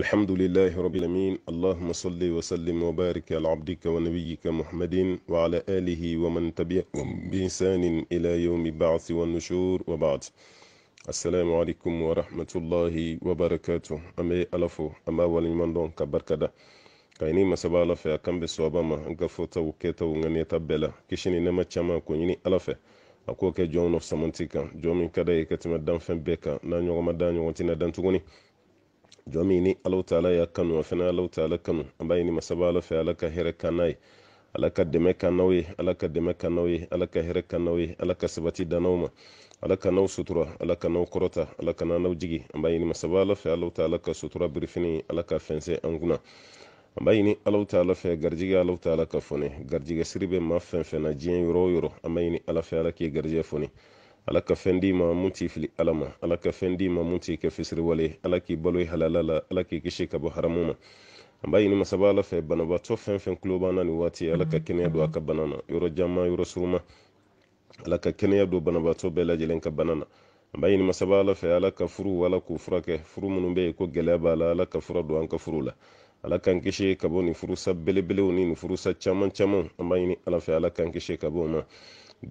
الحمد لله رب العالمين اللهم صل وسلم وبارك على عبدك ونبيك محمد وعلى اله ومن تبعهم بإحسان الى يوم البعث والنشور وبعد السلام عليكم ورحمه الله وبركاته أما الفو أما ولي من دون كبركدا كاين ما سبا الف كم بسوبما غفو تو كيتو غني تبلا كشني نما تشما كوني الف اكو كجون اوف سمونتيكا جومي كدا يكتم دام فين بيكا نانيو ما دانيو وتينا jɔ min ni alaw taala y'a kanu o fana alaw taala kanu an b'a ɲini masaba ala fɛ ala ka hɛrɛ kan n'a ye ala ka dɛmɛ kan n'aw ye ala ka dɛmɛ kan n'aw ye ala ka hɛrɛ kan n'aw ye ala ka sabati dan n'aw ma ala ka n'aw sutura ala ka n'aw kɔrɔta ala ka n'aw jigi an b'a ɲini masaba ala fɛ alaw taala ka sutura birifini ala ka fɛnsɛ an kunna an b'a ɲini alaw ta fɛ garijɛgɛ alaw ta ka fɔni garijɛgɛ siri bɛ maa fɛn fɛn na diɲɛ yɔrɔ o yɔrɔ an b'a ɲini ala fɛ ala k'i garijɛgɛ fɔni ala ka fɛn di ma mun t'i fili ala ma ala ka fɛn di ma mun t'i kɛ fisiriwale ala k'i balo i halala la ala k'i kisi ka bɔ haramu ma an b'a ɲini masaba ala fɛ banabaatɔ fɛn fɛn tulo b'an na nin waati ala ka mhm. kɛnɛya don a ka bana na yɔrɔ janma yɔrɔ suruma ala ka kɛnɛya don banabaatɔ bɛɛ lajɛlen ka bana na an b'a ɲini masaba ala fɛ ala ka furu ala k'u furakɛ furu minnu bɛ yen ko gɛlɛya b'a la ala ka fura don an ka furu la ala k'an kisi ka bɔ nin furusa belebelew ni nin furusa caman camanw an b'a ɲini ala fɛ ala k'an kisi ka bɔ o ma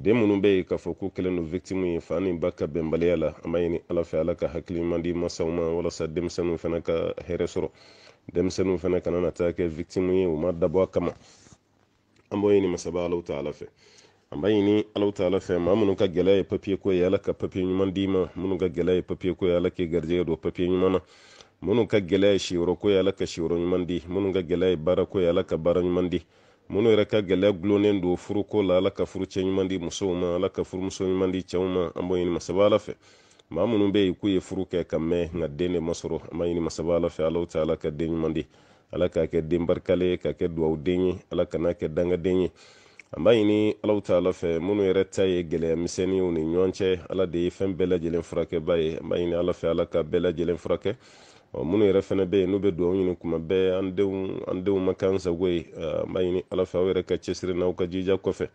den minnu bɛ yen k'a fɔ ko kɛlen don victime ye fa ni ba ka bɛnbaliya la an b'a ɲini ala fɛ ala ka hakili ɲuman di masaw ma walasa denmisɛnninw fana ka hɛrɛ sɔrɔ denmisɛnninw fana kana na taa kɛ victime ye u ma dabɔ a kama an b'o ɲini masaba alaw ta ala fɛ an b'a ɲini alaw ta ala fɛ maa minnu ka gɛlɛya ye papiye ko ye ala ka papiye ɲuman d'i ma minnu ka gɛlɛya ye papiye ko ye ala k'i garijɛgɛ don papiye ɲuman na minnu ka gɛlɛya ye siyɔrɔ ko ye ala ka siyɔrɔ ɲuman di minnu ka gɛlɛya ye baara ko ye ala ka baara ɲuman di minnu yɛrɛ ka gɛlɛya gulonnen don furuko la ala ka furucɛ ɲuman di musow ma ala ka furumuso ɲuman di cɛw ma an b'o ɲini masaba ala fɛ maa minnu bɛ yen k'u ye furu kɛ ka mɛn nka den de ma sɔrɔ an b'a ɲini masaba ala fɛ alaw ta ala ka den ɲuman di ala k'a kɛ den barikalen ye k'a kɛ duwawu den ye ala kana kɛ dangaden ye an b'a ɲini alaw ta ala fɛ minnu yɛrɛ ta ye gɛlɛya misɛnninw ni ɲɔgɔn cɛ ala de ye fɛn bɛɛ lajɛlen furakɛba ye an b'a ɲini ala fɛ ala ka bɛɛ lajɛlen furakɛ. munnu yɛrɛ fɛnɛ be ye n'u be duwaw ɲini kuma bɛɛ an denw an denw ma kan sago ye an b'a ɲini ala fɛ aw yɛrɛ ka cɛsiri n'aw ka jija kɔfɛ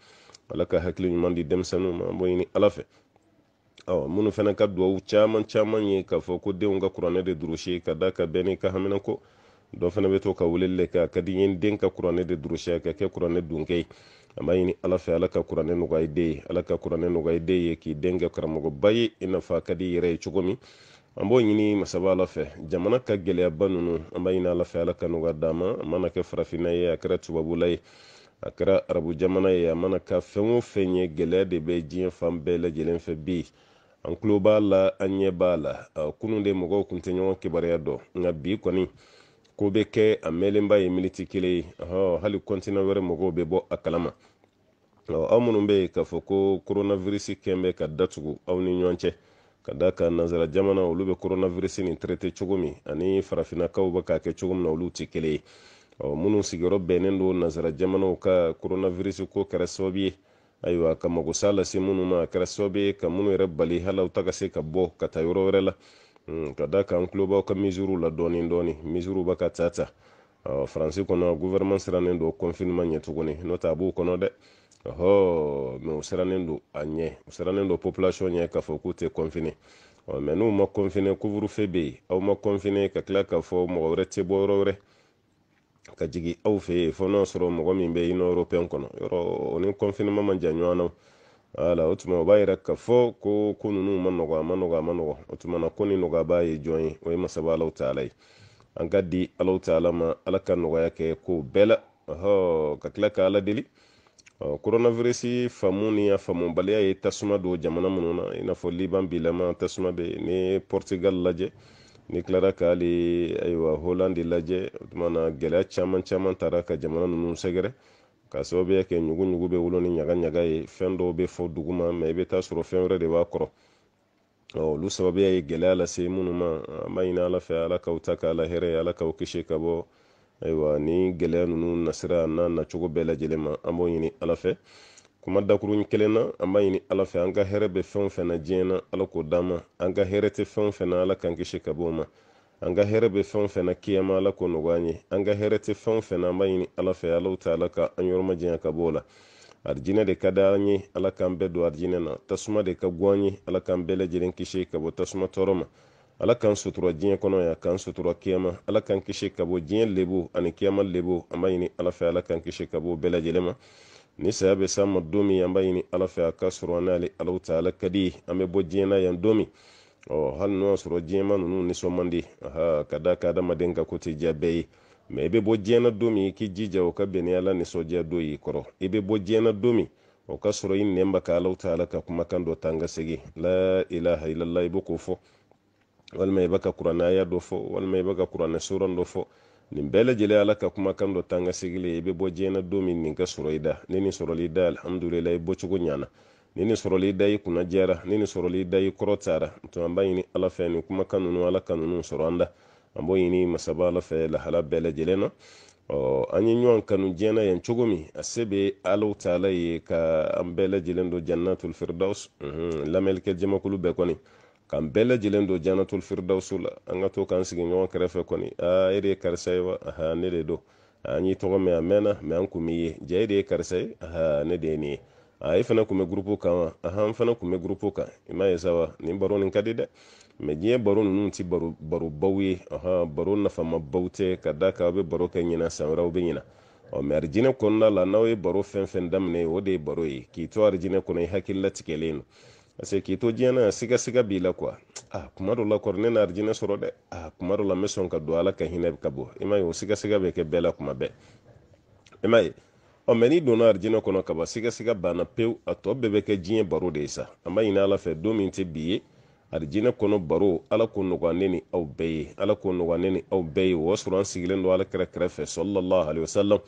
ala ka hakili ɲuman di denmisɛnuw ma an b'o ɲini ala fɛ ɔ minnu fɛnɛ ka duwaw caaman caaman ye k'a fɔ ko denw ka kuranɛ de durusi ka da ka bɛɛ ni ka haminako dɔ fɛnɛ be to ka weleli le ka ka di ye den ka kuranɛ de durusi ka kɛ kuranɛ dunkɛ ye an b'a ɲini ala fɛ ala ka kuranɛ nɔgɔyi den ye ala ka kuranɛ nɔgɔyi den ye k'i den kɛ karamɔgɔba ye i n'a fɔ a ka di i yɛrɛ ye cogo min an b'o ɲini masaba ala fɛ jamana ka gɛlɛyaba nunu an b'a ɲini ala fɛ ala ka nɔgɔya d'an a mana kɛ farafinna ye a kɛra tubabula ye a kɛra arabu jamana ye a mana ka fɛn o fɛn ye gɛlɛya de bɛ diɲɛ fan bɛɛ lajɛlen fɛ bi an tulo b'a la an ɲɛ b'a la kunun de mɔgɔw tun tɛ ɲɔgɔn kibaruya dɔ nka bi kɔni ko bɛ kɛ a mɛnlenba ye miniti kelen ye hali kɔntinan wɛrɛ mɔgɔw bɛ bɔ a kalama aw minnu bɛ yen k'a fɔ ko koronavirisi kɛn bɛ ka datugu aw ni ɲɔgɔn cɛ ka da ka nazara jamana olu bɛ coronavirus ni traité cogo min ani farafinnakaw bɛ k'a kɛ cogo min na olu tɛ kelen ye ɔ minnu sigiyɔrɔ bɛnnen don nazara jamanaw ka coronavirus ko kɛra sababu ye ayiwa ka magosa lase minnu ma a kɛra sababu ye ka minnu yɛrɛ bali hali ta ka se ka bɔ ka taa yɔrɔ wɛrɛ la ka da kan tulobaw ka misiriw la dɔɔni dɔɔni misiriw bɛ ka tata ta faransi kɔnɔ gouvernement sirannen don confinement ɲɛ tuguni n'o tɛ a b'u kɔnɔ dɛ ɔhɔ mɛ u sirannen do a ɲɛ u sirannen do population ɲɛ k'a fɔ k'u tɛ kɔnfine ɔ mɛ n'u ma kɔnfine kuvurufe be ye aw ma kɔnfine ka tila k'a fɔ mɔgɔ wɛrɛ tɛ bɔ yɔrɔ wɛrɛ ka jigi aw fɛ ye fɔ n'a sɔrɔ mɔgɔ min bɛ inɔ europɛn kɔnɔ yɔrɔ o ni kɔnfinema ma ja ɲɔgɔn na wala o tuma o b'a yɛrɛ k'a fɔ ko ko nunu ma nɔgɔ a ma nɔgɔ a ma nɔgɔ o tuma na ko ni nɔgɔya b'a ye jɔn ye o ye masaba alaw ta ala ye an ka di alaw ta ala ma ala ka nɔgɔya kɛ k'o bɛɛ la ɔhɔ ka tila ka ala deli coronavirus faamu ni a faamubaliya ye tasuma do jamana minnu na i n'a fɔ liban bilama tasuma be ni portugal lajɛ ni kilara ka hali ayiwa holandi lajɛ o tuma na gɛlɛya caaman caaman tara ka jamana nunu sɛgɛrɛ ka sababuya kɛ ɲuguɲugu be wolo ni ɲaga ɲaga ye fɛn dɔw be fɔ duguma ma i be taa sɔrɔ fɛn wɛrɛ de b'a kɔrɔ olu sababuya ye gɛlɛya lase minnu ma an b'a ɲini ala fɛ ala kaw ta k'a lahɛrɛ ala kaw kisi ka bɔ ayiwa ni gɛlɛya ninnu nasira n'a nacogo bɛɛ lajɛlen ma an b'o ɲini ala fɛ kuma dakuru kelen na an b'a ɲini ala fɛ an ka hɛrɛ bɛ fɛn o fɛn na diɲɛ na ala k'o d'an ma an ka hɛrɛ tɛ fɛn o fɛn na ala k'an kisi ka bɔ o ma an ka hɛrɛ bɛ fɛn o fɛn na kiyama ala k'o nɔgɔya an ye an ka hɛrɛ tɛ fɛn o fɛn na an b'a ɲini ala fɛ alaw ta ala ka an yɔrɔ majanya ka bɔ o la arijinɛ de ka ye ala k'an bɛɛ don arijinɛ na tasuma de ka an ye ala k'an bɛɛ lajɛlen kisi ka bɔ tasuma tɔɔrɔ ma ala kan sutura diɲɛ kɔnɔ ya kan sutura kiyama ala kan kisi ka bɔ diɲɛ lebo ani kiyama lebo an b'a ɲini ala fɛ ala kan kisi ka bɔ bɛɛ lajɛlen ma ni saya bɛ s'an ma don min an b'a ɲini ala fɛ a ka sɔrɔ an n'ale alaw ta ala ka di an bɛ bɔ diɲɛ na yan don min ɔ hali n'o y'a sɔrɔ diɲɛma ninnu nisɔn man di aha ka da ka adamaden ka ko tɛ diya bɛɛ ye mɛ i bɛ bɔ diɲɛ na don min i k'i jija o ka bɛn ni ala nisɔndiya don y'i kɔrɔ i bɛ bɔ diɲɛ na don min o ka sɔrɔ i nɛn ba ka alaw ta ala ka kumakan dɔ ta an ka segin la ilaha illallah i b'o k'o fɔ. walima i bɛ ka kuranɛ aya dɔ fɔ walima i bɛ ka kuranɛ suran dɔ fɔ nin bɛɛ ala ka kumakan dɔ tanga sigile i bɛ bɔ diɲɛ na don min nin ka sɔrɔ i da ni nin sɔrɔli da alihamudulila i bɔcogo ɲana ni nin sɔrɔli da i kunna jɛra ni nin sɔrɔli da i kɔrɔ tara tun an b'a ɲini ala fɛ nin kumakan ninnu ala ka ninnu sɔrɔ an da an b'o ɲini masaba ala fɛ lahala bɛɛ lajɛlen na an ye ɲɔgɔn kanu diɲɛna yan cogo min a se bɛ alaw taala ye ka an bɛɛ lajɛlen jannatul firdaus lamɛnlikɛ jamakulu bɛɛ kɔni kan bɛɛ lajɛlen don janatul firdausu la an ka to k'an sigi ɲɔgɔn kɛrɛfɛ kɔni aa e de ye karisa ye wa aha ne de don an y'i tɔgɔ mɛn a mɛnna mɛ an kun b'i ye ja e de ye karisa ye aha ne de ye nin ye a e fana kun bɛ gurupu kan wa aha n fana kun bɛ gurupu kan i m'a ye sa wa nin baro nin ka di dɛ mɛ diɲɛ baro ninnu ti baro barobaw ye aha baro nafamabaw tɛ ka da kan aw bɛ baro kɛ ɲina san wɛrɛw bɛ ɲina ɔ mɛ arijinɛ kɔnɔna la n'aw ye baro fɛn fɛn daminɛ o de ye baro ye k'i to arijinɛ kɔnɔ i hakililatigɛlen don parce que k'i to diɲɛ na sigasiga b'i la kuwa a ah, kuma dɔ la kɔrɔ ne n'arijinɛ na sɔrɔ dɛ a kuma dɔ la n ka don ala ka hinɛ ka bɔ i m'a ye o sigasiga bɛ kuma bɛɛ i m'a ye ɔ mɛ n'i donna arijinɛ kɔnɔ kaba sigasiga banna pewu a tɔ bɛɛ bɛ kɛ diɲɛ baro de ye sa an b'a ɲini ala fɛ min bi ye arijinɛ baro ala ko nɔgɔya ne ni aw ala ko nɔgɔya ne ni aw bɛɛ ye an sigilen don ala kɛrɛfɛ sɔlɔlɔ alayhi wa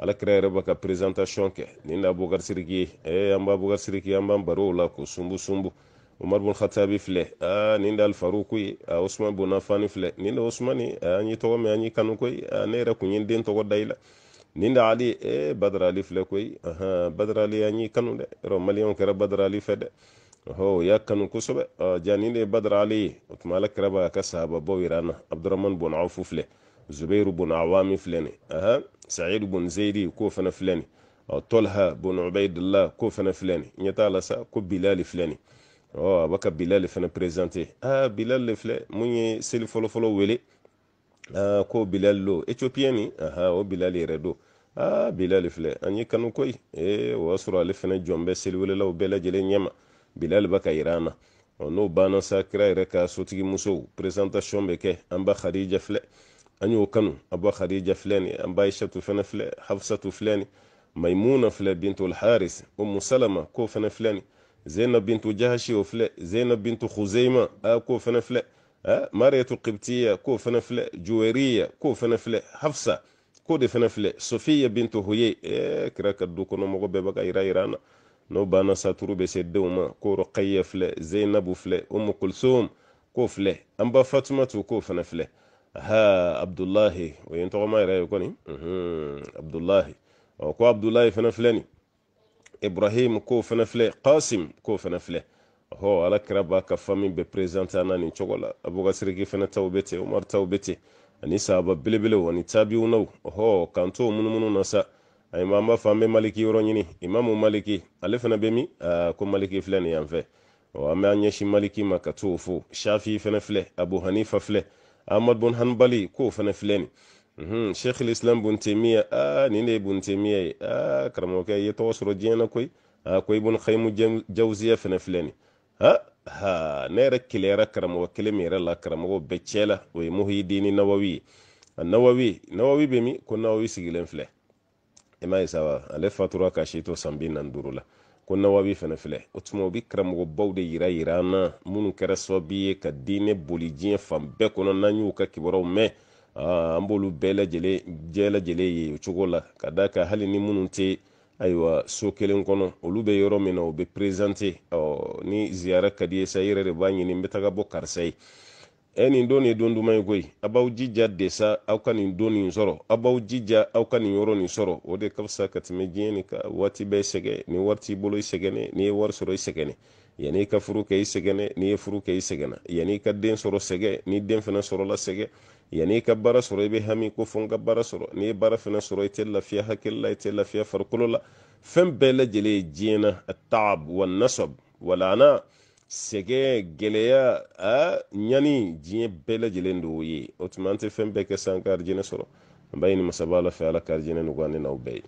alakira yɛrɛ e, e, ba ka presentation kɛ nin na abubakar siriki ye ee an b'abubakar siriki an b'an baro o la ko sunbu sunbu umar bun khatabi filɛ aa nin da alfaruku ye a usman bun afani filɛ nin da usmani an ye tɔgɔ mɛn an ye kanu koyi ne yɛrɛ kun ye n den tɔgɔ da i la nin da ali ee badara ali filɛ koyi ahan badara ali an ye kanu dɛ yɔrɔ maliyɛnw kɛra badara ali fɛ dɛ ɔhɔ o y'a kanu kosɛbɛ ja ni de badara ali ye o tuma alakira b'a ka sahababaw yira an na abdurahman bun awfu filɛ zubairu bun awami filɛ nin said bun zaidi k'o fana filɛ nin tolha bun ubaidillah k'o fana filɛ nin ɲɛ t'a la sa ko bilali filɛ nin a b'a ka bilali fana perezante aa bilali le filɛ mun ye seli fɔlɔfɔlɔ wele aa ko bilali lo ethiopien nin aha o bilali yɛrɛ do aa bilali filɛ an ye kanu koyi ee o y'a sɔrɔ ale fana jɔn bɛ seliwelelaw bɛɛ lajɛlen ɲɛma bilali b'a ka yira an na n'o banna sa kira yɛrɛ ka sotigi musow presentation bɛ kɛ an ba khadija filɛ an y'o kanu abu khadija filɛ nin an ba ishatu fana filɛ hafsatu filɛ nin maimuna filɛ bintu haris umu salama k'o fana filɛ nin zainab bintu jahashi o filɛ zainab bintu khuzaima a ah, k'o fana filɛ ah, mariyatu qibtiya k'o fana filɛ juweriya k'o fana filɛ hafsa ko de fana filɛ sofiya bintu huye eh, kira ka du kɔnɔ mɔgɔ bɛɛ bɛ yira yira na n'o banna saturu bɛ se denw ma ko rɔqayiya filɛ zainabu filɛ umu kulsum k'o filɛ an fatumatu k'o fana filɛ ha abdullahi o ye n tɔgɔma yɛrɛ ye kɔni abdullahi ɔ ko abdullahi fana filɛ ni ibrahim k'o fana filɛ qasim k'o fana filɛ ɔhɔ ala kira b'a ka fami bɛ perezante an na nin cogo la abubakasiriki fana taw bɛ ten umaru taw bɛ ten ani sahaba belebelew ani taabiw naw ɔhɔ k'an to munumunu na sa ayi ma an b'a fɔ an bɛ maliki yɔrɔ ɲini imamu maliki ale fana bɛ min aa ah, ko maliki filɛ nin yan fɛ ɔ an bɛ an ɲɛsin maliki ma ka t'o fo shafi fana filɛ abu hanifa filɛ ahmad bun hanbali k'o fana filɛ nin mhm, sheikh islam bun temiya aa ah, ni ne ye bun temiya ye aa ah, karamɔgɔkɛ i ye tɔgɔ sɔrɔ diɲɛ na koyi aa ah, ko ibun jawziya fana filɛ ha ha ne rek keleyara karamɔgɔ kelen min yɛrɛ la karamɔgɔ bɛɛ cɛ la o ye nawawi nawawi nawawi be mi ko nawawi sigilen fle ema isa ye sawa ale fatura ka si to san bi ko nawabi fɛnɛ filɛ o tuma u bi karamɔgɔbaw de yira yira an na minnu kɛra sababu ye ka diinɛ boli diɲɛ fan bɛɛ kɔnɔ n'an y'u ka kibaruyaw mɛn an b'olu bɛɛ lajɛlen jɛ lajɛlen ye o cogo la ka da kan hali ni minnu tɛ ayiwa so kelen kɔnɔ olu bɛ yɔrɔ min na u bɛ perezante ni ziyara ka di ye sa i yɛrɛ de b'a ɲini n bɛ taga bɔ karisa ye e nin don nin don duman ye koyi a b'aw jija desa aw ka nin don nin sɔrɔ aw b'aw jija aw ka nin yɔrɔ nin sɔrɔ o de ka fisa ka tɛmɛ diɲɛ nin ka waati bɛɛ sɛgɛn ni wari t'i bolo i sɛgɛnɛ n'i ye wari sɔrɔ i sɛgɛnɛ yan'i ka furu kɛ i sɛgɛnɛ n'i ye furu kɛ i sɛgɛnna yan'i ka den sɔrɔ sɛgɛ ni den fɛnɛ sɔrɔla sɛgɛ yan'i ka baara sɔrɔ i bɛ hami ko fɔ n ka baara sɔrɔ n'i ye baara fɛnɛ sɔrɔ i tɛ lafiya hakili la i tɛ lafiya farikolo la fɛn bɛɛ lajɛlen ye diɲɛ na ataab wa nasab walana sɛgɛ gɛlɛya ɲani diɲɛ bɛɛ lajɛlen do ye o tuma an tɛ fɛn bɛɛ kɛ san karijɛnɛ sɔrɔ an b'a ɲini masaba ala fɛ ala karijɛnɛ nugan ne naw bɛɛ ye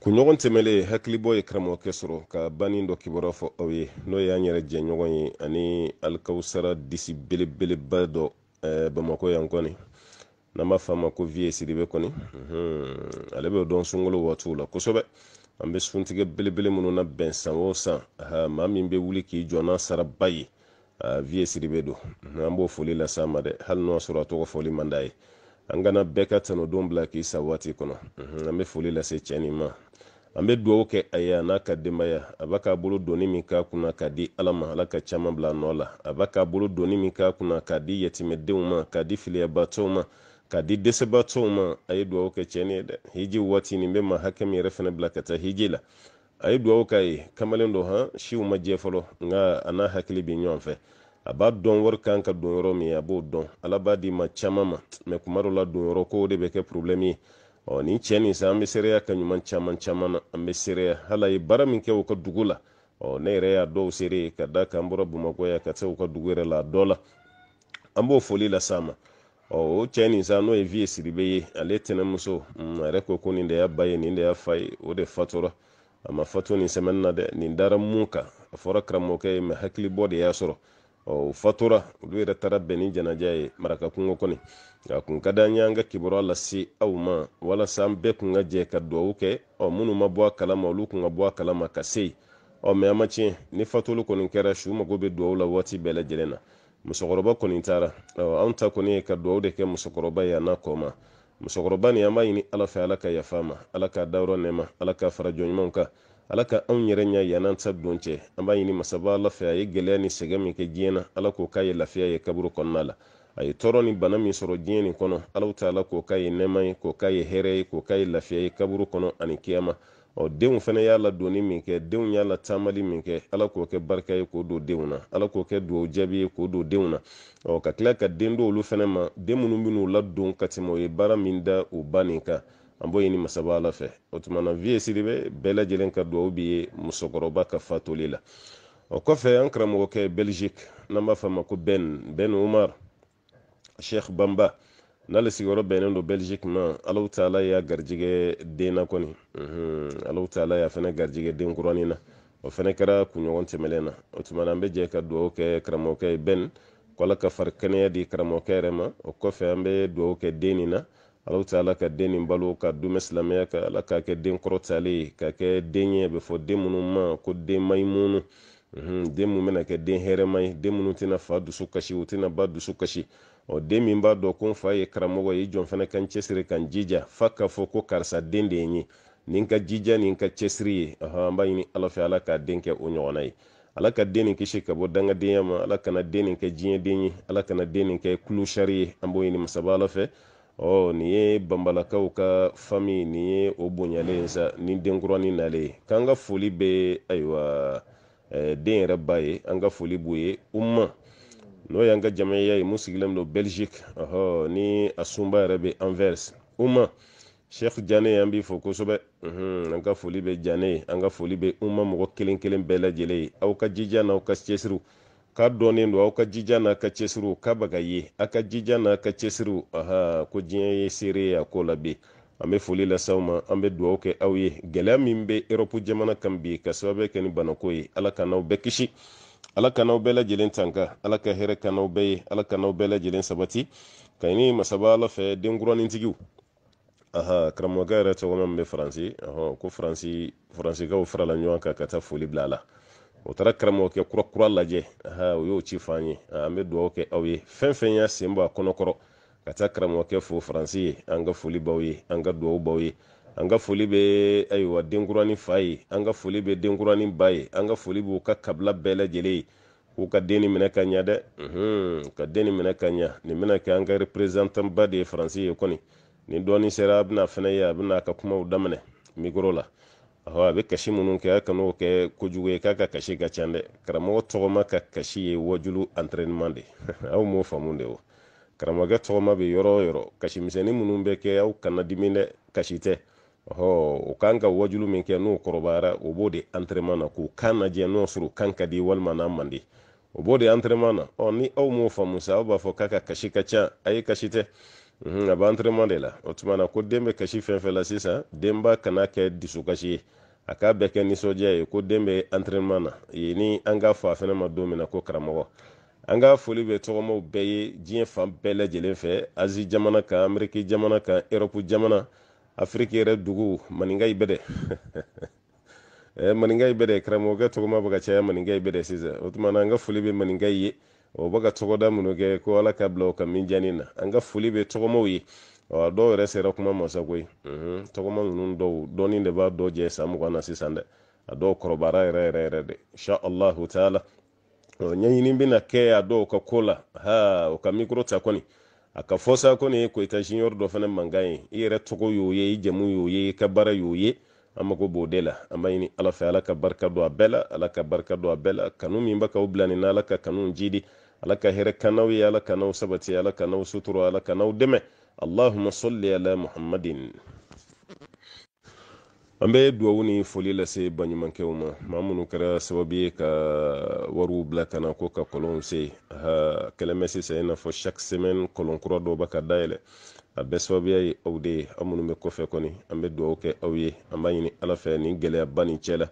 kunɲɔgɔn tɛmɛle hakilibɔ ye karamɔgɔkɛ sɔrɔ ka bani dɔ kibaruya fɔ aw ye n'o ye an yɛrɛ jɛɲɔgɔn ye ani alikawusara disi belebeleba dɔ e, bamako yan kɔni n'an b'a fama ko vie sidibe kɔni mhm. ale bɛ dɔn sungolo waatiw la kosɛbɛ an bɛ suntigɛ belebele minnu na bɛn san o san maa min bɛ wuli k'i jɔ n'a saraba ye vie siri siribe don an b'o foli las'a ma dɛ hali n'o y'a sɔrɔ a tɔgɔ fɔli man d'a ye an kana bɛɛ ka tanudon bila k'i sa waati kɔnɔ an bɛ foli lase cɛ nin ma an bɛ dugawu kɛ a ye a n'a ka denbaya a b'a k'a bolo donni min k'a kunna k'a di ala ma ala ka caman bila a nɔ la a b'a k'a bolo donni min k'a kunna k'a di yatimɛdenw ma k'a di filiyabatɔw ma ka di dɛsɛbaatɔw ma a ye duwawu kɛ cɛnni ye dɛ hiji waati nin bɛ ma hakɛ min yɛrɛ fana bila ka taa hiji la a ye duwawu k'a ye kamalen don han siw ma jɛ fɔlɔ nka a n'a hakili bɛ ɲɔgɔn fɛ a b'a dɔn wari kan ka don yɔrɔ min a b'o dɔn ala b'a di ma caman ma mɛ kuma dɔ la don yɔrɔ kow de bɛ kɛ problème ye ɔ nin cɛ nin sa an bɛ seereya ka ɲuman caman caman na an bɛ seereya hali a ye baara min kɛ u ka dugu la ɔ ne yɛrɛ y'a dɔw seere ka da kan an bɔra bamakɔ ka se u ka dugu yɛrɛ la a dɔ la an b'o foli las'a ma o cɛ nin sa n'o ye vie siribe ye ale tɛnɛmuso mm, a yɛrɛ ko ko nin de y'a ba ye nin de y'a fa ye o de fatura a ma fatu nin sɛmɛni na dɛ nin dara mun kan a fɔra karamɔgɔkɛ ye mɛ hakilibɔ de y'a sɔrɔ o fatura olu yɛrɛ taara bɛn ni janaja ye maraka kungo kɔni a kun ka di an y'an ka kibaruya lase aw ma walasa an bɛɛ kun ka jɛ ka duwawu kɛ ɔ minnu ma bɔ a kalama olu kun ka bɔ a kalama ka se yen ɔ mɛ a ma tiɲɛ ni fatuli kɔni kɛra su mago bɛ duwawu la waati bɛɛ lajɛlen na musokɔrɔba kɔni taara an ta kɔni ye ka dugawu de kɛ musokɔrɔba ye a n'a kɔ musokɔrɔba nin an b'a ɲini ala fɛ ala ka yafa ma ala ka dayɔrɔ nɛma ala ka fara jɔnɲumanw kan ala ka anw yɛrɛ ɲɛ yann'an ta don cɛ an b'a ɲini masaba ala fɛ a ye gɛlɛya ni sɛgɛ min kɛ diɲɛ na ala k'o k'a ye lafiya ye kaburu kɔnɔna la a ye tɔɔrɔ ni bana min sɔrɔ diɲɛ nin kɔnɔ alaw taala k'o k'a ye nɛɛma ye k'o k'a ye hɛrɛ ye k'o k'a ye lafiya ye kaburu kɔnɔ ani kiyama ɔ denw fɛnɛ y'a ladonni min kɛ denw y'a taamali min kɛ ala k'o kɛ barika ye k'o don denw na ala k'o kɛ duwawu jaabi ye k'o don denw na ɔ ka tila ka den do olu fana ma den minnu bin'u ladon ka tɛmɛ o ye baara min da u ba nin kan an b'o ɲini masaba ala fɛ o tumana vie viye siribe bɛɛ lajɛlen ka duwawu bi ye musokɔrɔba ka fatoli la o kɔfɛ an karamɔgɔkɛ belgique n'an b'a fɔ ma ko ben ben omar shekh banba n'ale sigiyɔrɔ bɛnnen don belgique ma alaw taala y'a garijɛgɛ mhm, den na kɔni alaw taala y'a fɛnɛ garijɛgɛ den kuranin na o fɛnɛ kɛra kunɲɔgɔn tɛmɛlen na o tuma an bɛ jɛ ka dugawu kɛ karamɔgɔkɛ ye bɛn ko ala ka fari kɛnɛya di karamɔgɔkɛ yɛrɛ ma o kɔfɛ an bɛ dugawu kɛ den nin na alaw taala ka den nin balo ka dumɛ silamɛya ka ala k'a kɛ den kɔrɔtalen ye ka kɛ den ye a fɔ den minnu ma ko den mayimunu mhm, den mun bɛna kɛ den hɛrɛma ye den minnu tɛna fa dusu kasi u tɛna ba dusu kasi o den min b'a dɔn ko n fa ye karamɔgɔ ye i jɔn fana ka n cɛsiri ka n jija fa k'a fɔ ko karisa den de ye n ye nin ka jija nin ka cɛsiri ye an b'a ɲini ala fɛ ala k'a den kɛ o ɲɔgɔnna ye ala ka den nin kisi ka bɔ dangadenya ma ala kana den nin kɛ diɲɛden ye ala kana den nin kɛ kulusari ye an b'o ɲini masaba ala fɛ ɔ nin ye banbalakaw ka fami nin ye o bonyalen sa ni denkurani nalen k'an ka foli bɛ ayiwa den yɛrɛ ba ye an ka foli b'u ye umma n'o y'an ka jamana ye mun sigilen don belgique ɔhɔ ni a sunba yɛrɛ bɛ anvers uma sheikh jane an b'i fo kosɛbɛ an ka foli bɛ jane an ka foli bɛ uma mɔgɔ kelen kelen bɛɛ lajɛlen ye aw ka jija n'aw ka cɛsiriw k'a dɔnnen don aw ka jija n'a ka cɛsiriw k'a baga ye aw ka jija n'a ka cɛsiriw aha ko diɲɛ ye seere ye a ko la bi an bɛ foli lasaw ma an bɛ dugawu kɛ aw ye gɛlɛya min bɛ erɔpu jamana kan bi ka sababu kɛ ni banako ye ala ka n'aw bɛɛ kisi ala ka n'aw bɛɛ lajɛlen tanka ala ka hɛrɛ ka n'aw bɛɛ ye ala ka n'aw bɛɛ lajɛlen sabati ka ɲini masaba ala fɛ denkuranintigiw aha karamɔgɔkɛ yɛrɛ tɔgɔ min bɛ faransi ɔhɔn ko faransi faransikaw farala ɲɔgɔn kan ka taa foli bila a la o taara karamɔgɔkɛ kura kura lajɛ aha o y'o ci f'an ye an bɛ dugawu kɛ aw ye fɛn fɛn y'a sen bɔ a kɔnɔ kɔrɔ ka taa karamɔgɔkɛ fo faransi ye an ka foli b'aw ye an ka dugawu b'aw ye an ka foli bɛ ayiwa denkurani fa ye an ka foli bɛ denkurani ba ye an ka foli b'u ka kabila bɛɛ lajɛlen ye k'u ka den minɛ ka ɲa dɛ ka den minɛ ka ɲa nin bɛna kɛ an ka representant ba de ye faransi ye kɔni ni dɔɔni sera a bɛna fɛnɛ ye a bɛna ka kumaw daminɛ mikoro la awɔ a bɛ kasi minnu kɛ a kan'o kɛ kojugu ye k'a ka kasi ka ca dɛ karamɔgɔ tɔgɔma ka kasi ye wajulu entraînement de aw m'o faamu de o karamɔgɔkɛ tɔgɔma bɛ yɔrɔ o yɔrɔ kasimisɛnnin minnu bɛ kɛ aw kana dimi dɛ kasi tɛ ɔhɔ o kan ka wajulu min kɛ n'o kɔrɔbayara o b'o de antɛrɛma na k'o kan lajɛ n'o sɔrɔ kan ka di walima n'a man di o b'o de antɛrɛma na ɔ ni aw m'o faamu sa aw b'a fɔ k'a ka kasi ka ca a ye kasi tɛ a bɛ antɛrɛma de la o tuma na ko den bɛ kasi fɛn fɛn la sisan denba kana kɛ dusukasi ye a k'a bɛɛ kɛ nisɔndiya ye ko den bɛ antɛrɛma na yen ee, ni an k'a fɔ a fɛnɛ ma don min na ko karamɔgɔ an ka foli bɛ tɔgɔmaw bɛɛ ye diɲɛ fan bɛɛ lajɛlen fɛ azi jamana kan ameriki jamana kan erɔpu jamana afiriki yɛrɛ dugu maninka i bɛdɛ maninka i bɛdɛ karamɔgɔkɛ tɔgɔma bɛ ka caya maninka i bɛdɛ sisan o tuma na an ka foli bɛ maninka i ye o bɛ ka tɔgɔda minnu kɛ ko ala ka bila o ka min diyanin na an ka foli bɛ tɔgɔmaw ye ɔ dɔw yɛrɛ sera kuma ma sa koyi tɔgɔma ninnu dɔw dɔɔni de b'a dɔ jɛ san mugan na sisan dɛ a dɔw kɔrɔbayara yɛrɛ yɛrɛ yɛrɛ de insha allahu taala ɔ ɲɛɲini bɛna kɛ a dɔw ka ko la ha o ka mikoro ta kɔni a ka fɔ sa ko nin ye koyita junior dɔ fana mankan ye i yɛrɛ tɔgɔ y'o ye i jamu y'o ye i ka baara y'o ye an mago b'o de la an b'a ɲini ala fɛ ala ka barika don a bɛɛ la ala ka barika don a bɛɛ la kanu min bɛ k'aw bila nin na ala ka kanu jidi ala ka hɛrɛ kanaw ye ala kanaw sabati ala kanaw n'aw ala kanaw dɛmɛ allahuma salli ala muhammadin an bɛ duwawu ni foli lase baɲumankɛw ma maa minnu kɛra sababu ye ka wariw bila ka na ko ka kɔlɔn se aha kɛlɛmɛ sisan i n'a fɔ chaque semaine kɔlɔn kura dɔ bɛ ka dayɛlɛ a bɛɛ sababuya ye aw de ye aw minnu bɛ kɔfɛ kɔni an bɛ duwawu kɛ aw ye an b'a ɲini ala fɛ nin gɛlɛyaba nin cɛ la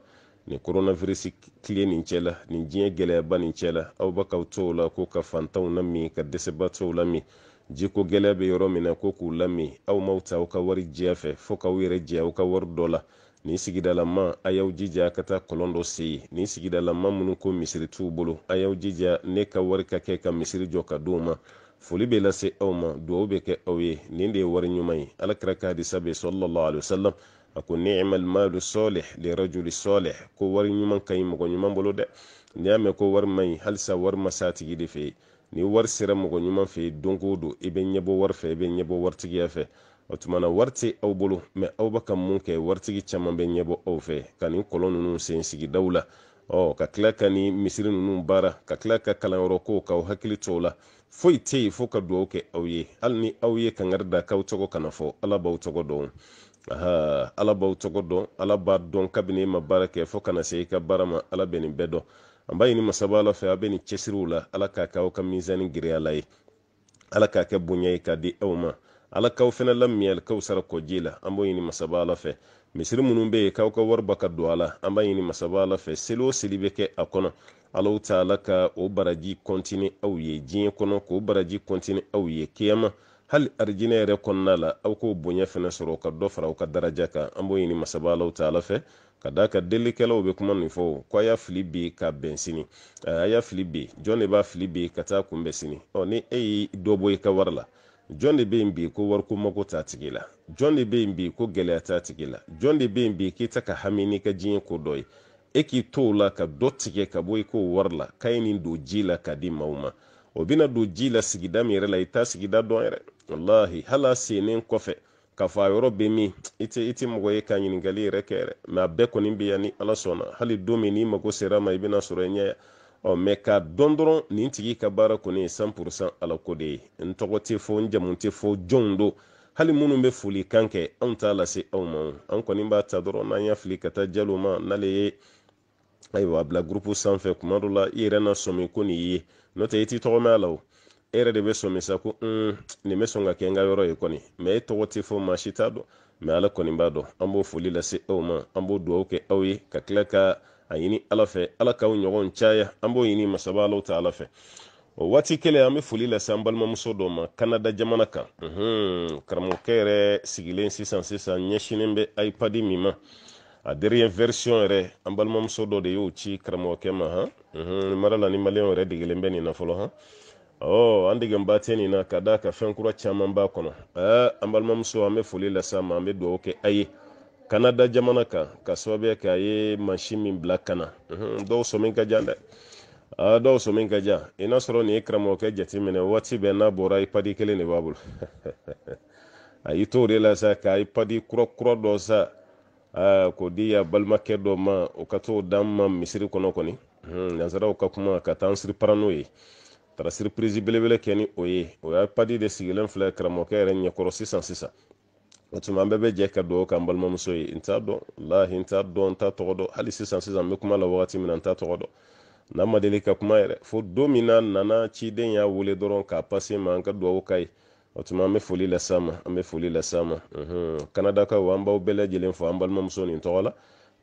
nin coronavirus tile nin cɛ la nin diɲɛ gɛlɛyaba nin cɛ la aw ba k'aw to o la ko ka fantanw la min ka dɛsɛbatɔw la min jiko gɛlɛya be yɔrɔ min na ko k'u lami aw maw ta aw ka wari jɛya fɛ fɔɔ k'aw yɛrɛ jɛya aw ka wari dɔ la ni sigidalama a y'aw jija ka taa kɔlɔn dɔ seye ni sigidalama minnu ko misiri t'u bolo a y'aw jija ne ka wari ka kɛ ka misiri jɔ ka di u ma foli be lase aw ma duwaw be kɛ aw ye nin de ye wari ɲuman ye alakira ka hadisa be salalahu alehi wasalam a ko nima almalu salih lirajuli salih ko wari ɲuman ka ɲi mɔgɔ ɲuman bolo dɛ ni y'a mɛn ko wari ma ɲi halisa wari ma satigi de fɛ ye ni wari sera mɔgɔ ɲuman fɛ don o don i bɛ ɲɛbɔ wari fɛ i bɛ ɲɛbɔ waritigiya fɛ o tuma na wari tɛ aw bolo mɛ aw bɛ ka mun kɛ waritigi caman bɛ ɲɛbɔ aw fɛ ka nin kɔlɔn ninnu sen sigidaw la ɔ ka tila ka nin misiri ninnu baara ka tila ka kalanyɔrɔ ko k'aw hakili to o la foyi tɛ yen fo ka dugawu kɛ aw ye hali ni aw ye kangari da k'aw tɔgɔ kana fɔ ala b'aw tɔgɔ dɔn aha ala b'aw tɔgɔ dɔn ala b'a dɔn kabini e ma baara kɛ fo kana se i ka baara ma ala bɛ nin bɛɛ dɔn an b'a ɲini masaba ala fɛ a bɛ nin cɛsiriw la ala k'a kɛ aw ka mizani giriya la ye ala k'a kɛ bonya ye k'a di aw ma ala k'aw fɛnɛ lamiyali k'aw sara kɔji la an b'o ɲini masaba ala fɛ misiri minnu bɛ yen k'aw ka wariba ka don a la an b'a ɲini masaba ala fɛ seli o seli bɛ kɛ a kɔnɔ alaw ta ala ka o baraji kɔntini aw ye diɲɛ kɔnɔ k'o baraji kɔntini aw ye kiyama hali arijinɛ yɛrɛ kɔnɔna la aw k'o bonya fɛnɛ sɔrɔ ka dɔ fara aw ka daraja kan an b'o ɲini masaba alaw ta ala fɛ ka da ka delikɛlaw bɛ kuma min fɔ ko a y'a fili bi ka bɛn sini a y'a fili bi jɔn de b'a fili bi ka taa kunbɛn sini ɔ ni e y'i dɔ bɔ i ka wari la jɔn de bɛ yen bi ko wariko mago t'a tigi la jɔn de bɛ yen bi ko gɛlɛya t'a tigi la jɔn de bɛ yen bi k'i ta ka hami n'i ka diɲɛ ko dɔ ye e k'i to o la ka dɔ tigɛ ka bɔ i k'o wari la k'a ye nin don ji la ka di maaw ma o bɛna don ji la sigida min yɛrɛ la i t'a sigida dɔn yɛrɛ walahi hali a sennen kɔfɛ k'a fɔ a yɔrɔ bɛ min i tɛ mɔgɔ ye ka ɲininkali yɛrɛ kɛ yɛrɛ mɛ a bɛɛ kɔni bɛ yan ni ala sɔnna hali don min n'i mago sera ma i bɛna sɔrɔ i ɲɛ ɔ mɛ ka dɔn dɔrɔn nin tigi ka baara kɔni ye san pursan ala ko de ye n tɔgɔ tɛ fɔ n jamu tɛ fɔ jɔnw don hali minnu bɛ foli kan kɛ anw t'a lase aw ma an kɔni b'a ta dɔrɔn n'an y'a fili ka taa jalo ma n'ale ye ayiwa bila gurupu sanfɛ kuma dɔ la i yɛrɛ na sɔmi ko nin ye n'o tɛ i t'i tɔgɔ mɛn a la o e yɛrɛ de bɛ sɔn misa ko mm, ni bɛ sɔn ka kɛ n ka yɔrɔ ye kɔni mɛ e tɔgɔ tɛ fɔ maa si t'a dɔn mɛ ala kɔni b'a dɔn an b'o foli lase aw ma an b'o dugawu kɛ aw ye ka tila ka a ɲini ala fɛ ala k'aw ɲɔgɔn caya an b'o ɲini masaba alaw ta ala fɛ o waati kelen an bɛ foli lase an balimamuso dɔ ma kanada jamana kan uhum, karamɔgɔkɛ yɛrɛ sigilen sisan sisan ɲɛsinen bɛ ipadi min ma a derrière version yɛrɛ an balimamuso dɔ de y'o ci karamɔgɔkɛ ma han mara la ni maliyɛn yɛrɛ degelen bɛ nin na fɔlɔ han oh an dege ba tɛ nin na eh, ka d'a kan fɛn kura caman b'a kɔnɔ ɛɛ an balimamuso an bɛ foli las'a ma an bɛ dugawu kɛ a ye kanada jamana kan ka sababuya kɛ a ye mansin min bila kana mhm, dɔw sɔmin ka jan ah, dɛ aa dɔw sɔmin ka jan i n'a sɔrɔ nin ye karamɔgɔkɛ jateminɛ waati bɛɛ n'a bɔra ipadi kelen de b'a bolo a y'i to de la sa ka ipadi kura kura dɔ sa aa ah, k'o di ya balimakɛ dɔ ma o ka t'o d'an ma misiri kɔnɔ kɔni mhm, nansaraw ka kuma ka taa an siri para n'o ye taara siripirizi belebele kɛ ni o ye o y'a padi de sigilen filɛ karamɔgɔkɛ yɛrɛ ɲɛkɔrɔ sisan sisan o tuma an bɛɛ bɛ jɛ ka dugawu k'an balimamuso ye n t'a dɔn walahi n t'a dɔn n t'a tɔgɔ dɔn hali sisan sisan n bɛ kuma la wagati min na n t'a tɔgɔ dɔn n'a ma deli ka kuma yɛrɛ fo don min na nana ciden y'a wele dɔrɔn k'a pase ma an mhm. ka dugawu k'a ye o tuma an bɛ foli las'a ma an bɛ foli las'a ma kanadakaw an b'aw bɛɛ lajɛlen fo an balimamuso nin tɔgɔ la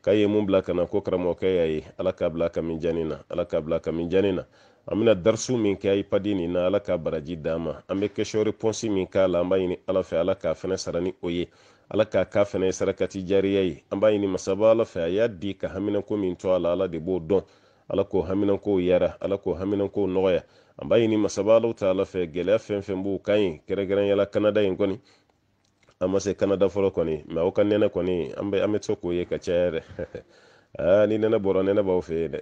k'a ye mun bila ka na ko karamɔgɔkɛ y'a ye ala k'a bila kami jani na ala k'a bila kami jani na an bena darisu min kɛ ipadi nin na ala ka baraji d'an ma an be question réponse min k'a la an b'a ɲini ala fɛ ala k'a fɛnɛ sara ni o ye ala k'a k'a fɛnɛ sarakati jariya ye an b'a ɲini masaba ala fɛ a y'a di ka haminako min to a la ala de b'o dɔn ala k'o haminankow yara ala k'o haminankow nɔgɔya an b'a ɲini masaba alaw ta ala fɛ gwɛlɛya fɛn fɛn b'u kan ye kɛrɛnkɛrɛnyala kanada ye kɔni an ma se kanada fɔlɔ kɔni ma o ka nɛnɛ kɔni an be to k'o ye ka caya yɛrɛ aa ah, ni nɛnɛ bɔra nɛnɛ b'aw fɛ yen dɛ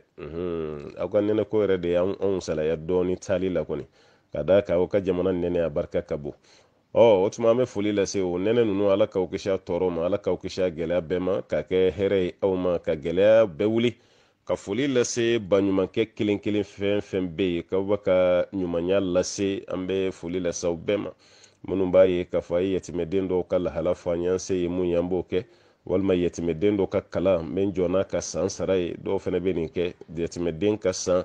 aw ka nɛnɛ ko yɛrɛ de y'an anw salaya dɔɔni taali la kɔni ka d'a kan aw ka jamana nɛnɛ a barika ka bon ɔ o tuma an bɛ foli lase o nɛnɛ ninnu ala k'aw kisi a tɔɔrɔ ma ala k'aw kisi a gɛlɛya bɛɛ ma k'a kɛ hɛrɛ ye aw ma ka gɛlɛya bɛɛ wuli ka foli lase baɲumankɛ kelen kelen fɛn fɛn bɛ yen k'aw bɛ ka ɲumanya lase an bɛ foli lase aw bɛɛ ma minnu b'a ye k'a fɔ a ye yatimɛden dɔw ka lahala fɔ an ye an se ye mun ye an b'o kɛ walima yɛtɛmɛden dɔ ka kalan min jɔna ka san sara ye dɔw fana bɛ nin kɛ yɛtɛmɛden ka san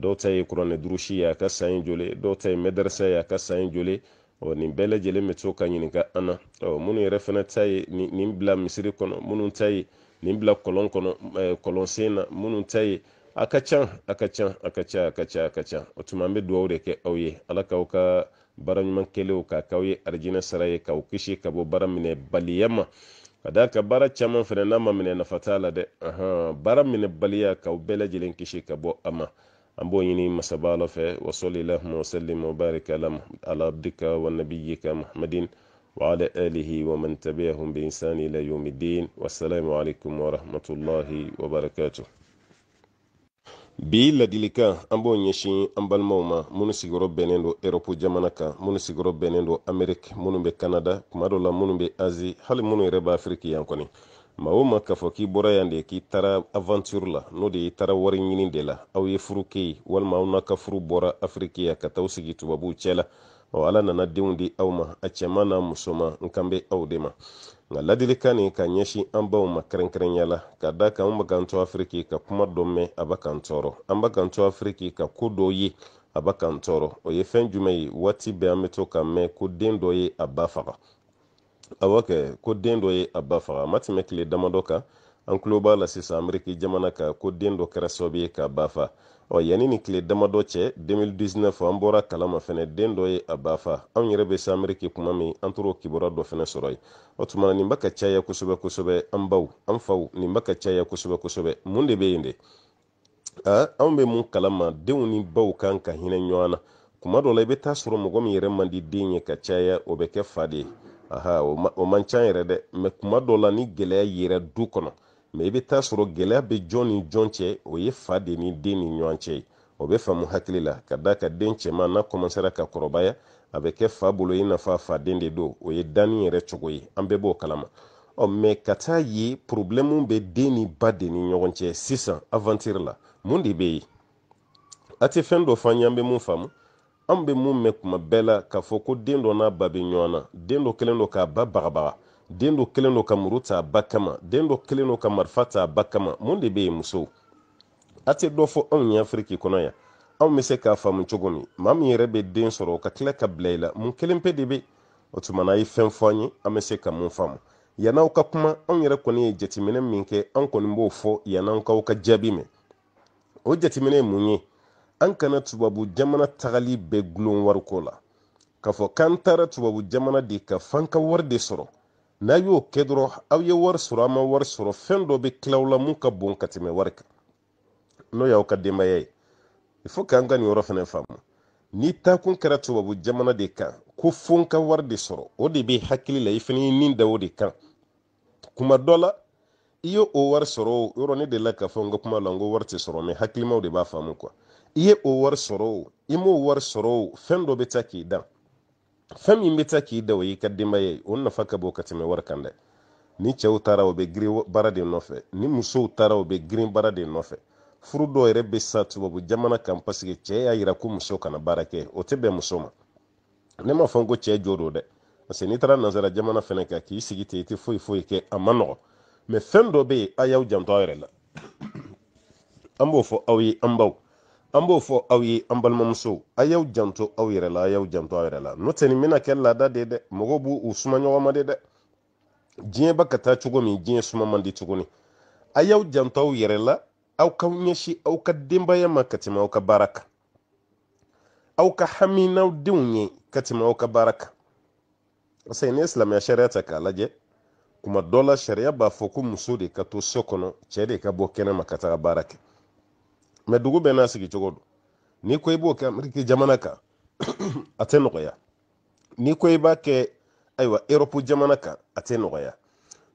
dɔw ta ye kuranɛ durusi ye a ka san ye joli dɔw ta ye mɛdɛrɛsɛ ye a ka san ye joli ɔ nin bɛɛ lajɛlen bɛ to ka ɲininka an na ɔ minnu yɛrɛ fana ta ye nin bila misiri kɔnɔ minnu ta ye nin bila kɔlɔn kɔnɔ kɔlɔnsen na minnu ta ye a ka ca a ka ca a ka ca a ka ca a ka ca o tuma an bɛ dugawu de kɛ aw ye ala k'aw ka baara ɲuman kɛlenw k'a k'aw ye arijinɛ sara ye k'aw kisi ka bɔ baara minɛ baliya ma ka da ka baara caman fɛnɛ n'a ma minɛ nafa t'a la dɛ baara minɛ baliya k'aw bɛɛ lajɛlen kisi ka bɔ a ma an b'o ɲini masaba ala fɛ wasɔli lahuma wasalim wa barika ala abdika wa nabiyika muhammadin wa ala alihi wa man tabi'ahum bi insani ila yawmiddin wassalamu alaikum wa rahmatullahi wa barakatuh bi ladilikan an b'o ɲɛsin an balimaw ma minnu sigiyɔrɔ bɛnnen do erɔpu jamana kan minnu sigiyɔrɔ bɛnnen do ameriki minnu be kanada kuma dɔ la minnu be azi hali minnu yɛrɛ bɛ afiriki yan kɔni ma o ma k'a fɔ k'i bɔra yan de k'i tara avanture la n'o de i tara wari ɲini de la aw ye furu ke ye walima aw n'a ka furu bɔra afiriki yan ka taa sigi tubabuw cɛ la ala nana denw di aw ma a cɛma n'a musoma n kan be aw de ma nka ladilikan nin ka ɲɛsin an baw ma kɛrɛnkɛrɛnya la ka da kan an bɛ kan to afiriki ka kuma dɔ mɛn a bɛ kan tɔɔrɔ an bɛ kan to afiriki ka ko dɔ ye a bɛ kan tɔɔrɔ o ye fɛn jumɛn ye waati bɛɛ an bɛ to ka mɛn ko den dɔ ye a ba faga a kɛ ko den dɔ ye a ba faga a ma tɛmɛ tile damadɔ kan an tulo b'a la sisan ameriki jamana kan ko den dɔ kɛra sababu ye k'a ba faga ɔ yani ni kile dama dɔ cɛ 2019 an bɔra kalama fɛnɛ den dɔ ye a bafa anw yɛrɛ be se ameriki kuma min an toro kibɔra dɔ fɛnɛ sɔrɔ ye ɔ tumana nin ba ka caya kosɛbɛ kosɛbɛ an baw an faw nin ba ka caya kosɛbɛ kosɛbɛ mun de be yen de a anw be mun kalama deenw ni baw kan ka hinɛ ɲɔgɔn na kuma dɔ la i be taa sɔrɔ mɔgɔ min yɛrɛ mandi den ye ka caya o bɛ kɛ fa de ye aha o man can yɛrɛ dɛ ma kuma dɔ la ni gwɛlɛya yɛrɛ du kɔnɔ no. mɛ i be taa sɔrɔ gɛlɛya be jɔn ni jɔn cɛ o ye fa de ni den ni ɲɔgɔn cɛ o bɛ faamu hakili la ka da ka den cɛma n'a kɔmasera ka kɔrɔbaya a bɛ kɛ fa bolo i n'a fɔ a faden de don o ye danni yɛrɛ cogo ye an bɛɛ b'o kalama ɔ mɛ ka taa ye porobilɛmu bɛ den ni ba de ni ɲɔgɔn cɛ sisan avantiri la mun de bɛ yen a tɛ fɛn dɔ f'an ye an bɛ mun faamu an bɛ mun mɛn kuma bɛɛ la k'a fɔ ko den dɔ n'a ba bɛ ɲɔgɔn na den dɔ kɛlen don k'a ba bagabaga den dɔ kelen dɔ ka muru ta ba kama den dɔ kelen dɔ ka marifa ta ba kama mun de bɛ yen musow a tɛ dɔ fɔ anw ye afiriki kɔnɔ yan anw bɛ se k'a faamu cogo min maa min yɛrɛ bɛ den sɔrɔ ka tila ka bila i la mun kelen pe de bɛ o tuma ye fɛn fɔ an ye an bɛ se ka mun faamu yann'aw ka kuma anw yɛrɛ kɔni ye jateminɛ min kɛ an kɔni b'o fɔ yann'aw k'aw ka jaabi mɛn o jateminɛ ye mun ye an kana tubabu jamana tagali bɛɛ gulon wariko la k'a fɔ k'an taara tubabu jamana de ka f'an ka wari de sɔrɔ n'a y'o kɛ dɔrɔn aw ye wari sɔrɔ a ma wari sɔrɔ fɛn dɔ bɛ tila aw la mun ka bon ka tɛmɛ wari kan n'o y'aw ka denbaya ye il faut k'an ka nin yɔrɔ fana faamu n'i taakun kɛra tubabu jamana de kan ko fo n ka wari de sɔrɔ o de bɛ hakili la i fana y'i nin da o de kan kuma dɔ la i ye o wari sɔrɔ o yɔrɔ ne delila k'a fɔ n ka kuma la n ko wari tɛ sɔrɔ mɛ hakilimaw de b'a faamu kuwa i ye o wari sɔrɔ o i m'o wari sɔrɔ o fɛn dɔ bɛ taa k'i dan fɛn min bɛ taa k'i da o y'i ka denbaya ye o nafa ka bon ka tɛmɛ wari kan dɛ ni cɛw taara o bɛ girin baara de nɔfɛ ni musow taara o bɛ girin baara de nɔfɛ furu dɔw yɛrɛ bɛ sa tubabu jamana kan paseke cɛ y'a yira ko muso kana baara kɛ o tɛ bɛn muso ma ne m'a fɔ ko cɛ jo don dɛ parce que n'i taara nazara jamana fɛnɛ kan k'i sigi ten i tɛ foyi foyi kɛ a ma nɔgɔ mɛ fɛn dɔ bɛ yen a y'aw janto aw yɛrɛ la an b'o fɔ aw ye an baw an b'o fɔ aw ye an balimamuso a y'aw janto aw yɛrɛ la a y'aw janto aw yɛrɛ la n'o tɛ nin bɛna kɛ laada de ye dɛ mɔgɔw b'u u suma ɲɔgɔn ma de dɛ diɲɛ bɛ ka taa cogo min diɲɛ suma man di tuguni a y'aw janto aw yɛrɛ la aw ka ɲɛsin aw ka denbaya ma ka tɛmɛ aw ka baara kan aw ka hami n'aw denw ye ka tɛmɛ aw ka baara kan que ni ye silamɛya sariya ta k'a lajɛ kuma dɔ la sariya b'a fɔ ko muso de ka to so kɔnɔ cɛ de ka bɔ kɛnɛma ka taa baara kɛ mɛ dugu bɛɛ n'a sigi cogo don n'i ko i b'o kɛ ameriki jamana kan a tɛ nɔgɔya n'i ko i b'a kɛ ayiwa erɔpu jamana kan a tɛ nɔgɔya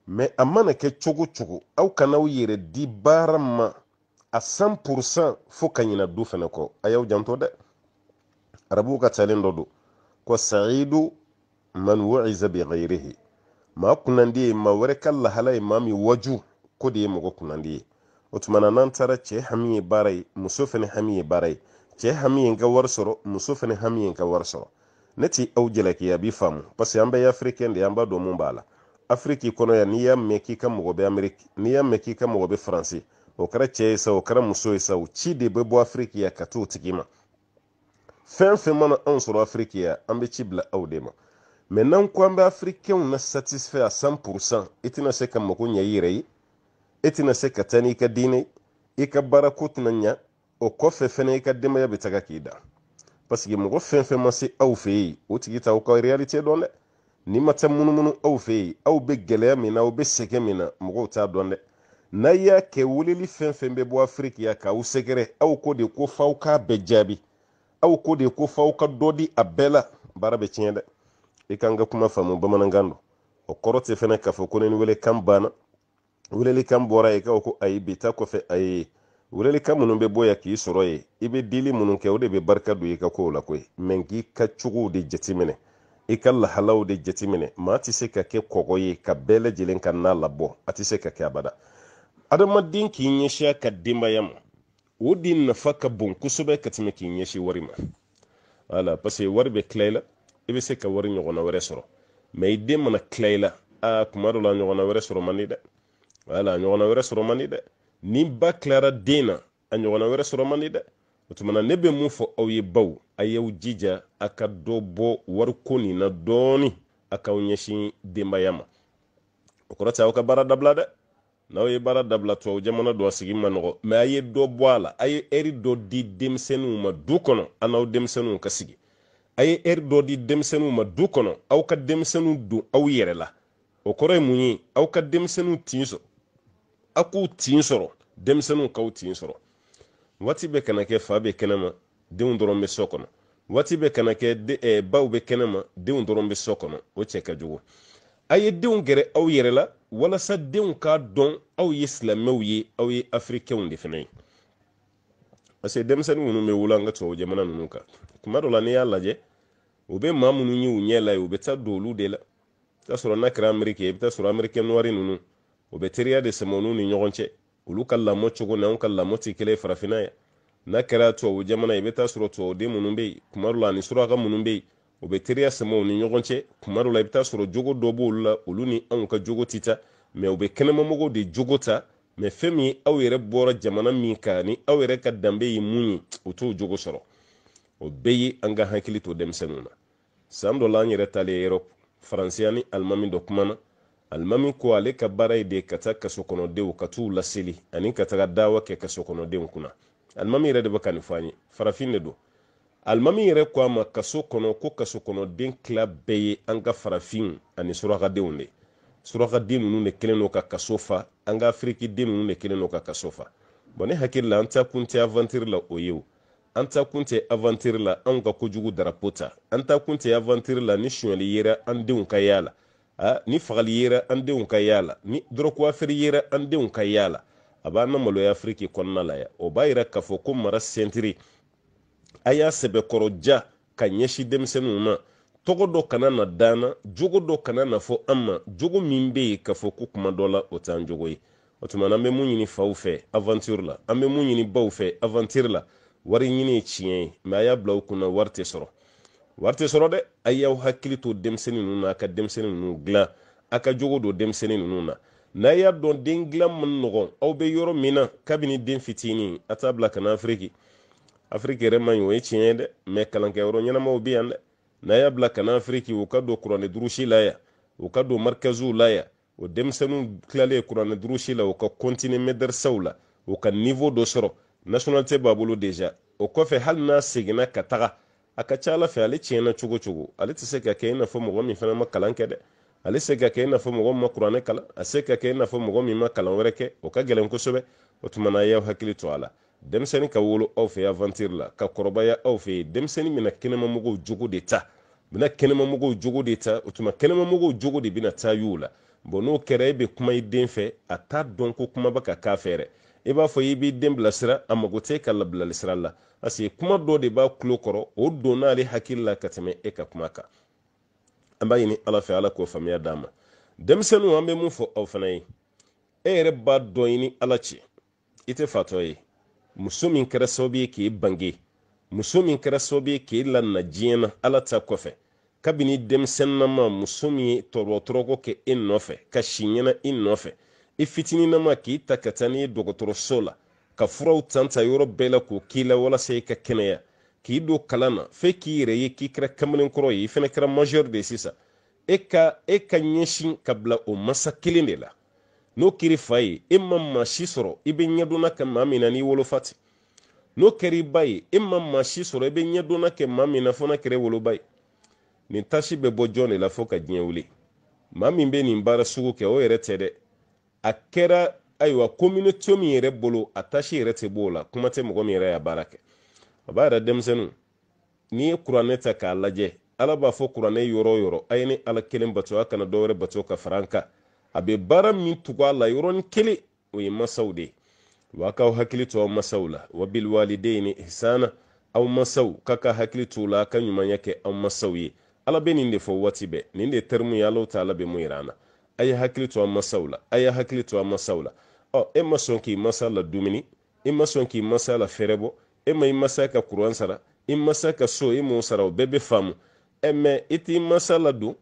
mɛ a mana kɛ cogo cogo aw kan'aw yɛrɛ di baara ma a san pursan fo ka ɲina du fɛnɛ kɔ a y'aw janto dɛ arabuw ka talen dɔ don ko saidu man waiza bighairihi maa kunnandi ye ma wɛrɛ ka lahala ye ma min waju ko de ye mɔgɔ kunnandi ye o tumana n'an taara cɛ hami ye baara ye muso fɛnɛ hami ye baara ye cɛ hami ye ka wari sɔrɔ muso fɛnɛ hami ye ka wari sɔrɔ ne ti aw jalaki b'i faamu parce que an bɛɛ afirikɛn de an b'a dɔn mun b'a la afiriki kɔnɔ n'i y'a mɛn k'i ka mɔgɔ bɛ ameriki n'i y'a mɛn k'i ka mɔgɔ bɛ faransi o kɛra cɛ ye sa o kɛra muso ye sa o ci de bɛ bɔ afiriki yan ka t'o tigi ma fɛn fɛn mana anw sɔrɔ afiriki yan an bɛ ci bila aw de ma mɛ n'an ko an bɛ afirikɛnw na satisfait à 100% i tɛna se ka mago ɲɛ i yɛrɛ ye e tɛna se ka taa n'i ka diinɛ i ka baara ko tɛna ɲa o kɔfɛ fɛnɛ i ka denbaya bɛ taga k'i da paseke mɔgɔ fɛn fɛn ma se aw fɛ yen o tigi o ka realite dɔn dɛ n'i ma taa munumunu aw fɛ yen aw be gɛlɛya min na aw bɛ sɛgɛn min na mɔgɔw t'a dɔn dɛ n'a y'a kɛ weleli fɛn fɛn bɛ bɔ afiriki ya k'aw sɛgɛrɛ aw ko de ko f'aw k'a bɛɛ jaabi aw ko de ko f'aw ka dɔ di a bɛɛ la baara bɛ tiɲɛ dɛ i k'an ka kuma faamu bamanankan don o kɔrɔ tɛ fɛnɛ k'a fɔ ko ni wele kan banna welelikan bɔra ye kaw ko ayi bi ta kɔfɛ a ye welelikan minnu bɛ bɔ yan k'i sɔrɔ ye i bɛ dili minnu kɛ o de bɛ barika don i ka kow la koyi mɛ k'i ka cogow de jateminɛ i ka lahalaw de jateminɛ maa tɛ se ka kɛ kɔgɔ ye ka bɛɛ lajɛlen ka na labɔ a tɛ se ka kɛ abada adamaden k'i ɲɛsin ka denbaya ma o de nafa ka bon kosɛbɛ ka tɛmɛ k'i ɲɛsin wari ma wala parce wari bɛ tila i la i bɛ se ka wari ɲɔgɔnna wɛrɛ sɔrɔ mɛ i den mana tila i la aa kuma dɔ la ɲɔgɔnna wɛrɛ sɔrɔ man dɛ wala a ɲɔgɔnna wɛrɛ sɔrɔ man dɛ ni ba tilara den na a ɲɔgɔnna wɛrɛ sɔrɔ man di dɛ o tuma ne bɛ mun fɔ aw ye baw a y'aw jija a ka dɔ bɔ wariko nin na dɔɔni a k'aw ɲɛsin denbaya ma o kɔrɔ tɛ aw ka baara dabila dɛ n'aw ye baara dabila tubabu jamana don a sigi ma nɔgɔ mɛ a ye dɔ bɔ a la a ye ɛri dɔ di denmisɛnninw ma du kɔnɔ a n'aw denmisɛnninw ka sigi a ye ɛri dɔ di denmisɛnninw ma du kɔnɔ aw ka denmisɛnninw don aw yɛrɛ la o kɔrɔ ye mun ye aw ka denmisɛnninw tin sɔrɔ a k'u tin sɔrɔ denmisɛnninw k'aw tin sɔrɔ waati bɛɛ kana kɛ fa bɛ kɛnɛma denw dɔrɔn bɛ so kɔnɔ waati bɛɛ kana kɛ baw bɛ kɛnɛma denw dɔrɔn bɛ so kɔnɔ o cɛ ka jugu a ye denw gɛrɛ aw yɛrɛ la walasa denw k'a dɔn aw ye silamɛw ye aw ye afirikɛnw de fana ye parce que denmisɛnnin minnu bɛ wolo an ka tubabu jamana ninnu kan tuma dɔ la n'i y'a lajɛ u bɛ maa minnu ye ɲɛ la ye u bɛ taa don olu de la i bɛ taa sɔrɔ n'a kɛra ameriki ye i bɛ taa sɔrɔ amerikɛn nuwari ninnu o bɛ teriya de sama ni ɲɔgɔn cɛ olu ka lamɔ cogo n'anw ka lamɔ tɛ kelen farafinna yan n'a kɛra tubabu jamana i bɛ taa sɔrɔ tubabuden minnu bɛ yen kuma dɔ la ani suraka minnu bɛ yen o bɛ teriya sama ni ɲɔgɔn cɛ kuma dɔ la i bɛ taa sɔrɔ jogo dɔ b'olu la olu ni anw ka jogo tɛ taa mɛ u bɛ kɛnɛmamɔgɔw de jogo ta mɛ fɛn min aw yɛrɛ bɔra jamana min kan ni aw yɛrɛ ka danbe ye mun ye o t'o jogo sɔrɔ o bɛɛ ye an ka hakili to denmisɛnninw na san dɔ la an yɛrɛ talen yɔrɔ faransiya ni alimami dɔ kumana alimami ko ale ka baara ye de ka taa kasokɔnɔdenw ka tuu laseli ani ka taga dawa kɛ kasokɔnɔdenw kunna alimami yɛrɛ de bɛ ka nin fɔ an ye farafin de don alimami yɛrɛ ko a ma kaso kɔnɔ ko kasokɔnɔden tila bɛɛ ye an ka farafin ani surakadenw de surakaden ninnu de kelen don ka kaso fa an ka afirikiden ninnu de kelen don ka kaso fa bɔn ne hakili la an ta kun tɛ avantiri la o ye an ta kun tɛ avantiri la anw ka kojugu darapo ta an ta kun tɛ avantiri la ni suɲɛli yera an denw ka y'a la ni fagali yera an denw ka y'a la ni dɔrɔkuwafeere yera an denw ka y'a la a b'an na maloya afiriki kɔnɔna la yan o b'a yira k'a fɔ ko mara sentiri a y'a sɛbɛkɔrɔja ka ɲɛsin denmisɛnninw ma tɔgɔ dɔ kana na d'an jogo dɔ kana na fɔ an ma jogo min bɛ yen k'a fɔ ko kuma dɔ la o t'an jogo ye o tuma na an bɛ mun ɲini faw fɛ aventure la an bɛ mun ɲini baw fɛ aventure la wari ɲini ye tiɲɛ ye mɛ a y'a bila u kunna wari tɛ sɔrɔ wari tɛ sɔrɔ dɛ a y'aw hakili to denmisɛnnin ninnu na a ka denmisɛnnin ninnu dilan a ka jogo don denmisɛnnin ninnu na n'a y'a dɔn den dilan man nɔgɔn aw bɛ yɔrɔ min na kabini den fitinin a t'a bila ka na afiriki afiriki yɛrɛ man ɲi o ye tiɲɛ ye dɛ mɛ kalankɛyɔrɔ ɲɛnamaw bɛ yan dɛ n'a y'a bila ka na afiriki u ka don kuranɛ durusi la yan u ka don marikaziw la yan o denmisɛnninw tilalen kuranɛ durusi la u ka kɔntine mɛdɛrisaw la u ka niwo dɔ sɔrɔ nasiyɔnalite b'a bolo deja o kɔfɛ hali n'a seginna ka taga a ka ca ala fɛ ale tiɲɛna cogo cogo ale tɛ se ka kɛ i n'a fɔ mɔgɔ min fana ma kalan kɛ dɛ ale se ka kɛ i n'a fɔ mɔgɔ min ma kuranɛ kalan a se ka kɛ i n'a fɔ mɔgɔ min ma kalan wɛrɛ kɛ o ka gɛlɛn kosɛbɛ o tuma na y'aw hakili to a la denmisɛnnin ka wolo aw fɛ avantiri la ka kɔrɔbaya aw fɛ yen denmisɛnnin bɛna kɛnɛmamɔgɔw jogo de ta bɛna kɛnɛmamɔgɔw jogo de ta o tuma kɛnɛmamɔgɔw jogo de bɛna taa y'u la bon n'o kɛra e bɛ kuma i den fɛ a t'a dɔn ko kuma bɛ ka k'a fɛ dɛ i b'a fɔ i b'i den bilasira a mago tɛ e ka labilalisira la parce que kuma dɔ de b'a tulo kɔrɔ o donna ale hakili la ka tɛmɛ e ka kuma kan an b'a ɲini ala fɛ ala k'o faamuya d'a ma denmisɛnninw an bɛ mun fɔ aw fana ye e yɛrɛ b'a dɔn i ni ala cɛ i tɛ fatɔ ye muso min kɛra sababu ye k'e bange muso min kɛra sababu ye k'e lana diɲɛ na ala ta kɔfɛ kabini denmisɛnninama muso min ye tɔrɔtɔrɔkɔ kɛ e nɔfɛ ka si ɲɛna i nɔfɛ i fitininama k'i ta ka taa n'i ye dɔgɔtɔrɔso la ka furaw tanta yɔrɔ bɛɛ la k'o k'i la walasa i ka kɛnɛya k'i don kalan na f'e k'i yɛrɛ ye k'i kɛra kamalenkɔrɔ ye i fɛnɛ kɛra majeur de sisan e ka e ka ɲɛsin ka bila o masa kelen de la n'o kɛr'i fa ye e ma maa si sɔrɔ i bɛ ɲɛdɔnna kɛ maa min na n'i wolofa ten n'o kɛra i ba ye e ma maa si sɔrɔ i bɛ ɲɛdɔnna kɛ maa min na fo kɛra woloba ye nin tasi bɛ bɔ jɔn de la fo ka diɲɛ wuli maa min bɛ nin baara sugu kɛ o yɛrɛ tɛ dɛ a kɛra ayiwa community min yɛrɛ bolo a tasi yɛrɛ tɛ b'o la kuma tɛ mɔgɔ min yɛrɛ y'a baara kɛ a b'a yɛrɛ denmisɛnninw n'i ye kuranɛ ta k'a lajɛ ala b'a fɔ kuranɛ yɔrɔ o yɔrɔ a ye ne ala kelen bato a kana dɔwɛrɛ bato ka fara an kan a bɛ baara min tugu a la yɔrɔnin kelen o ye masaw de ye wa k'aw hakili to aw masaw la wa ihsana aw masaw ka ka hakili to la a ka ɲumanya kɛ aw masaw ye ala bɛ nin de fɔ waati bɛɛ nin de ye ala bɛ mun yira an na to aw masaw la to aw ɔ e ma sɔn k'i masa la dumuni i ma sɔn k'i masa la fɛrɛ bɔ e ma i masa ka kuran sara i masa ka so i m'o sara o bɛɛ bɛ faamu ɛ mɛ i t'i masa la don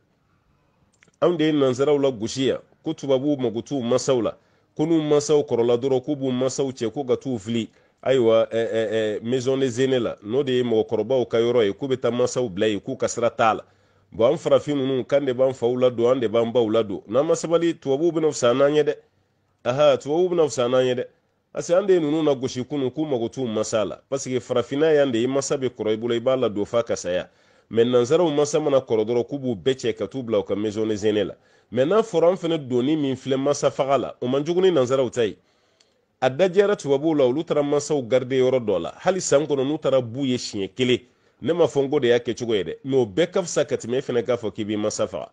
anw de ye nansaraw la gosi yan ko tubabuw mago t'u masaw la ko n'u masaw kɔrɔla dɔrɔn k'u b'u masaw cɛ ko ka t'u fili ayiwa ɛ ɛ ɛ maison de zene la n'o de ye mɔgɔkɔrɔbaw ka yɔrɔ ye k'u bɛ taa masaw bila yen k'u ka sira t'a la bon an farafin ninnu kan de b'an faw ladon an de b'an baw ladon n'an ma sabali tubabuw bɛna fisa n'an ye dɛ aha tubabu bɛna fisa n'an ye dɛ parce que an de ye ninnu na gosi kunun k'u mago t'u masa la parce que farafinna yan de i masa bɛ kɔrɔ i bolo i b'a ladon f'a kasaya mɛ nansaraw masa mana kɔrɔ dɔrɔn k'u b'u bɛɛ cɛ ka t'u bila u ka maison de zene la mɛ n'a fɔra an fɛnɛ donni min filɛ masa faga la o man jugu ni nansaraw ta ye a dajɛra tubabuw la olu taara masaw garde yɔrɔ dɔ la hali san kɔnɔ n'u taara b'u ye siɲɛ kelen ne ma fɔ n ko de y'a kɛcogo ye dɛ mɛ o bɛɛ ka fisa ka tɛmɛ e fɛnɛ k'a fɔ k'i b'i masa faga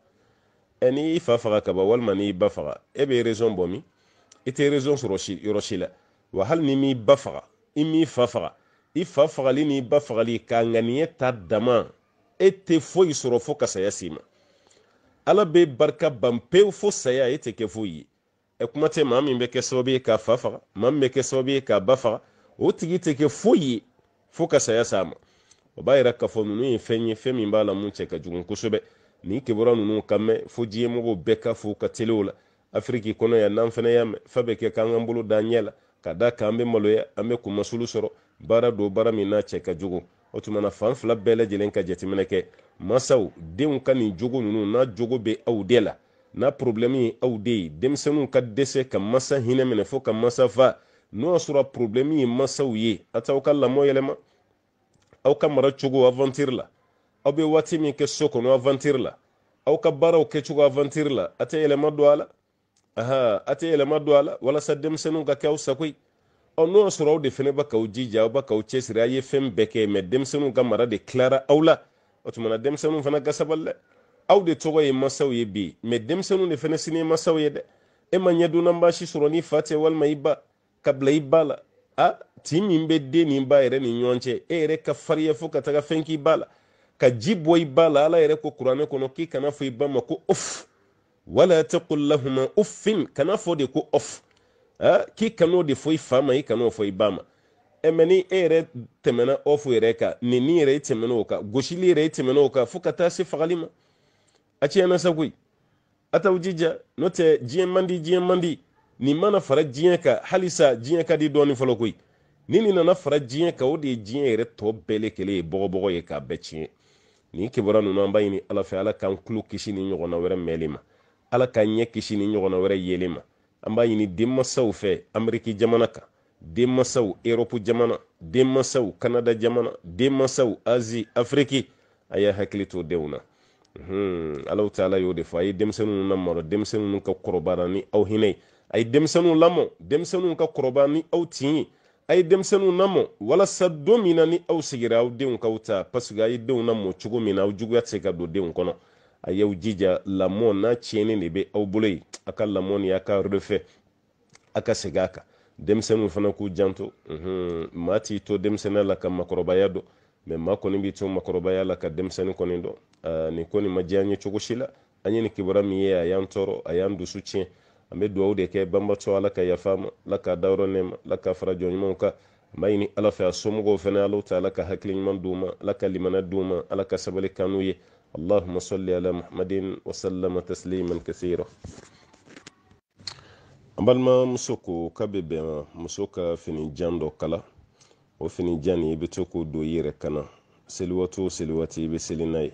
ɛ n'i y'i fa faga ka ban walima n'i ba faga e bɛ raison bɔ min i tɛ rezon sɔrɔ yɔrɔ si la wa hali ni m'i ba faga i m'i fa faga i fa fagali n'i ba fagali k'a ŋaniya ta dama e tɛ foyi sɔrɔ fo ka saya s'i ma ala bɛ barika ban pewu fo saya e tɛ kɛ foyi ye ɛ kuma tɛ maa min bɛ kɛ sababu ye k'a fa faga maa min bɛ kɛ sababu ye k'a ba faga o tigi tɛ kɛ foyi ye fo ka saya s'a ma o b'a yira k'a fɔ ninnu ye fɛn ye fɛn min b'a la mun cɛ ka jugu kosɛbɛ nin kibaruya ninnu ka mɛn fo diɲɛmɔgɔw bɛɛ ka fo u ka telew la afiriki kɔnɔ yan n'an fana y'a mɛn fa bɛ k'an k'an bolo da ɲɛ ka da kan an bɛ maloya an bɛ kunmasulu sɔrɔ baara mi baara n'a cɛ ka jugu o fan fila bɛɛ lajɛlen ka jateminɛ kɛ masaw denw ka nin jogo n'a jogo bɛ aw n'a problème ye aw de ka dɛsɛ ka masa hinɛ minɛ fo ka masa fa n'o y'a sɔrɔ masaw ye a t'aw ka lamɔ aw ka mara cogo aventure la aw bɛ waati min kɛ so kɔnɔ aventure la aw ka baaraw kɛcogo aventure la a tɛ yɛlɛma don aha a tɛ yɛlɛma don a la walasa denmisɛnninw ka kɛ aw sago ɔ n'o y'a sɔrɔ aw de fana ba k'aw jija aw bɛ k'aw cɛsiri a ye fɛn bɛɛ kɛ mɛ denmisɛnninw ka mara de tilara aw la o tuma na denmisɛnninw fana ka sabali dɛ aw de tɔgɔ ye masaw ye bi mɛ denmisɛnninw de fana sini ye masaw ye dɛ e ma ɲɛdonna baasi sɔrɔ n'i fa tɛ walima i ba ka i ba la a tin min bɛ den nin ba yɛrɛ ni ɲɔgɔn cɛ e yɛrɛ ka fariya fo ka taga fɛn k'i ba la ka ji bɔ i ba la ala yɛrɛ ko kuranɛ kɔnɔ k'i kana fɔ i ba ma ko of wala taqul lahuma uffin kana fɔ de ko ɔf ha k'i kan'o de fɔ i fa ma i kan'o fɔ i ba ma ɛmɛ e ni e yɛrɛ tɛmɛna off yɛrɛ kan nini yɛrɛ i tɛmɛna o kan gosili yɛrɛ i tɛmɛna o kan fo ka taa se fagali ma a tiɲɛna sa koyi a t'aw jija n'o tɛ diɲɛ man di diɲɛ man di nin mana fara diɲɛ kan halisa diɲɛ ka di dɔɔni fɔlɔ koyi ni nin nana fara diɲɛ kan o de ye diɲɛ yɛrɛ tɔ bɛɛ le kelen ye bɔgɔbɔgɔ ye k'a bɛɛ tiɲɛ nin kibaruya ninnu an b'a ɲini ala fɛ ala k'an tulo kisi ni ɲɔgɔnna wɛrɛ mɛnli ma ala k'a ɲɛ kisi ni ɲɔgɔnna wɛrɛ yelen ma an b'a ɲini denmansaw fɛ amiriki jamana kan denmansaw erɔpu jamana denmansaw kanada jamana denmansaw azi afiriki a y'a hakili to denw na alaw taala y'o de fɔ a ye denmisɛnninw lamara denmisɛnninw ka kɔrɔbara ni aw hinɛ a ye denmisɛnninw lamɔ denmisɛnninw ka kɔrɔbara ni aw tin ye a ye denmisɛnninw lamɔ walasa don min na ni aw sigira aw denw k'aw ta paseke a ye denw lamɔ cogo min na aw juguya tɛ se ka don denw kɔnɔ a y'aw jija lamɔ n'a tiɲɛni de bɛ aw bolo yen a ka lamɔ nin a ka fɛ a ka segin a kan denmisɛnninw fana k'u janto maa t'i to denmisɛnninya la ka makɔrɔbaya dɔn mɛ maa kɔni b'i to makɔrɔbaya la ka denmisɛnnin kɔni dɔn nin ko nin ma diya an ye cogo si la an ye nin kibaruya min ye a y'an tɔɔrɔ a y'an dusu tiɲɛ an bɛ dugawu de kɛ banbatɔ ala ka yafa ma ala k'a dayɔrɔ nɛma ala k'a fara jɔnɲumanw kan n b'a ɲini ala fɛ a somɔgɔw fana ala ta ala ka hakili ɲuman d'u ma ala ka limana d'u ma ala ka sabali kan'u ye اللهم صل على محمد وسلم تسليما كثيرا balima muso ko ka bɛ bɛn muso ka finijan dɔ kala o finijan nin i bɛ to k'o don i yɛrɛ kana seliwaati o seliwaati i bɛ seli n'a ye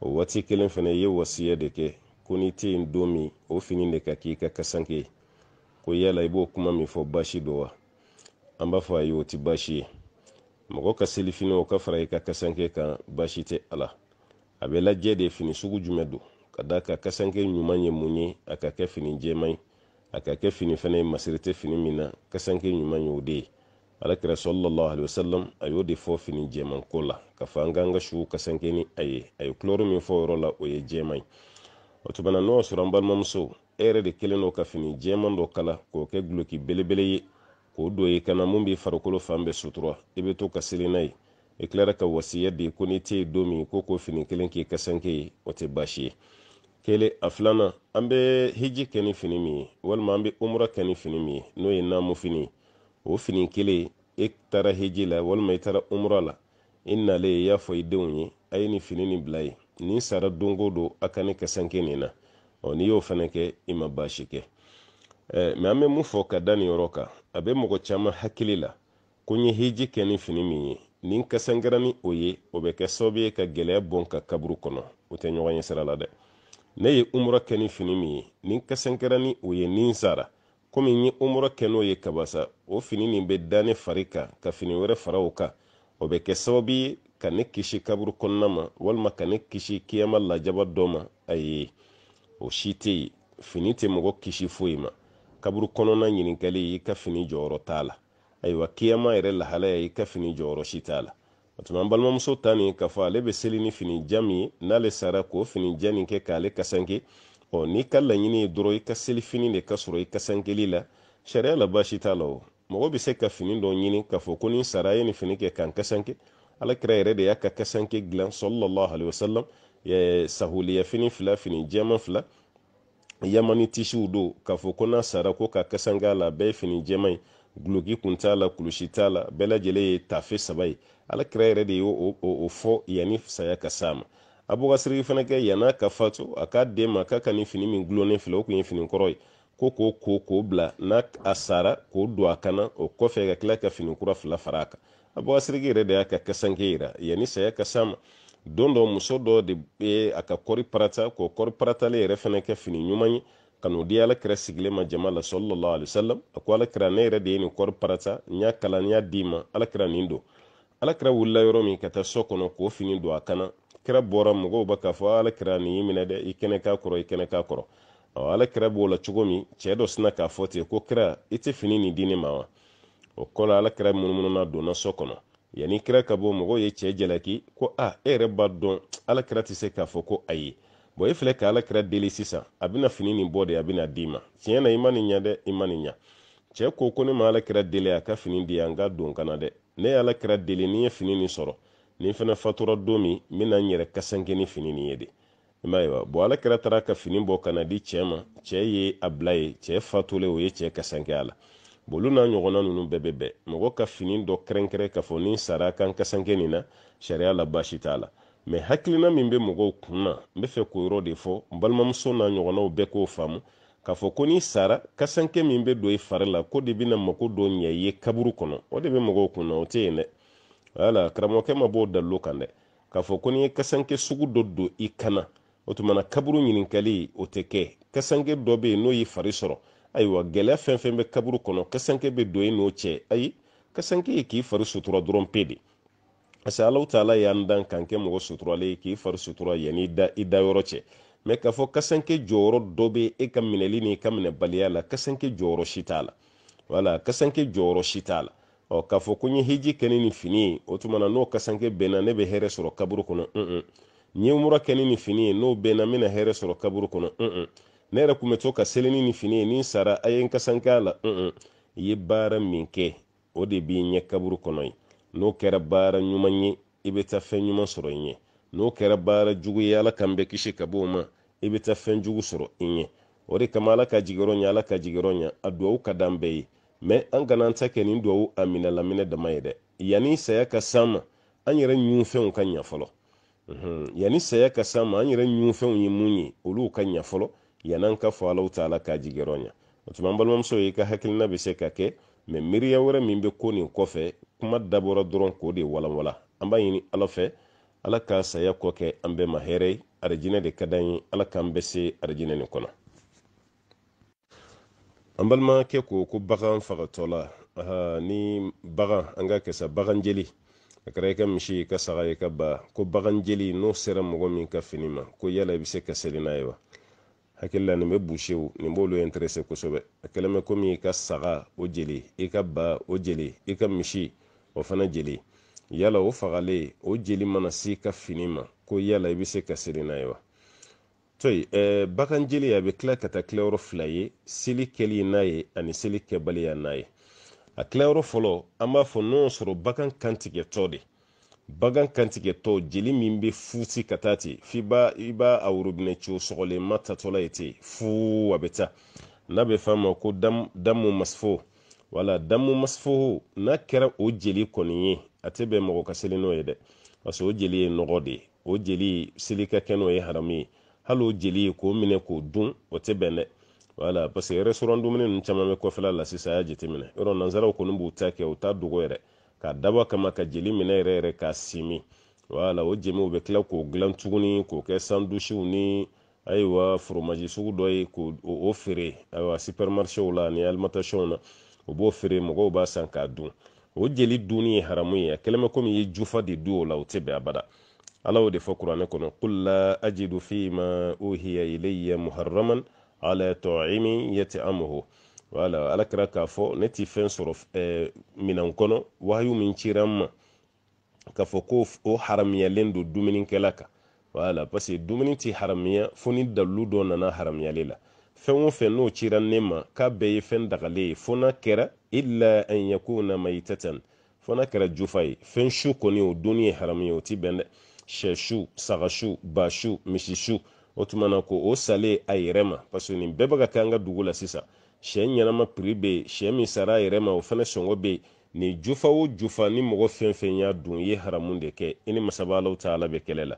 o waati kelen fana i ye wasiya de kɛ ko n'i tɛ yen don min o fini de ka k'i ka kasanke ye ko yala i b'o kuma min fɔ baasi don wa an b'a fɔ ayi o tɛ baasi ye mɔgɔ ka selifini o ka fara i ka kasanke kan baasi tɛ a la a bɛ lajɛ de fini sugu jumɛn don ka d'a kan kasanke ɲuman ye mun ye a ka kɛ fini jɛman ye a ka kɛ fini fana ye masiri tɛ fini min na kasanke ɲuman ye o de ye alakira sɔlɔlɔ aliwasalam a y'o de fɔ fini jɛman ko la k'a fɔ an k'an ka suw kasanke ni a ye a ye kulɔri min fɔ yɔrɔ la o ye jɛman ye o tuma na n'o sɔrɔ an balimamuso e yɛrɛ de kɛlen don ka fini jɛman dɔ kala k'o kɛ duloki belebele ye k'o don i kana mun b'i farikolo fan bɛɛ sutura i bɛ to ka seli n'a ye i tilara ka wasiya di ko ni te ye don min ko ko fini kelen k'i kasanke ye o tɛ baasi ye kele a filanan an bɛ hiji kɛ ni fini min ye walima an bɛ umura kɛ ni fini min ye n'o ye namu fini o fini kelen i e taara hiji la walima i taara umura la i nalen i y'a fɔ i denw ye a ye nin fini nin bila ye nin sara don o don a ka ne kasanke nin na ɔ n'i y'o fana kɛ i ma baasi kɛ ɛɛ mɛ an bɛ mun fɔ ka da nin yɔrɔ kan a bɛ mɔgɔ caman hakili la ko n ye hiji kɛ ni fini min ye nin kasangara ni o ye o bɛ kɛ sababu ye ka gɛlɛya bɔn ka kaburu kɔnɔ o tɛ ɲɔgɔn ye sira la dɛ ne ye umura kɛ ni fini min ye nin kasangara ni o ye nin sara komi n ye umura kɛ n'o ye kabasa o fini nin bɛ da ne fari kan ka fini wɛrɛ fara o kan o bɛ kɛ sababu ye ka ne kisi kaburu kɔnɔna ma walima ka ne kisi kiyama lajaba dɔ ma ayi o si tɛ yen fini tɛ mɔgɔ kisi foyi ma kaburu kɔnɔna ɲininkali i ka fini jɔyɔrɔ t'a la ayiwa kiyama yɛrɛ lahalaya i ka fini jɔyɔrɔ si t'a la o an balimamuso ta nin k'a fɔ ale bɛ seli ni fini ja min ye n'ale sara k'o fini ja nin kɛ k'ale kasanke ɔ n'i ka laɲini ye dɔrɔn i ka seli fini de ka sɔrɔ i kasankeli la sariya la baasi t'a la o mɔgɔ bɛ se ka fini dɔ ɲini k'a fɔ ko nin sara ye nin fini kɛ k'an kasanke alakira yɛrɛ de y'a ka kasanke dilan sɔlɔlɔhu alayhi wa salam sahuliya fini fila fini jɛman fila yamani tisiw don k'a fɔ ko n'a sara ko ka kasanke a la a bɛɛ ye fini jɛman ye guloki kun t'a la kulusi t'a la bɛɛ ye tafe saba ye alakira yɛrɛ de y'o fɔ yanni saya ka s'a ma abubakasiri fana kɛ yann'a ka fatu a k'a den ma k'a ka nin fini min gulonnen filɛ o kun ye fini ye ko k'o ko k'o bila n'a a sara k'o don a kan o kɔfɛ ka tila ka fini fila fara a kan abubakasiriki yɛrɛ de y'a ka kasanke yira yanni saya ka s'a ma don dɔ muso dɔ de ye a ka kɔri parata k'o kɔri paratalen yɛrɛ fana kɛ fini ɲuman ye ka di ala kɛra sigilen ma jama la sɔlɔlɔ alisalam a ko ala kɛra ne yɛrɛ de ye nin kɔri parata n y'a kalan n y'a d'i ma ala kɛra nin don ala kɛra wulila yɔrɔ min ka taa so kɔnɔ k'o fini don a kana kɛra bɔra mɔgɔw ba k'a fɔ ala kɛra nin y'i minɛ dɛ i kɛnɛ k'a kɔrɔ i kɛnɛ k'a kɔrɔ ɔ ala kɛra b'o la cogo min cɛ dɔ sina k'a fɔ ten ko kɛra i tɛ fini nin di ne ma wa o kɔ la ala kɛra munumunu donna so kɔnɔ yanni kɛra ka bɔ mɔgɔw ye cɛ jalaki ko a e yɛrɛ b'a dɔn ala kɛra tɛ se k'a fɔ ko ayi bɔn i filɛ ka ala kira deli sisan a bena fini nin bɔ de a bɛna d'i ma tiɲɛ na i ma nin ɲa dɛ i ma nin ɲa cɛ ko ko ne ma ala kira deli a ka fini di yan n ka don kana dɛ ne ye ala kira deli ni ye fini nin sɔrɔ ni fana fatura don min n bɛna n yɛrɛ kasanke ni fini nin ye de i m'a ye wa bɔn ala kira taara ka fini bɔ kana di cɛ ma cɛ ye a bila ye cɛ fatulen o ye cɛ kasanke a la bon n'a ɲɔgɔnna ninnu bɛɛ bɛ bɛn mɔgɔ ka fini dɔ kɛrɛnkɛrɛn k'a fɔ ni sara kan kasanke nin na sariya la baasi t'a la mɛ hakilina min be mɔgɔw kun na n be fɛ k'o yɔrɔ de fɔ n balimamuso n'a ɲɔgɔnnaw bɛɛ k'o faamu k'a fɔ ko n'i sara kasankɛ min be don i fari la ko de bena mako dɔ ɲɛ i ye kaburu kɔnɔ o de bɛ mɔgɔw kun na o tɛ yen dɛ wala karamɔgɔkɛ ma b'o dalilu kan dɛ k'a fɔ ko n'i ye kasankɛ sugu dɔ don i kana na o tuma kaburu ɲininkali o tɛ kɛ kasankɛ dɔ be yen n'o y'i fari sɔrɔ ayiwa gɛlɛya fɛn fɛn bɛ kaburu kɔnɔ kasankɛ be don i n'o cɛ ayi kasankɛ ye k'i fari sutura dɔrɔn pe de parce que alaw taala y'an dan k'an kɛ mɔgɔ suturalen k'i fari sutura yanni i da cɛ mɛ k'a fɔ kasanke jɔyɔrɔ dɔ bɛ e ka minɛli n'i ka minɛbaliya la kasanke jɔyɔrɔ si t'a la wala kasanke jɔyɔrɔ si t'a la ɔ k'a fɔ ko n ye hiji kɛ ni fini ye o tuma na n'o kasanke bɛnna ne bɛ hɛrɛ sɔrɔ kaburu kɔnɔ un n ye mura kɛ ni fini ye n'o bɛnna n bɛna hɛrɛ sɔrɔ kaburu kɔnɔ un ne yɛrɛ kun bɛ to ka seleni ni fini ye ni sara a ye n kasanke a la un i ye baara min kɛ o de b'i ɲɛ kaburu kɔnɔ ye n'o kɛra baara ɲuman ye i bɛ taa fɛn ɲuman sɔrɔ i ɲɛ n'o kɛra baara jugu ye ala k'an bɛɛ kisi ka bɔ o ma i bɛ taa fɛn jugu sɔrɔ i ɲɛ o de kama ala ka jigiyɔrɔ ɲɛ ala ka jigiyɔrɔ ɲɛ a duwawu ka d'an bɛɛ ye mɛ an kana an ta kɛ nin duwawu a minɛ dama ye dɛ yanni saya ka s'an ma an yɛrɛ ɲunfɛnw ka ɲa fɔlɔ yanni saya ka s'an ma an yɛrɛ ɲunfɛnw ye mun ye olu ka ɲa fɔlɔ yan'an ka fɔ alaw ta ala k'a jigiyɔrɔ ɲɛ o tuma an balimamuso ye i ka hakilina bɛ se ka kɛ mɛ miiriya wɛrɛ min bɛ ko nin kɔfɛ kuma dabɔra dɔrɔn k'o de walawala an b'a ɲini ala fɛ ala ka saya kɔ kɛ an bɛɛ ma hɛrɛ ye arijinɛ de ka d'an ye ala k'an bɛɛ se arijinɛ nin kɔnɔ an balimakɛ ko ko bagan fagatɔ ni bagan an ka kɛsa bagan a kɛra i ka misi i ka saga i ka ba ko bagan n'o sera mɔgɔ min ka fini ma ko yala i bɛ se ka seli n'a ye wa hakilila nin be busew nin b'olu interese kosɛbɛ a kɛlen komi i ka saga o jeli i ka ba o jeli i ka misi o fana jeli yala o fagale o jeli mana se ka fini ma ko yala i be se ka seli n'a ye wa to eh, bakan jeli a be kila ka taa tilayɔrɔ fila ye seli kɛli n'a ye ani seli kɛbaliya n'a ye a tilayɔrɔ fɔlɔ an b'a fɔ n'o sɔrɔ bagan kan tigɛtɔ de bagan kantigɛtɔ jeli min be fusi ka taa ten f'i b'a i b'a a worobinɛco sɔgɔlenma tatɔla ye ten fuu a bɛ taa n'a bɛ f'a ma ko damu masfo wala damu masfo n'a kɛra o jeli kɔni ye a tɛ bɛn mɔgɔ ka seli n'o ye dɛ parce o jeli ye nɔgɔ de o jeli seli ka kɛ n'o ye haramu ye hali o jeli e k'o minɛ k'o dun o tɛ bɛn dɛ wala parce restaurant dumuni ninnu caman bɛ kɔfɛla la sisan a y'a jateminɛ yɔrɔ nanzaraw kɔni b'u ta kɛ u t'a dogo yɛrɛ ka dabɔ kama ka jeli minɛ yɛrɛ yɛrɛ k'a simi wala o jeliw bɛ kila k'o gilan tuguni k'o kɛ sandusiw ni ayiwa foromaji sugu dɔ ye k'o o feere ayiwa supermarchéw la ani alimentation na o b'o feere mɔgɔw b'a san k'a dun o jeli dunni ye haramu ye a kɛlen bɛ komi i ye jufa de dun o la o tɛ bɛn abada ala y'o de fɔ kuranɛ kɔnɔ qul la ajidu fima uhiya ilayya muharraman ala ta'imi yata'amuhu wala alakira k'a fɔ ne ti fɛn sɔrɔ eh, minan kɔnɔ wahayu min cira n ma k'a fɔ ko o haramuyalen don dumunikɛla kan wala paseke dumuni ti haramuya fo ni dalilu dɔ nana haramuyali la fɛn o fɛn n'o cira ne ma k'a bɛɛ ye fɛn dagale ye fo n'a kɛra illa an yakuna maitatan fo n'a kɛra jufa ye fɛn su kɔni o donni ye haramu o ti bɛn dɛ sɛ su saga su ba su misi su o tumana ko o sale a yɛrɛ ma paseke nin bɛɛ bɛ ka kɛ an ka dugu la sisan sɛ ɲɛnama piri bɛ yen sɛ min sara yɛrɛ ma o fana sɔngɔ bɛ ni jufa o jufa ni mɔgɔ fɛn fɛn y'a dun i ye haramu de kɛ i ni masabalaw ta ala bɛ kɛlɛ la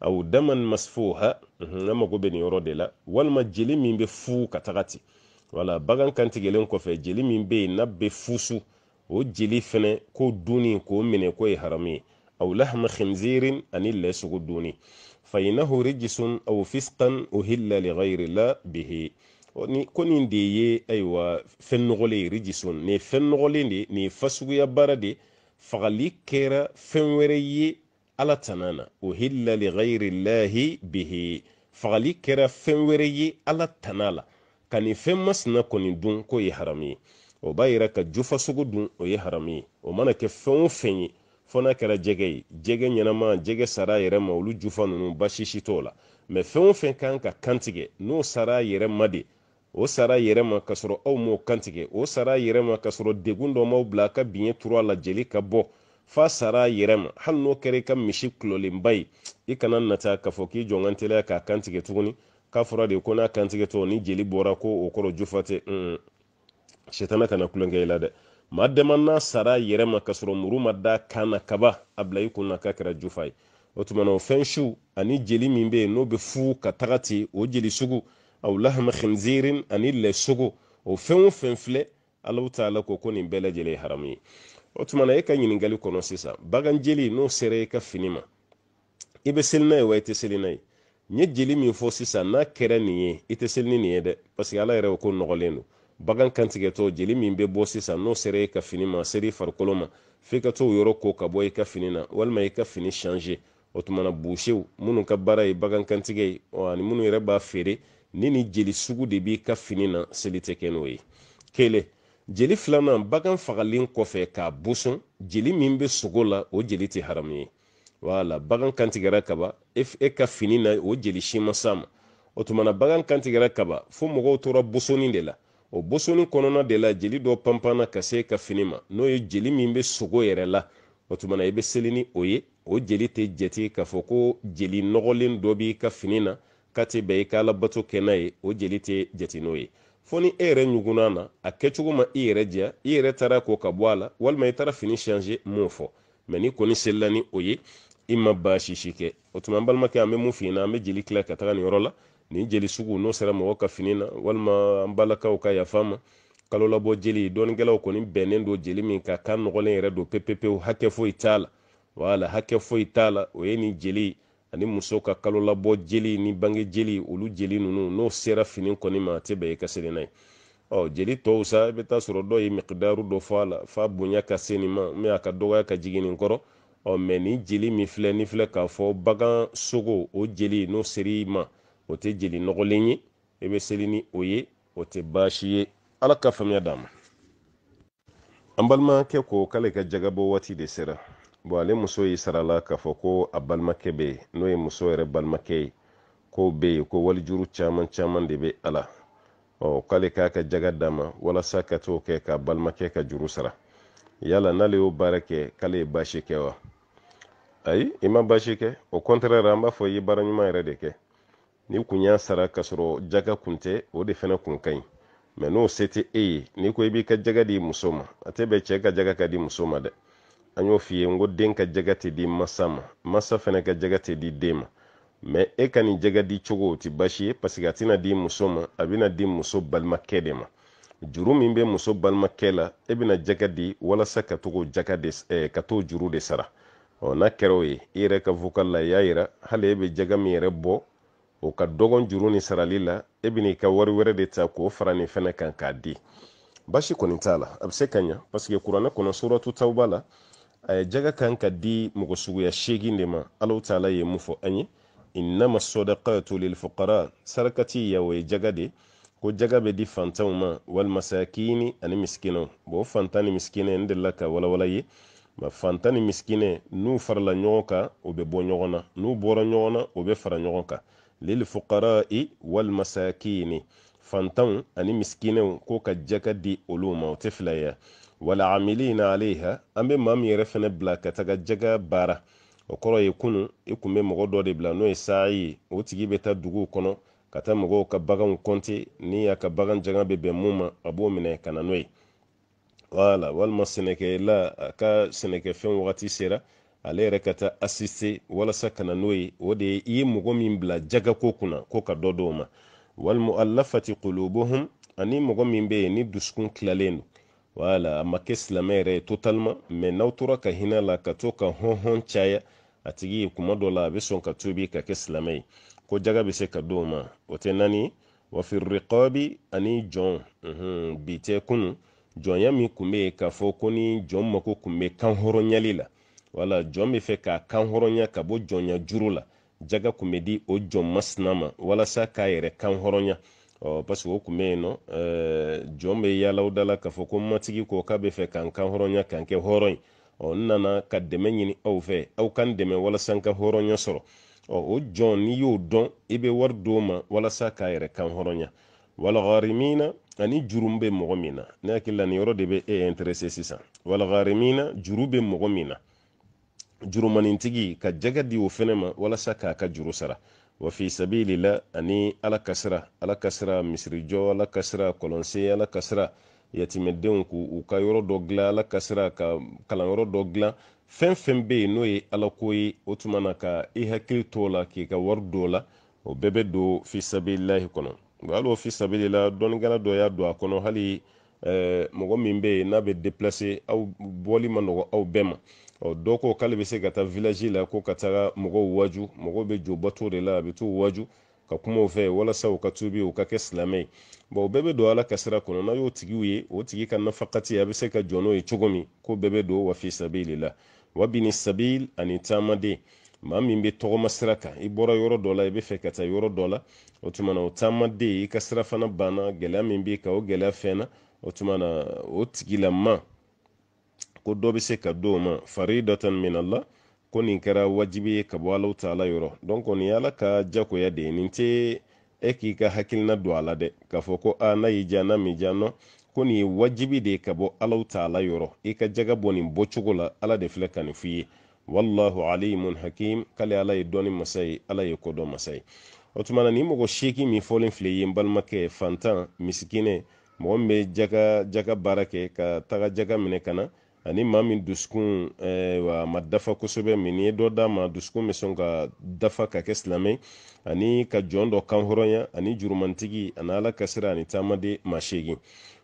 aw daman masfuha n mago bɛ nin yɔrɔ de la walima jeli min bɛ fu ka taga ten wala bagan kantigɛlen kɔfɛ jeli min bɛ yen n'a bɛ fusu o jeli fɛnɛ ko dunni k'o minɛ ko ye haramu ye aw lahma khinzirin ani lɛ sogo dunni fa rijisun aw fisqan uhilla lighayri la bihi ni ko nin de ye ayiwa fɛn nɔgɔlen ye rijison fɛn nɔgɔlen de nin fasuguya baara de fagali kɛra fɛn wɛrɛ ye ala tana na o hilla bihi fagali kɛra fɛn wɛrɛ ye ala tana la ka nin fɛn masina kɔni dun ko ye haramu ye o b'a yira ka jufasugu dun o ye haramu ye o mana kɛ fɛn o fɛn ye fɔ n'a kɛra jɛgɛ ye jɛgɛ ɲɛnama jɛgɛ sara a yɛrɛ ma olu jufa ninnu basisi la mɛ fɛn o fɛn kan ka kantigɛ n'o sara a yɛrɛ ma de o sara yɛrɛ ma ka sɔrɔ aw m'o kantigɛ o sara yɛrɛ ma ka sɔrɔ degun dɔ m'aw bila ka biɲɛ turu a la ka bɔ f'a sara a hali n'o kɛra i ka misi kulɔlenba ye i kana nata k'a fɔ k'i jɔn ka teliya k'a kantigɛ tuguni k'a fɔra de ko n'a kantigɛtɔ ni jeli bɔra ko o kɔrɔ jufa tɛ un sitana kana kulonkɛ i la dɛ maa dama n'a sara a ka sɔrɔ muru ma da kan na kaba a bila i kun na k'a kɛra jufa ye o tuma na o fɛn siw ani jeli min bɛ yen n'o bɛ fu ka taga ten o jeli sugu aw lahma khinzirin ani lɛ sogo o fɛn o fɛn filɛ alaw t'a ko ko nin bɛɛ lajɛlen ye haramu ye o tuma na e ka ɲininkali kɔnɔ sisan bagan jeli n'o sera i ka fini ma i bɛ seli n'a ye wa i tɛ seli n'a ye n ye jeli min fɔ sisan n'a kɛra nin ye i tɛ seli ni nin ye dɛ parce ala yɛrɛ ko nɔgɔlen don bagan kantigɛtɔ jeli min bɛ bɔ sisan n'o sera ka fini ma seri farikolo ma f'i ka t'o yɔrɔ ko ka bɔ i ka fini na walima i ka fini o minnu ka baara ye bagan kantigɛ ye ani minnu yɛrɛ b'a feere ni ni jeli sugu de b'i ka fini na seli tɛ kɛ n'o ye kelen jeli filanan bagan fagalen kɔfɛ k'a boson jeli min bɛ sogo la o jeli tɛ haramu ye wala bagan kantigɛra kaba e, e ka fini na o jeli si s'a ma o tumana bagan kantigɛra kaba fo mɔgɔw tora bosoni de la o bosoni kɔnɔna de la jeli dɔ panpanna ka se ka fini ma n'o ye jeli min bɛ sogo yɛrɛ la o tumana i bɛ seli ni o ye o jeli tɛ jate k'a fɔ ko jeli nɔgɔlen dɔ b'i ka fini na kati ti bɛn i ka alabato kɛ n'a ye o jeli tɛ jate n'o ye fo ni e yɛrɛ ɲugunna na a kɛcogo ma i yɛrɛ diya i yɛrɛ taara ko ka bɔ a la walima i taara fini change m'o fɔ mɛ ni kɔni selila ni o ye i ma baasisi kɛ o tuma an balimakɛ an bɛ mun f'i an bɛ jeli tila ka taga nin yɔrɔ la nin jeli sugu n'o sera mɔgɔ ka fini na walima an balakaw ka yafa ma kalo labɔ jeli dɔnnikɛlaw kɔni bɛnnen don jeli min ka kan nɔgɔlen yɛrɛ don pepepewu hakɛ foyi t'a la wala hakɛ foyi t'a la o ye nin jeli ani muso ka kalolabɔ jeli ni bange jeli olu jeli nunu n'o sera fini kɔni ma a tɛ bɛn i ka seli n'a ye ɔ jeli tɔw sa i bɛ taa sɔrɔ dɔw ye mikidaru dɔ fɔ a la f'a bonya ka se nin ma mɛ a ka dɔgɔya ka jigin nin kɔrɔ ɔ mɛ nin jeli min filɛ nin filɛ k'a fɔ bagan sogo o jeli n'o ser'i ma o tɛ jeli nɔgɔlen ye i bɛ seli ni o ye o tɛ baasi ye ala ka faamuya d'a ma an balimakɛ ko k'ale ka jagabɔ waati de sera bon ale muso y'i e sarala k'a fɔ ko a balimakɛ bɛ n'o e ye muso yɛrɛ balimakɛ ye kow bɛ yen ko walijuru caman caman de be a la ɔ k'ale k'a ka jaga d'a ma walasa ka t'o kɛ k'a balimakɛ ka juru sara yala n'ale y'o baara kɛ k'ale ye baasi kɛ wa ayi i ma baasi kɛ o kɔntɛrɛri an b'a fɔ i ye baara ɲuman yɛrɛ de kɛ n'i kun y'a sara k'a sɔrɔ jaga kun tɛ o de fɛnɛ kun ka ɲi mɛ n'o se tɛ e ye n'i ko i b'i ka jaga di muso ma a tɛ bɛn cɛ ka jaga ka di muso ma dɛ an y'o f'i ye n ko den ka jɛgɛ tɛ di masa ma masa fana ka jɛgɛ tɛ di den ma mɛ e ka nin jɛgɛ di cogo o tɛ baasi ye paseke a tɛna di muso ma a bɛna di muso balimakɛ de ma juru min bɛ muso balimakɛ la e bɛna jɛgɛ di walasa ka to jaka de ka t'o juru de sara ɔ n'a kɛra o ye i yɛrɛ ka fukal la i y'a yira hali e bɛ jɛgɛ min yɛrɛ bɔ o ka dɔgɔn juru ni sarali la e bɛna i ka wari wɛrɛ de ta k'o fara nin fɛnɛ kan k'a di basi kɔni t'a la a bɛ se ka ɲa paseke kuranɛ kɔnɔ suratu tawba la a ye jaga kan ka di mɔgɔ suguya seegin de ma alaw taala ye mun fɔ an ye innama sodakatu lilfuqara sarakati ya o ye jaga de ko jaga bɛ di fantanw ma walmasakini ani miskinaw bon fantan ni miskinɛ n delila ka walawala ye ma fantan ni miskinɛ n'u farala ɲɔgɔn kan o bɛ bɔ ɲɔgɔn na n'u bɔra ɲɔgɔn na o bɛ fara ɲɔgɔn kan lilfuqarai walmasakini fantanw ani miskinɛw ko ka jaka di olu ma o tɛ fila wala amilina alaiha an be maa min yɛrɛ fɛnɛ bila ka taga jɛgɛ baara o kɔrɔ ye kunu i kun bɛ mɔgɔ dɔ de bila n'o ye saa ye o tigi bɛ taa duguw kɔnɔ ka taa mɔgɔw ka baganw kɔnte ni y'a ka bagan jaga bɛ bɛn mun ma a b'o minɛ ka na n'o ye wala walima sɛnɛkɛla a ka sɛnɛkɛfɛn wagati sera ale yɛrɛ ka taa asiste walasa ka na n'o ye o de ye i ye mɔgɔ min bila jagako kunna ko ka dɔ dɔw ma walima alafati ani mɔgɔ min bɛ yen ni dusukun tilalen don wala a ma silamɛ yɛrɛ ye totalima mɛ n'aw tora ka hinɛ la ka to ka hɔnhɔn caya a tigi kuma dɔ la a be sɔn ka tubi ka kɛ silamɛ ye ko jaga be se ka di ma o tɛ nani wafirikɔbi ani jɔn mhm, bitɛ kunu jɔnya min tun bɛ k'a fɔ ko ni jɔn mako kun be kan la wala jɔn be fɛ k'a kan ka bo jɔnya juru la jaga tun bɛ di o jɔn masina ma walasa k'a yɛrɛ kan ɔ parce o kun yen nɔ jɔn be yaalaw dala la k'a fɔ ko matigi ko k'a bɛ fɛ ka n kan hɔrɔnya ka n kɛ hɔrɔn ye ɔ n nana ka dɛmɛ ɲini aw fɛ aw kan dɛmɛ walasa n ka hɔrɔnya sɔrɔ ɔ o jɔn n'i y'o dɔn i be wari di ma walasa k'a yɛrɛ kan hɔrɔnya walagari ani juru be mɔgɔ min na ne hakili la yɔrɔ de be e ɛnterese sisan walagari juru be mɔgɔ min na jurumanintigi ka jɛgɛ di o fɛnɛ ma walasa k'a ka juru sara wa sabilila ani ala ka sira ala ka sira misirijɔ ala ka sira kɔlɔnsen ala ka sira yatimɛdenw k'u ka yɔrɔ dɔ dilan ala ka sira ka kalanyɔrɔ dɔ dilan fɛn fɛn bɛ yen n'o ye alako ye o tuma na ka i hakili to la k'i ka wari do la o bɛɛ bɛ don fisabililahi kɔnɔ nka hali o fisabilila dɔnnikɛla dɔ y'a don a kɔnɔ hali mɔgɔ min bɛ yen n'a bɛ aw bɔli ma nɔgɔ aw bɛɛ ma ɔ dɔ ko k'ale bɛ se ka taa vilaji la ko ka taga mɔgɔw waju mɔgɔw bɛ jɔ bato de la a bɛ t'u waju ka kuma u fɛ walasa u ka tuubi u ka kɛ silamɛ ye bon o bɛɛ bɛ don ala ka sira kɔnɔ n'a y'o tigiw ye o tigi ka nafakati a bɛ se ka jɔ n'o ye cogo min ko bɛɛ bɛ don wafi sabili la wabini sabili ani taamaden maa min bɛ tɔgɔma sira kan i bɔra yɔrɔ dɔ la i bɛ fɛ ka taa yɔrɔ dɔ la o tuma na o taamaden i ka sira fana banna gɛlɛya min b'i kan o gɛlɛya fɛn na o tuma na o tigilama ko dɔ bɛ se ka di ma faridatan min allah ko nin kɛra wajibi ye ka bɔ alaw taala yɔrɔ donc nin ala ka jagoya de nin tɛ e k'i ka hakilina don a la dɛ k'a fɔ ko a n'a y'i diya n'a m'i diya nɔ ko nin ye wajibi de ka bɔ alaw taala yɔrɔ i ka jaga bɔ nin bɔcogo la ala de filɛ ka nin f'i ye wallahu alimun hakim k'ale ala ye dɔnni masa ye ala ye kodɔn masa ye o tuma na mɔgɔ seegin min fɔlen filɛ ye n balimakɛ fantan misikinɛ mɔgɔ min bɛ jaga jaga baara kɛ ka taga jaga minɛ ka na ani maa min dusukun a ma dafa kosɛbɛ mɛ n'i ye dɔ d'a ma dusukun bɛ sɔn ka dafa ka kɛ silamɛ ani ka jɔn dɔ kan hɔrɔnya ani jurumantigi ani ala ka sira ani taamaden maa seegin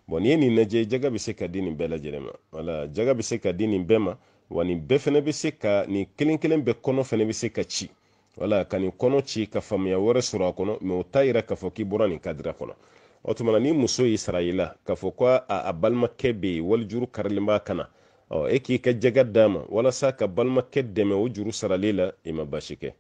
bɔn n'i ye nin lajɛ jaga bɛ se ka di nin bɛɛ lajɛlen ma wala jaga bɛ se ka di nin bɛɛ ma wa nin bɛɛ fana bɛ se ka nin kelen kelen bɛɛ kɔnɔ fana bɛ se ka ci wala ka nin kɔnɔ ci ka faamuya wɛrɛ sɔrɔ a kɔnɔ mɛ o t'a yira k'a fɔ k'i bɔra nin kadira kɔnɔ o tuma na ni muso y'i sara i la k'a fɔ ko a balimakɛ bɛ yen wali juru karilen b'a kan na ɔ e k'i ka jɛgɛ d'a ma walasa ka balimakɛ dɛmɛ o juru sarali la i ma baasi kɛ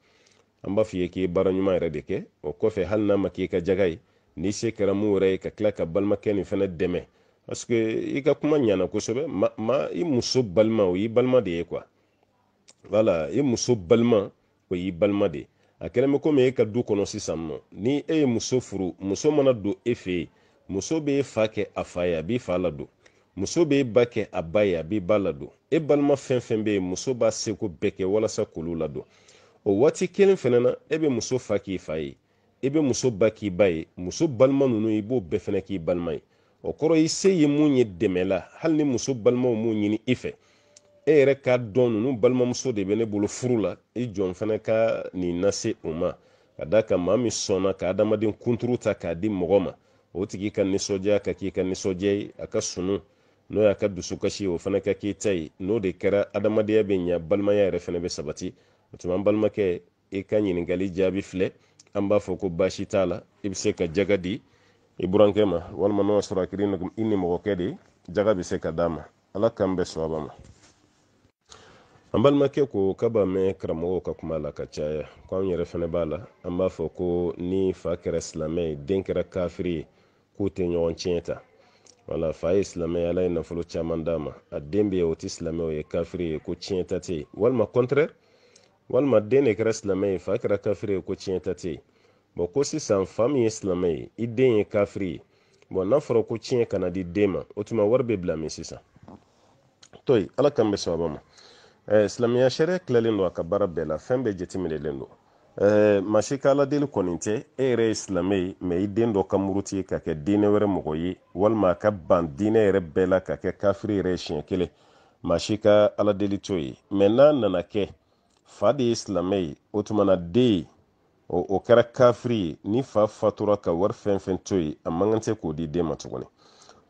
an b'a f'i ye k'i ye baara ɲuman yɛrɛ de kɛ o kɔfɛ hali n'a ma k'i ka jaga ye n'i se kɛra mun wɛrɛ ye ka tila ka balimakɛ nin fɛnɛ dɛmɛ paseke i ka kuma ɲana kosɛbɛ ma, ma i muso balima o y'i balima de ye kuwa wala i muso balima o y'i balima de ye a kɛlen bɛ komi e ka du kɔnɔ sisan nɔ ni e ye muso furu muso mana don e fɛ yen muso b'e fa kɛ a fa ye a b'i fa ladon muso b'e ba kɛ a ba ye a b'i ba ladon e balima fɛn fɛn bɛ yen muso b'a seko bɛɛ kɛ walasa k'olu ladon o waati kelen fɛnɛ na e bɛ muso fa k'i fa ye i e bɛ muso ba k'i ba ye muso balima ninnu i b'o bɛɛ fɛnɛ k'i balima ye o kɔrɔ i se ye mun ye dɛmɛ la hali ni muso balimaw m'o ɲini i fɛ e yɛrɛ k'a dɔn ninnu balimamuso de bɛ ne bolo furu la i jɔn fana ka nin lase o ma ka da kan maa min sɔnna ka adamaden kunturu ta k'a di mɔgɔ ma o tigi ka nisɔndiya ka k'i ka nisɔndiya ye a ka sunu n'o y'a ka dusukasi o fana ka k'i ta ye n'o de kɛra adamadenya bɛ ɲa balimaya yɛrɛ fana bɛ sabati o tuma an balimakɛ i ka ɲininkali jaabi filɛ an b'a fɔ ko baasi t'a la i bɛ se ka jaga di i burankɛ ma walima n'o y'a sɔrɔ a kɛra i ni mɔgɔkɛ de jaga bɛ se ka d'a ma ala k'an bɛɛ sababa ma an balimakɛ ko ka b'a mɛn karamɔgɔw ka kuma la ka caya ko yɛrɛ fɛnɛ b'a la an b'a fɔ ko ni fa kɛra silamɛ ye den kɛra kafiri ye k'u tɛ ɲɔgɔn tiɲɛ ta wala fa ye silamɛ ala ye nafolo caman d'a ma a den bɛ ye o tɛ silamɛ o ye kafiri ye ko tiɲɛ ta tɛ yen walima kɔntrɛr walima den de kɛra silamɛ ye fa kɛra kafiri ye ko tiɲɛ ta tɛ yen bɔn ko sisan fa min ye silamɛ ye i den ye kafiri ye bɔn n'a fɔra ko tiɲɛ kana di den ma o tuma wari be bila min sisan to yen ala kan bɛ sababa ma eh, silamɛya sariya tilalen don a ka baara bɛɛ la fɛn bɛɛ jateminɛlen don Eh, masi ka ala deli kɔni tɛ e yɛrɛ ye silamɛ ye mɛ i den dɔ ka muruti ye ka kɛ diinɛ wɛrɛ mɔgɔ ye walima a ka ban diinɛ yɛrɛ bɛɛ la ka kɛ kafiri yɛrɛ ye siɲɛ kelen maa ka ala deli to ye mɛ n'a nana kɛ fa de ye silamɛ ye o tuma na o, o kɛra kafiri ye ni fa fatura ka wari fɛn to ye a man kan tɛ k'o di den ma tuguni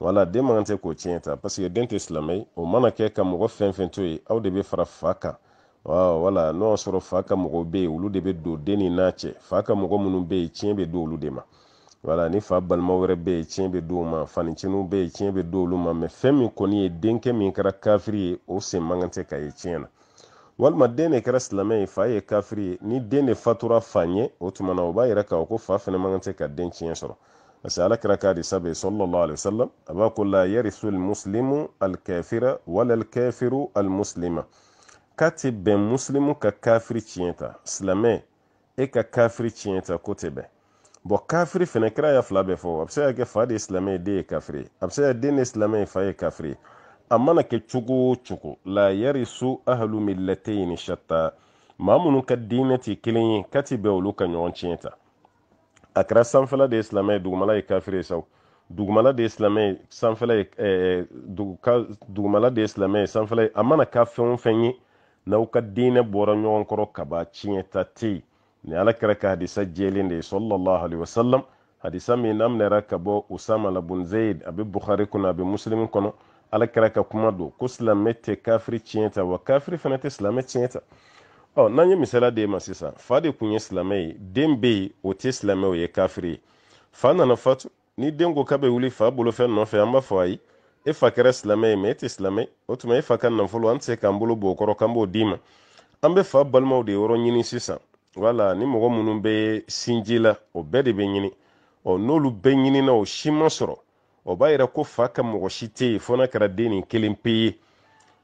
wala den man kan tɛ k'o tiɲɛ ta paseke den tɛ silamɛ ye o mana kɛ ka mɔgɔ fɛn to ye aw de bɛ fara fa kan wala ah, n'o y'a sɔrɔ fa ka mɔgɔw bɛ yen olu de bɛ don den ni n'a cɛ fa ka mɔgɔ minnu bɛ yen tiɲɛ bɛ di olu de ma wala ni fa balima wɛrɛ bɛ yen tiɲɛ bɛ di o ma fanicinw bɛ yen tiɲɛ bɛ di olu ma mɛ fɛn min kɔni ye denkɛ min kɛra kafiri ye o sen man kan tɛ ka ye tiɲɛ na walima den de kɛra silamɛ ye fa ye kafiri ye ni den de fatura fa ɲɛ o tuma na o b'a yira k'a ko fa fana man kan tɛ ka den tiɲɛ sɔrɔ parce que ala k'a disa bɛ sallallahu alaihi wasallam a b'a ko la yarisu almuslimu alkafira wala alkafiru almuslima ka ti bɛn musilimu ka kafiri tiɲɛ ta silamɛ e ka kafiri tiɲɛ ta ko tɛ bɛn bɔn kafiri fɛnɛ kira y'a fila bɛɛ fɔ a bɛ se ka kɛ fa de ye silamɛ ye den ye kafiri ye a bɛ se ka den de ye silamɛ ye fa ye kafiri ye a mana kɛ cogo o cogo la yarisu ahalu millatayni shatta maa minnu ka diinɛ ti kelen ye ka ti bɛn olu ka ɲɔgɔn tiɲɛ ta a kɛra sanfɛla de ye silamɛ ye dugumala ye kafiri ye sawo dugumala de ye silamɛ ye sanfɛla ye dugumala de ye silamɛ ye sanfɛla ye a mana ka fɛn o fɛn ye n'aw ka diinɛ bɔra ɲɔgɔn kɔrɔ kaba tiɲɛta tɛ yen ni alakira ka hadisa jɛlen de ye sallallahu alaihi wasallam hadisa min n'a ka bɔ usama labun zaid a bɛ bukhari kɔnɔ a bɛ muslim kɔnɔ alakira ka kuma don ko silamɛ tɛ kafiri tiɲɛ wa kafiri fana tɛ silamɛ tiɲɛ ɔ n'an ye misaliya d'e ma sisan fa de tun ye silamɛ ye den bɛ yen o tɛ silamɛ o ye kafiri ye fa nana fatu ni den ko k'a bɛ wuli fa bolofɛn nɔfɛ an b'a fɔ ayi e fa kɛra silamɛ ye mɛ e tɛ silamɛ o tuma e fa ka nafolo an tɛ se k'an bolo bɔ kɔrɔ k'an b'o d'i ma an bɛ fa balimaw de yɔrɔ ɲini sisan wala ni mɔgɔ minnu bɛ sinji la o bɛɛ de bɛ ɲini ɔ n'olu bɛɛ ɲinina o si ma sɔrɔ o b'a yira ko fa ka mɔgɔ si tɛ yen fo n'a kɛra den nin kelen pe ye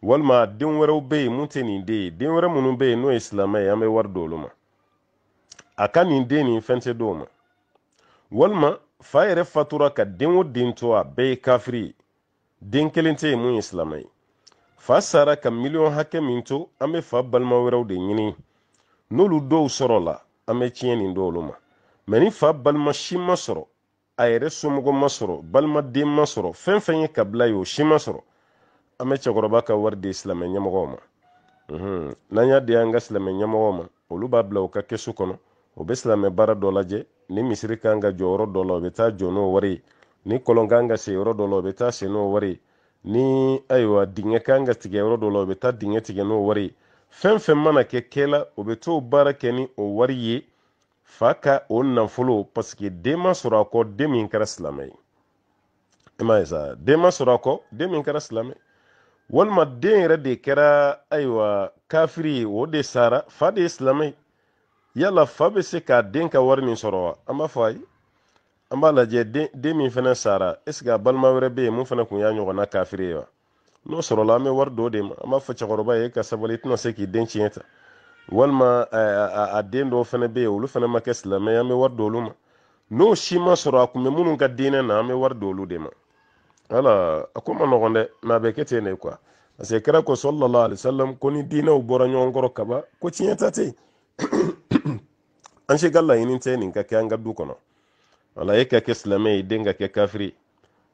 walima den wɛrɛw bɛ yen mun tɛ nin den ye den wɛrɛ minnu bɛ yen n'o ye silamɛ ye an bɛ wari di ma a ka nin den nin fɛn tɛ di ma walima fa yɛrɛ fatura ka den o den to a bɛɛ ye kafiri ye den kelen tɛ yen mun ye silamɛ ye fa sara ka miliyɔn hakɛ min to an be fa balima wɛrɛw de ɲini n'olu dɔw sɔrɔ la an bɛ tiɲɛ nin dɔw olu ma ni fa balima si ma sɔrɔ a yɛrɛ somɔgɔ ma sɔrɔ balimaden ma sɔrɔ fɛn fɛn ye kabila ye o si ma sɔrɔ an bɛ cɛkɔrɔba ka wari di silamɛ ɲɛmɔgɔw ma n'an y'a di an ka silamɛ ɲɛmɔgɔw ma olu b'a bila u ka kɛsu kɔnɔ u bɛ silamɛ baara dɔ lajɛ ni misiri kan ka jɔ yɔrɔ dɔ la u bɛ taa jɔ n'o wari ye ni kɔlɔn kan ka se yɔrɔ dɔ la o bɛ taa sen n'o wari ni ayiwa dingɛ kan ka tigɛ yɔrɔ dɔ la o bɛ taa dingɛ tigɛ n'o wari fɛn fɛn mana kɛ kɛ o bɛ t'o baara kɛ ni o wari ye fa ka o nafolo paseke den ma sɔrɔ a kɔ den min kɛra silamɛ ye e m'a ye sa den ma sɔrɔ a kɔ den min kɛra silamɛ walima den yɛrɛ de kɛra ayiwa kafiri ye o de sara fa de ye silamɛ ye yala fa bɛ se k'a den ka wari min sɔrɔ wa an b'a fɔ a an b'a lajɛ den min fɛnɛ sara ɛsike a balima wɛrɛ be yen mun fɛnɛ kun y'a ɲɔgɔnna kafiri ye wa n'o sɔrɔla an be wari do de ma an b'a fɔ cɛkɔrɔba ye ka sabali i tɛna se k'i den tiɲɛ ta walima a den dɔw fɛnɛ be yen olu fɛnɛ ma kɛ silamɛ an be wari do olu ma n'o si ma sɔrɔ a kun minnu ka diinɛ na an be wari do olu de ma wala a ko ma nɔgɔn dɛ mɛ a bɛ kɛ ten de kuwa parce que kira ko sallallahu alaihi wasallam ko ni diinɛw bɔra ɲɔgɔn kɔrɔ kaba ko tiɲɛ ta tɛ an si ka laɲini tɛ nin ka kɛ an ka du kɔnɔ wala e ka kɛ silamɛ ye den ka kɛ kafiri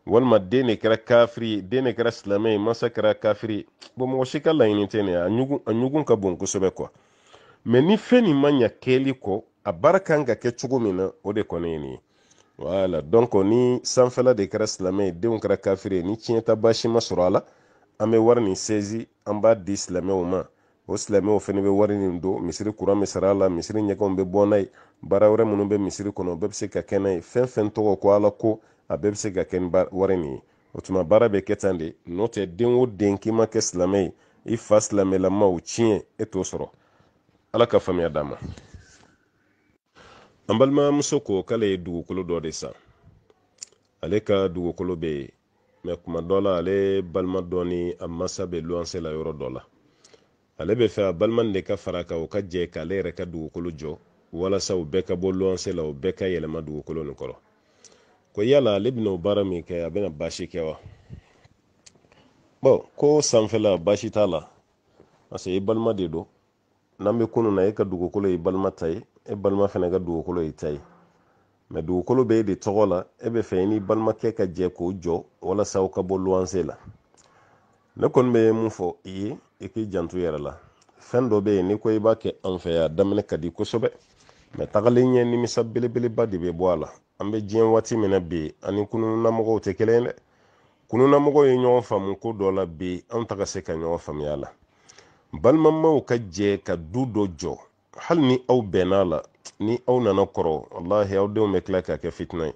walima den de kɛra kafiri den de kɛra silamɛ ye masa kɛra kafiri bon mɔgɔ si ka laɲini tɛ ye a ɲugun ka bon kosɛbɛ kuwa mɛ ni fɛn nin ma ɲa kɛli kɔ a baara kan ka kɛ cogo min na o de kɔni ye nin ye wala donc ni sanfɛla de kɛra silamɛ ye denw kɛra kafiri ye ni tiɲɛ ta baasi ma sɔrɔ a la an bɛ wari nin sezi an b'a di silamɛw ma o silamɛw fɛnɛ bɛ wari nin don misiri kuran bɛ sara la misiri ɲɛgɛnw be bɔ n'a ye baara wɛrɛ minnu be misiri kɔnɔ o bɛɛ bɛ se ka kɛ n'a ye fɛn fɛn tɔgɔ ko ala ko a bɛɛ bɛ se ka kɛ ni wari nin ye o tuma baara bɛ kɛ de n'o tɛ den o den k'i kɛ silamɛ ye i fa silamɛlamaw tiɲɛ e t'o sɔrɔ ala ka faamuya d'an ma an balimamuso ko k'ale ye dugukolo dɔ de san ale ka dugukolo bɛ yen mɛ kuma dɔ la ale balima dɔ ni a masa bɛ luwanse la yɔrɔ dɔ la ale be fɛ a balimani de ka fara ka o ka jɛ k'ale yɛrɛ ka dugukolo jɔ walasa o bɛɛ ka bɔ luwanse la o bɛɛ ka yɛlɛma dugukolo nin kɔrɔ ko yala ale bena o baara min kɛ a bena basi kɛ wa bɔn ko sanfɛla basi t'a la parse i balima de do n'an be kunu na i e ka dugukolo i balima ta ye i e balima fɛnɛ ka dugukolo i ta ye ma dugukolo be e de tɔgɔ la e be fɛ i nii balimakɛ ka jɛ k'o jɔ walasa o ka bɔ luwanse la ne kɔni be mun fɔ i ye i k'i janto yɛrɛ la fɛn dɔ be ye ni ko i b'a kɛ an fɛya daminɛ ka di kosɛbɛ ma tagali ɲɛ nimisa belebeleba de be bɔ a la an be jiɲɛ waati minɛ be ani kununnamɔgɔw tɛ kelen dɛ kununnamɔgɔw ye ɲɔgɔn faamu ko dɔ la be an taga se ka ɲɔgɔn faamuya la balimamaw ka jɛ ka du dɔ jɔ hali ni aw bɛnna la ni aw nana kɔrɔ wallahi aw denw bɛ kila ka kɛ fitina ye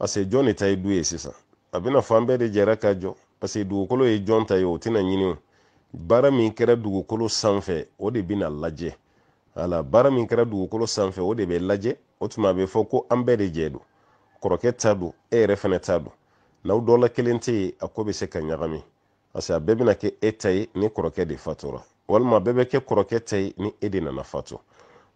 ase jɔn ni ta ye du ye sisan a bena fɔ an bɛɛ de jɛra ka jɔ pase dugukolo ye jɔn ta ye o tɛna ɲiniw baara min kɛra dugukolo sanfɛ o de bɛna lajɛ wala baara min kɛra dugukolo sanfɛ o de bɛ lajɛ o tuma a bɛ fɔ ko an bɛɛ de jɛ don kɔrɔkɛ ta don e yɛrɛ fana ta don n'aw dɔ kelen tɛ yen a ko bɛ se ka ɲagami parce a bɛɛ bɛna kɛ e ta ye ni kɔrɔkɛ de fatura walima bɛɛ bɛ kɛ kɔrɔkɛ ta ye ni e de nana fatu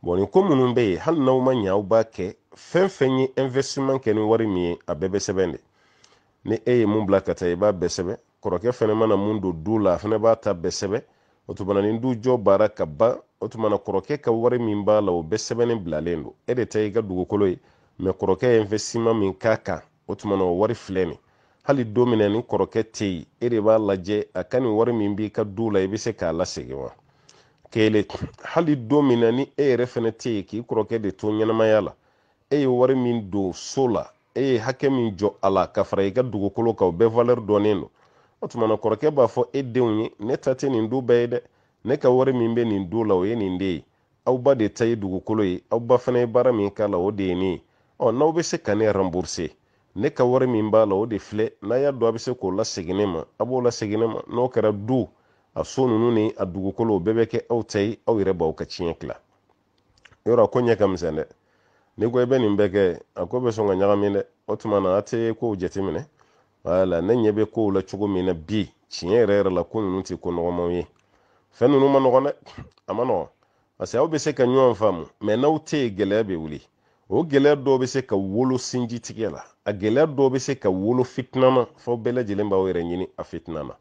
bon nin ko minnu bɛ yen hali n'aw ma ɲɛ b'a kɛ fɛn fɛn ye investissement kɛ ni wari min ye a bɛɛ bɛ sɛbɛn de ni e ye mun bila ka taa i b'a bɛɛ sɛbɛn kɔrɔkɛ fɛnɛ mana mun do du la a fɛnɛ b'a ta bɛɛ sɛbɛ o tumana ni du jɔ baara ka ban o tumana kɔrɔkɛ ka wari min b'a la o bɛɛ sɛbɛnnin bilalen don e de ta y'i ka dugukolo ye mɛ kɔrɔkɛ ye investisima min k'a kan o tumana o wari filɛ nin hali don minɛ ni kɔrɔkɛ tɛ yen e de b'a lajɛ a ka nin wari min b'i ka du la i bɛ se k'a lasegin wa kele hali don min ni e yɛrɛ fɛnɛ tɛ yen k'i kɔrɔkɛ de to ɲɛnamaya la e ye wari min don so la e ye hakɛ min jɔ a la ka fara i ka dugukolo kan o bɛɛ dɔnnen don o tumana kɔrɔkɛ b'a fɔ e denw ye ne ta tɛ nin du bɛɛ ye dɛ ne ka wari min bɛ nin du la o ye nin de ye aw ba de ta ye dugukolo ye aw ba fana ye baara min k'a la o de ye ne ye ɔ n'aw bɛ se ka ne rembourse ne ka wari min b'a la o de filɛ n'a y'a dɔn a bɛ se k'o lasegin ne ma a b'o lasegin ne ma n'o kɛra du a so ninnu ni a dugukolo o bɛɛ bɛ kɛ aw ta ye aw yɛrɛ b'aw ka tiɲɛ tila yɔrɔ a ko ɲɛ ka misɛn dɛ n'i ko i bɛ nin bɛɛ kɛ a ko bɛ sɔn ka ɲagami dɛ o tuma na a tɛ kow jateminɛ wala ne ɲɛ bɛ kow la cogo min na bi tiɲɛ yɛrɛ yɛrɛ la ko ninnu tɛ ko nɔgɔmaw ye fɛn ninnu ma nɔgɔn dɛ a ma nɔgɔn parce que aw bɛ se ka ɲɔgɔn faamu mɛ n'aw tɛ yen gɛlɛya bɛ wuli o gɛlɛya dɔw bɛ se ka wolo sinjitigiya la a gɛlɛya dɔw bɛ se ka wolo fitina na fɔ bɛɛ lajɛlen b'aw yɛrɛ ɲini a fitina na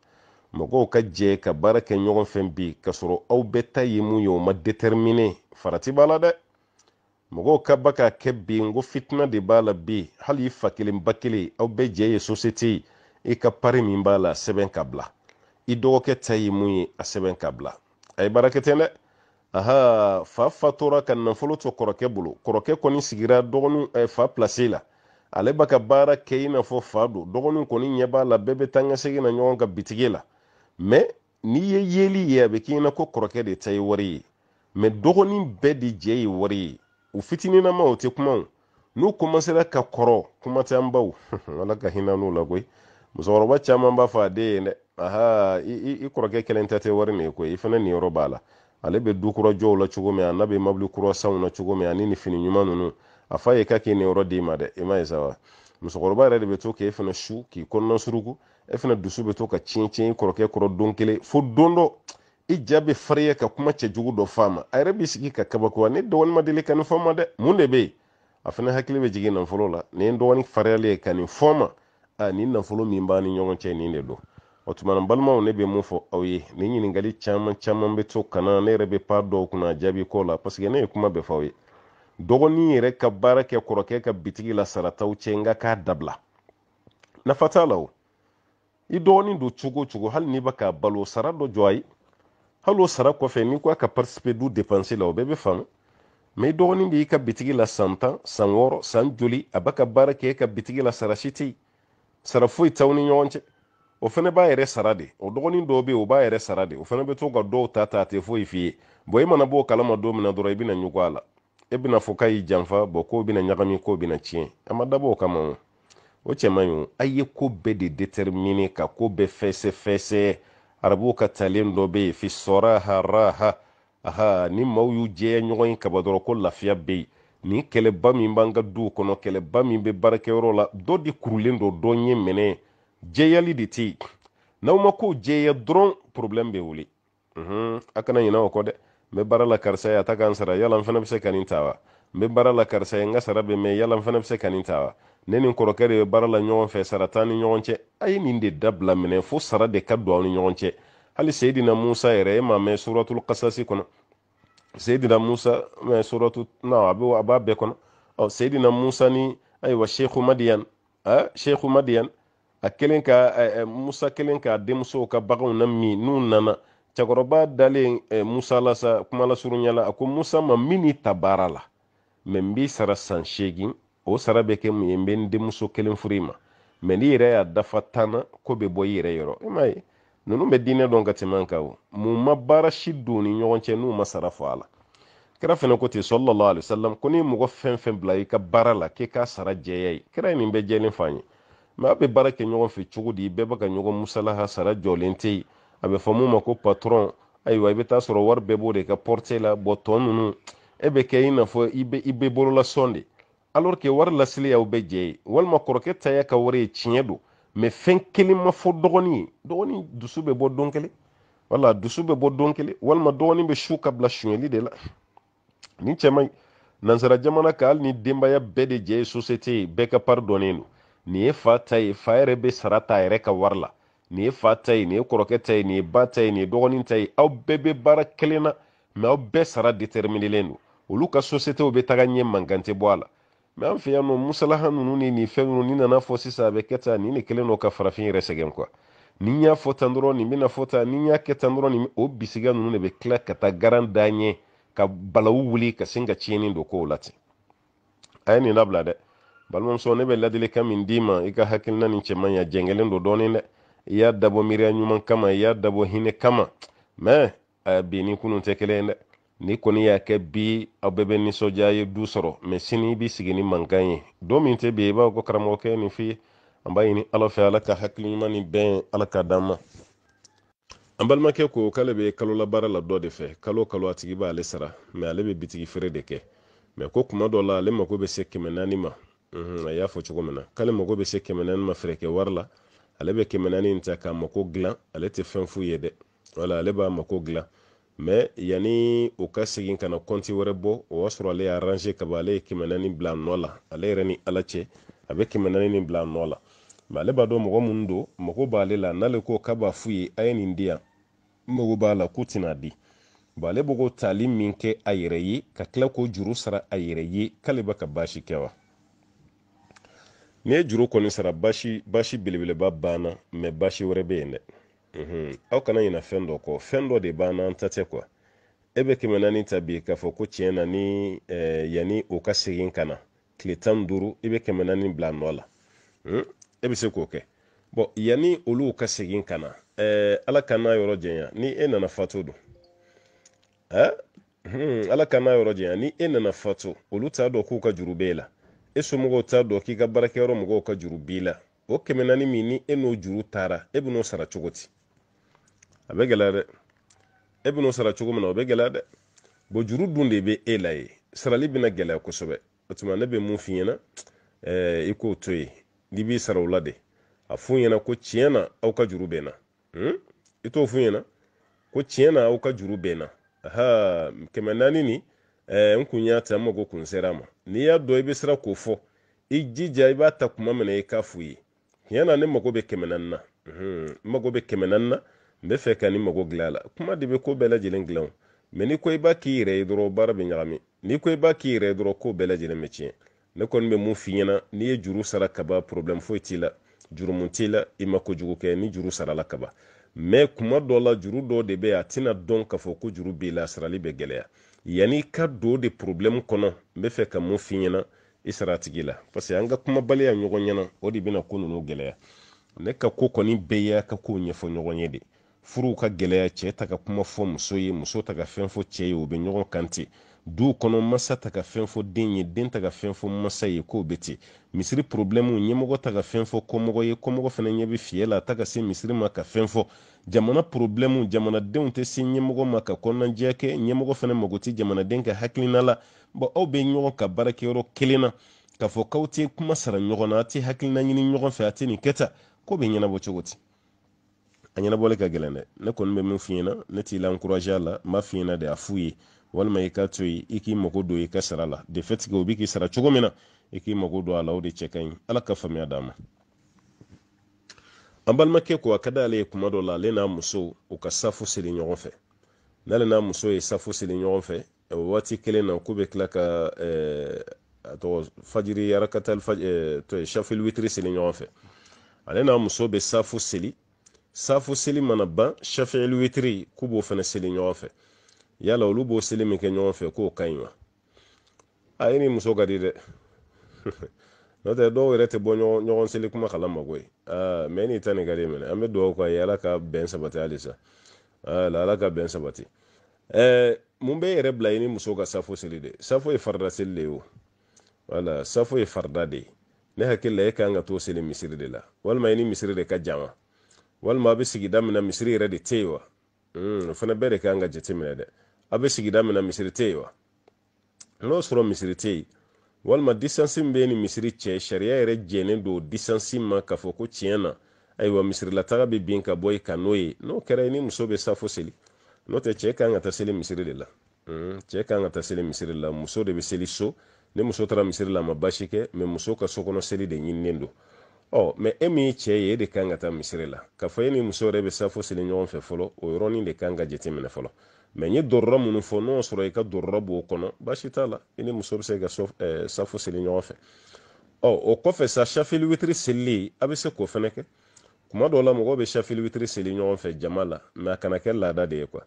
mɔgɔw ka jɛ ka baara kɛ ɲɔgɔn fɛ bi k'a sɔrɔ aw bɛɛ ta ye mun ye o ma determiner farati b'a la dɛ mɔgɔw ka ba e k'a kɛ bi ko fitina de b'a la be hali i fa kelen ba kelen aw bɛɛ jɛ ye sosiyete i ka pari min b'a la sɛbɛn ka bila i dɔgɔkɛ ta ye mun ye a sɛbɛn ka bila a ye baara kɛ ten dɛ aha fa fatura ka nafolo to kɔrɔkɛ bolo kɔrɔkɛ kɔni sigira dɔgɔnin eh, fa pilasi la ale b'a ka baara kɛ i n'a fɔ fa don dɔgɔnin kɔni ɲɛ b'a la bɛɛ bɛ taa n segin na ɲɔgɔn ka bitigi la mɛ n'i ye yeli ye a bɛ k'i ɲɛna ko kɔrɔkɛ de ta ye wari ye mɛ dɔgɔnin bɛɛ de jɛ ye wari ye o fitininama o tɛ kuma o n'u komansera ka kɔrɔ kuma tɛ an baw ala ka hinɛ n'u la koyi musokɔrɔba caman b'a fɔ a den ye dɛ aha i kɔrɔkɛ kelen ta tɛ wari nin ye koyi i fana nin yɔrɔ b'a la ale bɛ dukura jɔw la cogo min a n'a bɛ mobili kura sanw na cogo min ani nin fini ɲuman ninnu a f'a ye k'a k'i nin yɔrɔ d'i ma dɛ i m'a ye sa wa musokɔrɔba yɛrɛ de bɛ to k'e fana su k'i kɔnɔna suruku e fana dusu bɛ to ka tiɲɛ tiɲɛ i kɔrɔkɛ kɔrɔ don kelen fo don dɔ i ja bɛ fariya ka kuma cɛ jugu dɔ f'a ma a yɛrɛ b'i sigi ka kabakoya ne dɔgɔnin ma deli ka nin fɔ ma dɛ mun de bɛ yen a fana hakili bɛ jigin nafolo la ni nin dɔgɔnin fariyalen ye ka nin fɔ ma a ni nafolo min b'a ni ɲɔgɔn cɛ nin de don o tuma na balimaw ne bɛ mun fɔ aw ye ni ɲininkali caman caman bɛ to kana ne yɛrɛ bɛ pa dɔw kunna a jaabi ko la paseke ne ye kuma bɛɛ fɔ aw ye dɔgɔnin yɛrɛ ka baara kɛ kɔrɔkɛ ka bitigi la sarataw cɛ n ka k'a dabila nafa t'a la o i dɔgɔnin don cogo o cogo hali n'i ba k'a balo sara dɔ jɔ a ye hali o sara kɔfɛ n'i ko a ka participe du depansi la o bɛɛ bɛ faamu mɛ i de y'i ka bitigi la san tan san wɔɔrɔ san joli a b'a ka baara kɛ e ka bitigi la sara si tɛ yen sara foyi t'aw ni ɲɔgɔn cɛ o fana b'a yɛrɛ sara de o dɔgɔnin dɔw bɛ yen o b'a yɛrɛ sara de o fana bɛ to ka dɔw ta ta a tɛ foyi f'i ye bɔn e mana b'o kalama don min na dɔrɔn i bɛna ɲugu a la e bɛna fɔ k'a y'i janfa bɔn k'o bɛna ɲagami k'o bɛna tiɲɛ a ma dabɔ o kama o o cɛ man ɲi o a ye ko bɛɛ de déterminer ka ko bɛɛ fɛsɛfɛsɛ arabuw ka talen dɔ bɛ yen fisɔra haraha aha ni maaw y'u jɛya ɲɔgɔn ye kaba dɔrɔn ko lafiya bɛ yen nin kɛlɛba min b'an ka duw kɔnɔ kɛlɛba min bɛ baarakɛyɔrɔ la dɔ de kurulen don dɔ ɲɛ minɛ jɛyali de tɛ yen n'aw ma ko jɛya dɔrɔn porobilɛmu bɛ wuli a kana ɲinɛ o kɔ dɛ n bɛ baara la karisa ye a ta k'an sara yala n fana bɛ se ka nin ta wa n bɛ baara la karisa ye n ka sara bɛ mɛn yala n fana bɛ se ka nin ta wa ne ni kɔrɔkɛ de bɛ baara la ɲɔgɔn fɛ sara t'an ni ɲɔgɔn cɛ a ye nin de dabila minɛ fo sara de ka don aw ni ɲɔgɔn cɛ hali seyidina musa yɛrɛ e m'a mɛn suratul kasasi kɔnɔ seyidina musa mɛ suratu na a bɛ a b'a bɛɛ kɔnɔ ɔ seyidina musa ni ayiwa sheikhu madiyan a sheikhu madiyan a kelen ka musa kelen k'a denmusow ka baganw na min n'u nana cɛkɔrɔba dalen musa la sa kuma a ko musa ma min ni ta baara la mɛ n b'i sara san seegin o sara bɛ kɛ mun ye n bɛ n denmuso kelen furu i ma mɛ n'i yɛrɛ y'a dafa tan ko bɛ bɔ i yɛrɛ yɔrɔ i m'a ye ninnu bɛ diinɛ dɔn ka tɛmɛ an kan o mun ma baara si don ni ɲɔgɔn cɛ n'u ma sara fɔ a la kira fana ko ten sɔlɔlɔ ali salam ko n'i mɔgɔ fɛn fɛn bila i ka baara la k'i k'a sara jɛya ye kira ye nin bɛɛ jɛlen f'an ye mɛ aw bɛ baara kɛ ɲɔgɔn fɛ cogo di bɛɛ bɛ ka ɲɔgɔn musalaha sara jɔlen tɛ yen a bɛ fɔ mun ma ko patɔrɔn ayiwa i bɛ taa sɔrɔ wari bɛɛ b'o de ka pɔrite la bɔn tɔ ninnu e bɛ kɛ i n'a fɔ i bɛ bololasɔn de alors que wari lasili bɛ jɛ ye walima kɔrɔkɛ ta y'a ka wari ye tiɲɛ don mais fɛn kelen ma fɔ dɔgɔnin ye dɔgɔnin dusu bɛ bɔ don kelen wala dusu bɛ bɔ don kelen walima dɔgɔnin bɛ su ka bila suɲɛli de la nin cɛ nansara jamana kan hali ni denbaya bɛɛ de jɛ ye société ye bɛɛ ka part dɔnnen don nin ye fa ta ye fa yɛrɛ bɛ sara ta yɛrɛ ka wari la nin ye fa ta ye nin ye kɔrɔkɛ ta ye nin ye ba ta ye nin ye dɔgɔnin ta ye aw bɛɛ bɛ baara kelen na mɛ aw bɛɛ sara déterminelen don olu ka sosetew bɛ taga ɲɛ mankan tɛ bɔ a la mɛ an fɛ yan nɔ musalaha ninnu ni nin fɛn ninnu ni nana fɔ sisan a bɛ kɛ tan nin de kɛlen don ka farafin yɛrɛ sɛgɛn kuwa ni y'a fɔ tan dɔrɔn nin bɛna fɔ tan ni y'a kɛ tan dɔrɔn nin o bisiga ninnu de bɛ tila ka taa garan da ɲɛ ka balawu wuli ka sin ka tiɲɛni don kow la ten a ye nin labila dɛ balimamuso ne bɛ ladilikan min d'i ma i ka hakilina nin cɛ man jɛngɛlen don dɔɔnin dɛ i y'a dabɔ miiriya ɲuman kama i y'a dabɔ hinɛ eh, kama mɛ bi ni kunun tɛ kelen ye dɛ ni kɔni y'a kɛ bi aw bɛɛ bɛ nisɔndiya ye du sɔrɔ mɛ sini i b'i sigi ni mankan ye don min tɛ bi i b'a ko karamɔgɔkɛ nin f'i an b'a ɲini ala fɛ ala ka hakiliɲuman ni bɛn ala ka d'an ma an balimakɛ ko k'ale bɛ kalola la dɔ de fɛ kalo kalo a tigi b'ale sara mɛ ale bɛ bitigi feere de kɛ mɛ ko kuma dɔ la ale mago bɛ se kɛmɛ naani ma a y'a fɔ cogo min na k'ale mago bɛ se kɛmɛ naani ma feerekɛ wari la ale bɛ kɛmɛ naani in ta k'a mako dilan ale tɛ fɛn foyi ye dɛ wala ale b'a mako dilan mɛ yani o ka segin kana kɔnti wɛrɛ bɔ o y'a sɔrɔ ale aranze ka ale ye kɛmɛnani naani bila nɔ la ale yɛrɛ ni ala cɛ a bɛ kɛmɛ naani bila nɔ la mɛ ale b'a dɔ mɔgɔ minnu don mago b'ale la n'ale ko k'a b'a f'u ye a ye nin di n mago b'a la k'u tɛna di bon ale b'o tali min kɛ a yɛrɛ ye ka tila k'o juru sara a yɛrɛ ye k'ale b'a ka baasi kɛ wa n'i ye juru kɔni sara baasi baasi belebeleba banna mɛ baasi wɛrɛ bɛ yen dɛ aw kana ɲina fɛn dɔ kɔ fɛn dɔ de b'an n'an ta tɛ kuwa e bɛ kɛmɛ naani ta bi k'a fɔ ko tiɲɛ na ni yanni o ka segin ka na tile tan duuru i bɛ kɛmɛ naani bila a nɔ la hmm? e bɛ se k'o kɛ bɔn yanni olu ka segin ka na ala ka n'a yɔrɔ janya ni e nana fato don hmm, ala ka n'a yɔrɔ janya ni e nana fato olu t'a dɔn k'u ka juru b'e e la e somɔgɔw t'a dɔn k'i ka baarakɛyɔrɔ mɔgɔw ka juru b'i la o kɛmɛ naani min ni e n'o juru taara e bɛ n'o sara cogo di a bɛ gɛlɛya dɛ e bɛ n'o sara cogo min na o bɛ gɛlɛya dɛ bon juru dun de bɛ e la ye sarali bɛna gɛlɛya kosɛbɛ o tuma ne bɛ mun f'i ɲɛna ɛɛ i k'o to yen n'i b'i sara o la de a f'u ɲɛna ko tiɲɛ na aw ka juru bɛ n na i t'o f'u ɲɛna ko tiɲɛ na aw ka juru bɛ n na kɛmɛ naani nin n kun y'a ta n mago kun sera a ma n'i y'a dɔn i bɛ sira k'o fɔ i jija i b'a ta kuma min na i k'a f'u ye tiɲɛ na ne mago bɛ kɛmɛ naani na n mago bɛ kɛmɛ naani na n be fɛ ka nin mago dilan la kuma de be ko bɛɛ lajɛlen mɛ n'i ko i b'a k'i yɛrɛ ye dɔrɔn baara bɛ ɲagami n'i ko i b'a k'i yɛrɛ ye dɔrɔn ko bɛɛ lajɛlen tiɲɛ ne kɔni bɛ mun f'i ɲɛna n'i ye juru sara kaba problème foyi t'i la jurumu t'i la i ma kojugu kɛ ni juru sarala kaba mɛ kuma dɔ la juru dɔ de bɛ a tɛna dɔn k'a fɔ ko juru b'i la sarali bɛ gɛlɛya yanni i ka don de problème kɔnɔ n bɛ fɛ ka mun f'i ɲɛna i sara tigi la parce an ka kumabaliya ɲɔgɔn ɲɛna o de bɛna ko ninnu gɛlɛya ne ka ko kɔni bɛɛ y'a ka kow ɲɛfɔ ɲɔgɔn ye de furuw ka gɛlɛya cɛ ta kuma fɔ muso ye muso ta fɛn fɔ cɛ ye o bɛ ɲɔgɔn kan ten duw kɔnɔ masa ta fɛn fɔ den ye den ta fɛn fɔ masa ye k'o bɛ ten misiri porobilɛmu ɲɛmɔgɔ ta fɛn fɔ kɔmɔgɔ ye kɔmɔgɔ fana ɲɛ bɛ fiyɛ la ta ka se misiri ma ka fɛn fɔ jamana porobilɛmu jamanadenw tɛ se ɲɛmɔgɔ ma ka kɔnɔnajɛya kɛ ɲɛmɔgɔ fana mago tɛ jamanaden ka hakilina la bɔn aw bɛ ɲɔgɔn ka baarakɛyɔrɔ kelen na k'a fɔ k'aw tɛ kuma sara ɲɔgɔn na a tɛ hakilina ɲini ɲɔgɔn fɛ a tɛ nin kɛ ta ko ɲɛnabɔ cogo di a ɲɛnabɔli ka gɛlɛn dɛ ne kɔni bɛ min f'i ɲɛna ne t'i lankuraje a la n b'a f'i ɲɛna de a f'u ye walima i ka to yen i k'i mago don i ka sara la de fait u bɛ k'i sara cogo min na i k'i mago don a la o de cɛ ka ɲi ala ka faamuya d'a ma an balimakɛ ko a ka d'ale ye kuma dɔ la ale n'a muso u ka safo seli ɲɔgɔn fɛ n'ale n'a muso ye safo seli ɲɔgɔn fɛ o waati kelen na k'u bɛ tila ka a tɔgɔ fajiri arakatali to ye safili witiri seli ɲɔgɔn fɛ ale n'a muso bɛ safo seli safo seli mana ban shafili witiri k'u b'o fana seli ɲɔgɔn fɛ yala olu b'o seli min kɛ ɲɔgɔn fɛ k'o ka ɲi wa a e ni muso ka di dɛ n'o tɛ dɔw yɛrɛ tɛ bɔ ɲɔgɔn seli kuma kala mago ye mɛ n'i ta nin ka di minɛ an bɛ dugawu k'a ye ala ka bɛn sabati halisa ala ka bɛn sabati mun bɛ yɛrɛ bila i ni muso ka safo seli de safo ye farida seli de ye o wala safo ye farida de ye ne hakili la e kan ka t'o seli misiri de la walima i ni misiri de ka jan wa walima a bɛ sigida min misiri yɛrɛ de tɛ yen wa o mm, fana bɛɛ de kan ka jateminɛ dɛ a bɛ sigida min misiri tɛ wa n'o sɔrɔ misiri tɛ yen walima disansi min bɛ ni misiri cɛ sariya yɛrɛ jɛnnen don disansi ma k'a fɔ ko tiɲɛ na ayiwa misirilataga bɛ bin ka bɔ i kan n'o ye n'o kɛra ni muso bɛ safo seli n'o tɛ cɛ kan ka taa seli misiri de la cɛ kan ka taa seli misiri la muso de bɛ seli so ni muso tara misiri la ma basi kɛ mɛ muso ka sokɔnɔ seli de ɲininen do ɔ mɛ e min cɛ ye e de kan ka taa misiri la k'a fɔ e ni muso yɛrɛ bɛ safo seli ɲɔgɔn fɛ fɔlɔ o yɔrɔnin de kan ka jate minɛ fɔlɔ mɛ n ye dɔrɔrɔ minnu fɔ n'o sɔrɔ i ka dɔrɔrɔ b'o kɔnɔ baasi t'a la i ni muso bɛ se ka safo seli ɲɔgɔn fɛ ɔ o kɔfɛ sa safili witiri selili a bɛ se k'o fɛnɛ kɛ kuma dɔw la mɔgɔw bɛ safili witiri seli ɲɔgɔn fɛ jama la mɛ a kana kɛ laada de ye kuwa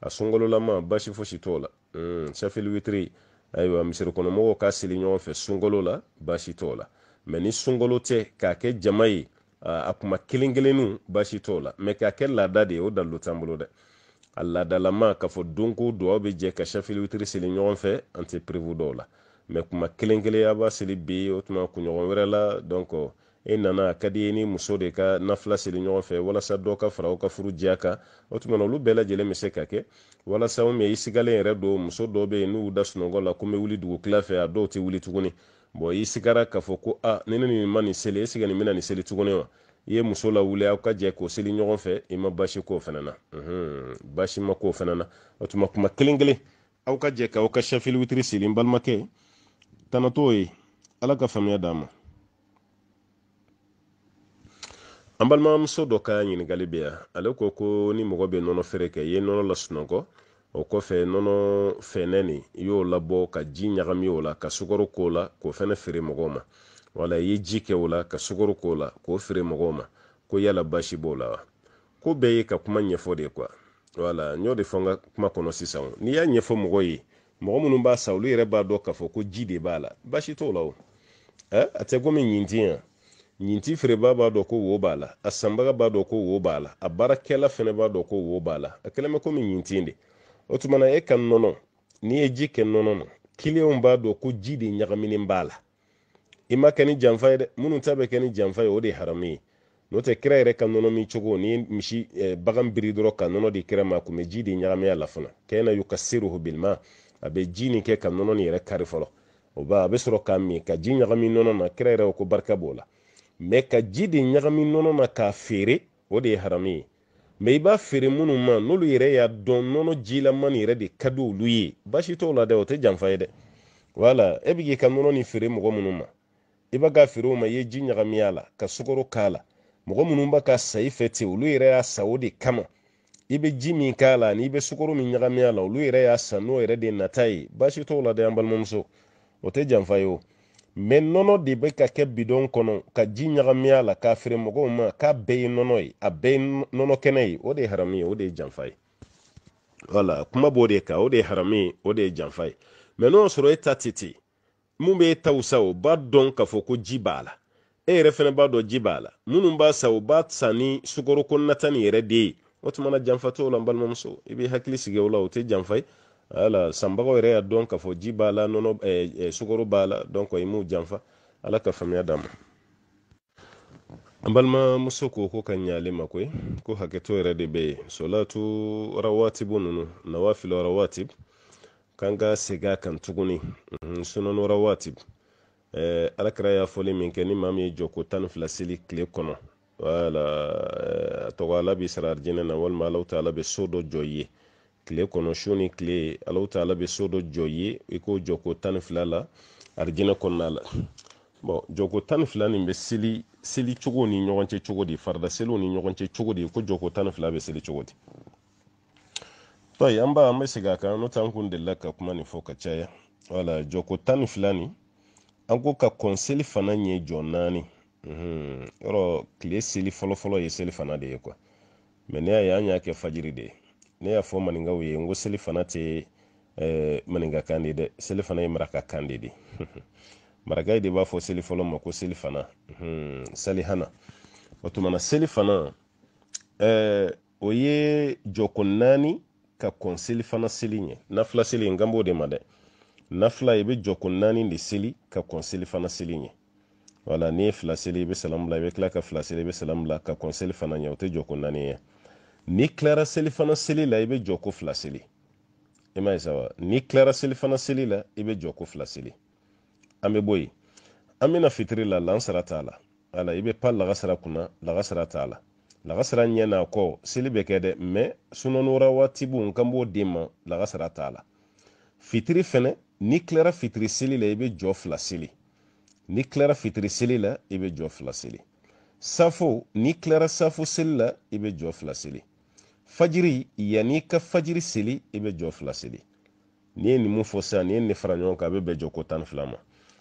a sunkololama basi fosi t'o la mm, witiri ayiwa misiri kɔnɔmɔgɔw ka seli ɲɔgɔn fɛ sunkalo la basi t'o la mɛ ni sunkalo ah, tɛ eh, k'a kɛ jama ye a kuma kelen kelenninw baasi t'o la mɛ k'a kɛ laada de ye o dalilu t'an bolo dɛ a laadalama k'a fɔ don ko don aw bɛ jɛ ka safili witiri seli ɲɔgɔn fɛ an tɛ perewu dɔw la mɛ kuma kelen kelen a b'a seli bi o tuma kunɲɔgɔn wɛrɛ la donc e nana a ka di ye ni muso de ka nafila seli ɲɔgɔn fɛ walasa dɔ ka fara aw ka furu diya kan o tuma na olu bɛɛ lajɛlen bɛ se ka kɛ walasa u i sigalen yɛrɛ don muso dɔw bɛ yen n'u da sunɔgɔ la ko n bɛ wuli dugu tila fɛ a dɔw tɛ wuli tuguni bon i sigara k'a fɔ ko a ah, ni ne nin ma nin seli esike nin bena nin seli tuguni wa i ye muso lawuli aw ka jɛ k'o seli ɲɔgɔn fɛ i ma basi k'o fana na basi ma k'o fana na o tuma kuma kelen kelen aw ka jɛ k'aw ka shafili witiri seli n balimakɛ tana t'o ye ala ka faamuya d'a ma an balimamuso dɔ ka ɲiningali bɛ yan ale ko ko ni mɔgɔ bɛ nɔnɔ feere kɛ i ye nɔnɔ lasunɔgɔ o kɔfɛ nɔnɔ fɛnɛ nin i y'o labɔ ka ji ɲagami o la ka sukaro k'o la k'o fɛnɛ feere mɔgɔw ma wala i ye ji kɛ o la ka sukaro k'o la k'o feere mɔgɔw ma ko yala basi b'o la wa ko bɛɛ ye ka kuma ɲɛfɔ de kuwa wala n y'o de fɔ n ka kuma kɔnɔ sisan n'i y'a ɲɛfɔ mɔgɔ ye mɔgɔ minnu b'a sa olu yɛrɛ b'a dɔn k'a fɔ ko ji de b'a la basi t'o la o ɛ a tɛ komi ɲinti yan ɲinti feereba b'a dɔn ko wo b'a la a sanbaga b'a dɔn ko wo b'a la a baarakɛla fɛnɛ b'a dɔn ko wo b'a la a kɛlen bɛ komi ɲinti de o tumana e ka nɔnɔ n'i ye ji kɛ nɔnɔ na kiliyanw b'a dɔn ko ji de ɲagaminen b'a la i ma kɛ ni janfa ye dɛ minnu ta bɛ kɛ ni janfa ye o de ye haramu ye n'o tɛ kira yɛrɛ ka nɔnɔ min cogo ni misi bagan biri dɔrɔn ka nɔnɔ di kira ma a tun bɛ ji de ɲagami a la fana kɛnɛ y'u ka seeru bilima a bɛ ji nin kɛ ka nɔnɔ nin yɛrɛ kari fɔlɔ o ba a bɛ sɔrɔ k'a min ka ji ɲagami nɔnɔ na kira yɛrɛ ko barika b'o la mɛ ka ji de ɲagami nɔnɔ na k'a feere o de ye haramu ye mɛ i b'a feere minnu ma n'olu yɛrɛ y'a dɔn nɔnɔ jilaman yɛrɛ de ka di olu ye basi t'o la dɛ o tɛ janfa ye dɛ wala e bɛ k'i ka nɔnɔ nin feere mɔgɔ minnu ma i b'a ka feere o ma i ye ji ɲagami a la ka sukaro k'a la mɔgɔ minnu b'a ka sa i fɛ ten olu yɛrɛ y'a sa o de kama i bɛ ji min k'a la ani bɛ sukaro min ɲagami a la olu yɛrɛ y'a san n'o yɛrɛ de nata ye baasi t'o la dɛ an balimamuso o tɛ janfa ye o mɛ nɔnɔ de bɛ ka kɛ bidɔn kɔnɔ ka ji ɲagami a la k'a feere mɔgɔw ma k'a bɛɛ ye nɔnɔ ye a bɛɛ ye nɔnɔ kɛnɛ ye o de ye haramu ye o de ye janfa ye wala kuma b'o de kan o de ye haramu ye o de ye janfa ye mɛ n'o sɔrɔ e ta tɛ mun b'e taw sa o b'a dɔn k'a fɔ ko ji b'a la e yɛrɛ fana b'a dɔn ji b'a la minnu b'a sa o b'a san ni sukaro ko nata nin yɛrɛ de ye o tuma janfa t'o la n balimamuso i b'i hakili sigi o la o tɛ janfa ye ala sanbagaw yɛrɛ y'a dɔn k'a fɔ ji b'a la nɔnɔ sukaro b'a la donc i m'u janfa ala ka faamuya d'a ma an balimamuso ko ko ka ɲaale ma koyi ko hakɛto yɛrɛ de bɛ yen solatu rawatibu ninnu nawafilu rawatib kan ka segin a kan tuguni mm, sunanu rawatib eh, alakira y'a fɔli min kɛ ni maa min ye jɔ ko tan ni fila seli tile kɔnɔ wala eh, a tɔgɔ ala bɛ sara arijinɛ na walima alaw ta ala bɛ so dɔ jɔ i ye kile kɔnɔ su ni tile alaw taala be so dɔ jɔ ye i k'o jɔ ko tan ni fila la arijinɛ kɔnɔna la bɔn jɔko tan ni fila nin bɛ seli seli cogo ni ɲɔgɔn cɛ cogo di farida seliw ni ɲɔgɔn cɛ cogo di ko jɔko tan ni fila bɛ seli cogo di tayi an ba an bɛ segin a kan n'o tɛ an kun delila ka kuma nin fɔ ka caya wala jɔko tan ni fila nin an ko ka kɔn seli fana ɲɛ jɔ naani yɔrɔ kile seli fɔlɔfɔlɔ ye seli fana de ye kuwa mɛ ne y'a ye an y'a kɛ fajiri de ye ne y'a fɔ maninkaw ye n ko seli fana tɛ maninka kan de dɛ seli fana ye maraka kan de de maraka de b'a fɔ seli fɔlɔ ma ko seli fana sali hana o tuma na seli fana o ye jɔko naani ka kɔn seli fana seli ɲɛ nafila seli n kan b'o de ma dɛ nafila i bɛ jɔko naani de seli ka kɔn seli fana seli ɲɛ wala n'i ye fila seli i bɛ salamu bila i bɛ tila ka fila seli i bɛ salamu bila ka kɔn seli fana ɲɛ o tɛ jɔko naani ye n'i tilara selifana seli la i bɛ jɔ ko fila seli i m'a ye saba n'i tilara selifana seli la i bɛ jɔ ko fila seli an bɛ bɔ yen an bɛna fitiri la lansara t'a la ala i bɛ pan lagasara kunna lagasara t'a la lagasara ɲɛ n'a kɔ seli bɛ kɛ dɛ mɛ sunɔnora waati bon kan b'o den ma lagasara t'a la fitiri fɛnɛ n'i tilara fitiri seli la i bɛ jɔ fila seli n'i tilara fitiri seli la i bɛ jɔ fila seli safo n'i kilara safo seli la i bɛ jɔ fila seli fajiri yani ka fajiri seli i bɛ jɔ fila seli n'i ye ni mun fɔ sisan n'i ye nin fara ɲɔgɔn kan a bɛ jɔ ko tan ni fila ma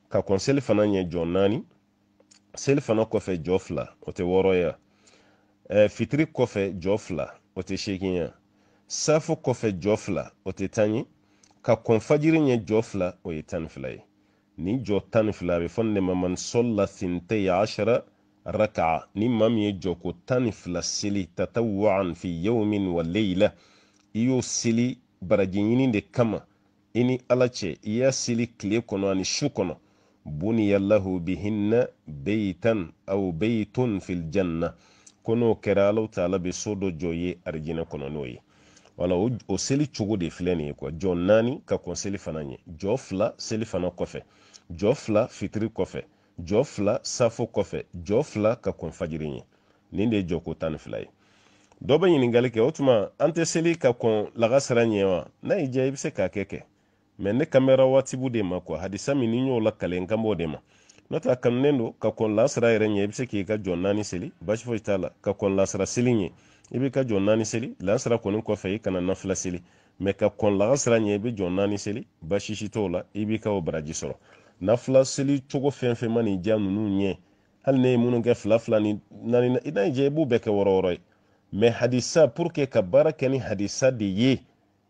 ka kɔn seli fana ɲɛ jɔ naani seli fana kɔfɛ jɔ fila o tɛ wɔɔrɔ ye eh, fitiri kɔfɛ jɔ fila o tɛ seegin ye safo kɔfɛ jɔ fila o tɛ tan ye ka kɔn fajiri ɲɛ jɔ fila o ye tan ni fila ye nin jɔ tan ni fila a bɛ fɔ nɛmaman sɔla sinte ya ashara raka'a ni maa min ye jɔko tan ni fila seli tatawuan fi yawmin wa leyla i y'o seli baraji ɲini de kama i ni ala cɛ i y'a seli kile kɔnɔ ani su kɔnɔ buniyalahu bihinna beitan aw beitun filjanna ko n'o kɛra alaw taala bɛ so dɔ jɔ ye arijinɛ kɔnɔ n'o ye wala o seli cogo de filɛ nin ye kuwa jɔ naani ka kɔn seli fana ɲɛ jɔ fila seli fana kɔfɛ jɔ fila fitiri kɔfɛ jɔ fila safo kɔfɛ jɔ fila ka kɔn fajiri ɲɛ nin de ye jɔko tan ni fila ye dɔ bɛ ɲininkali kɛ o tuma an tɛ seli ka kɔn laga sira ɲɛ wa n'a y'i diya i bɛ se k'a kɛ kɛ mɛ ne kamera bɛra waatibu de ma kuwa hadisa min ni y'o lakale kale n kan b'o de ma n'o tɛ a kanunen don ka kɔn lasara yɛrɛ ɲɛ i bɛ se k'i ka jɔn naani seli basi foyi t'a la ka kɔn lasara seli ɲɛ i b'i ka jɔn naani seli lasara kɔni kɔfɛ i kana nafila seli mɛ ka kɔn laga sira ɲɛ i bɛ jɔn naani seli basisi t'o la i b'i ka o baraji sɔrɔ nafila seli cogo fɛn fɛn ma nin diya ninnu ɲɛ hali ne ye minnu kɛ fila fila ni naani na i n'a jɛ i b'u bɛɛ kɛ wɔɔrɔ wɔɔrɔ ye mɛ hadisa pour que ka baara kɛ ni hadisa de ye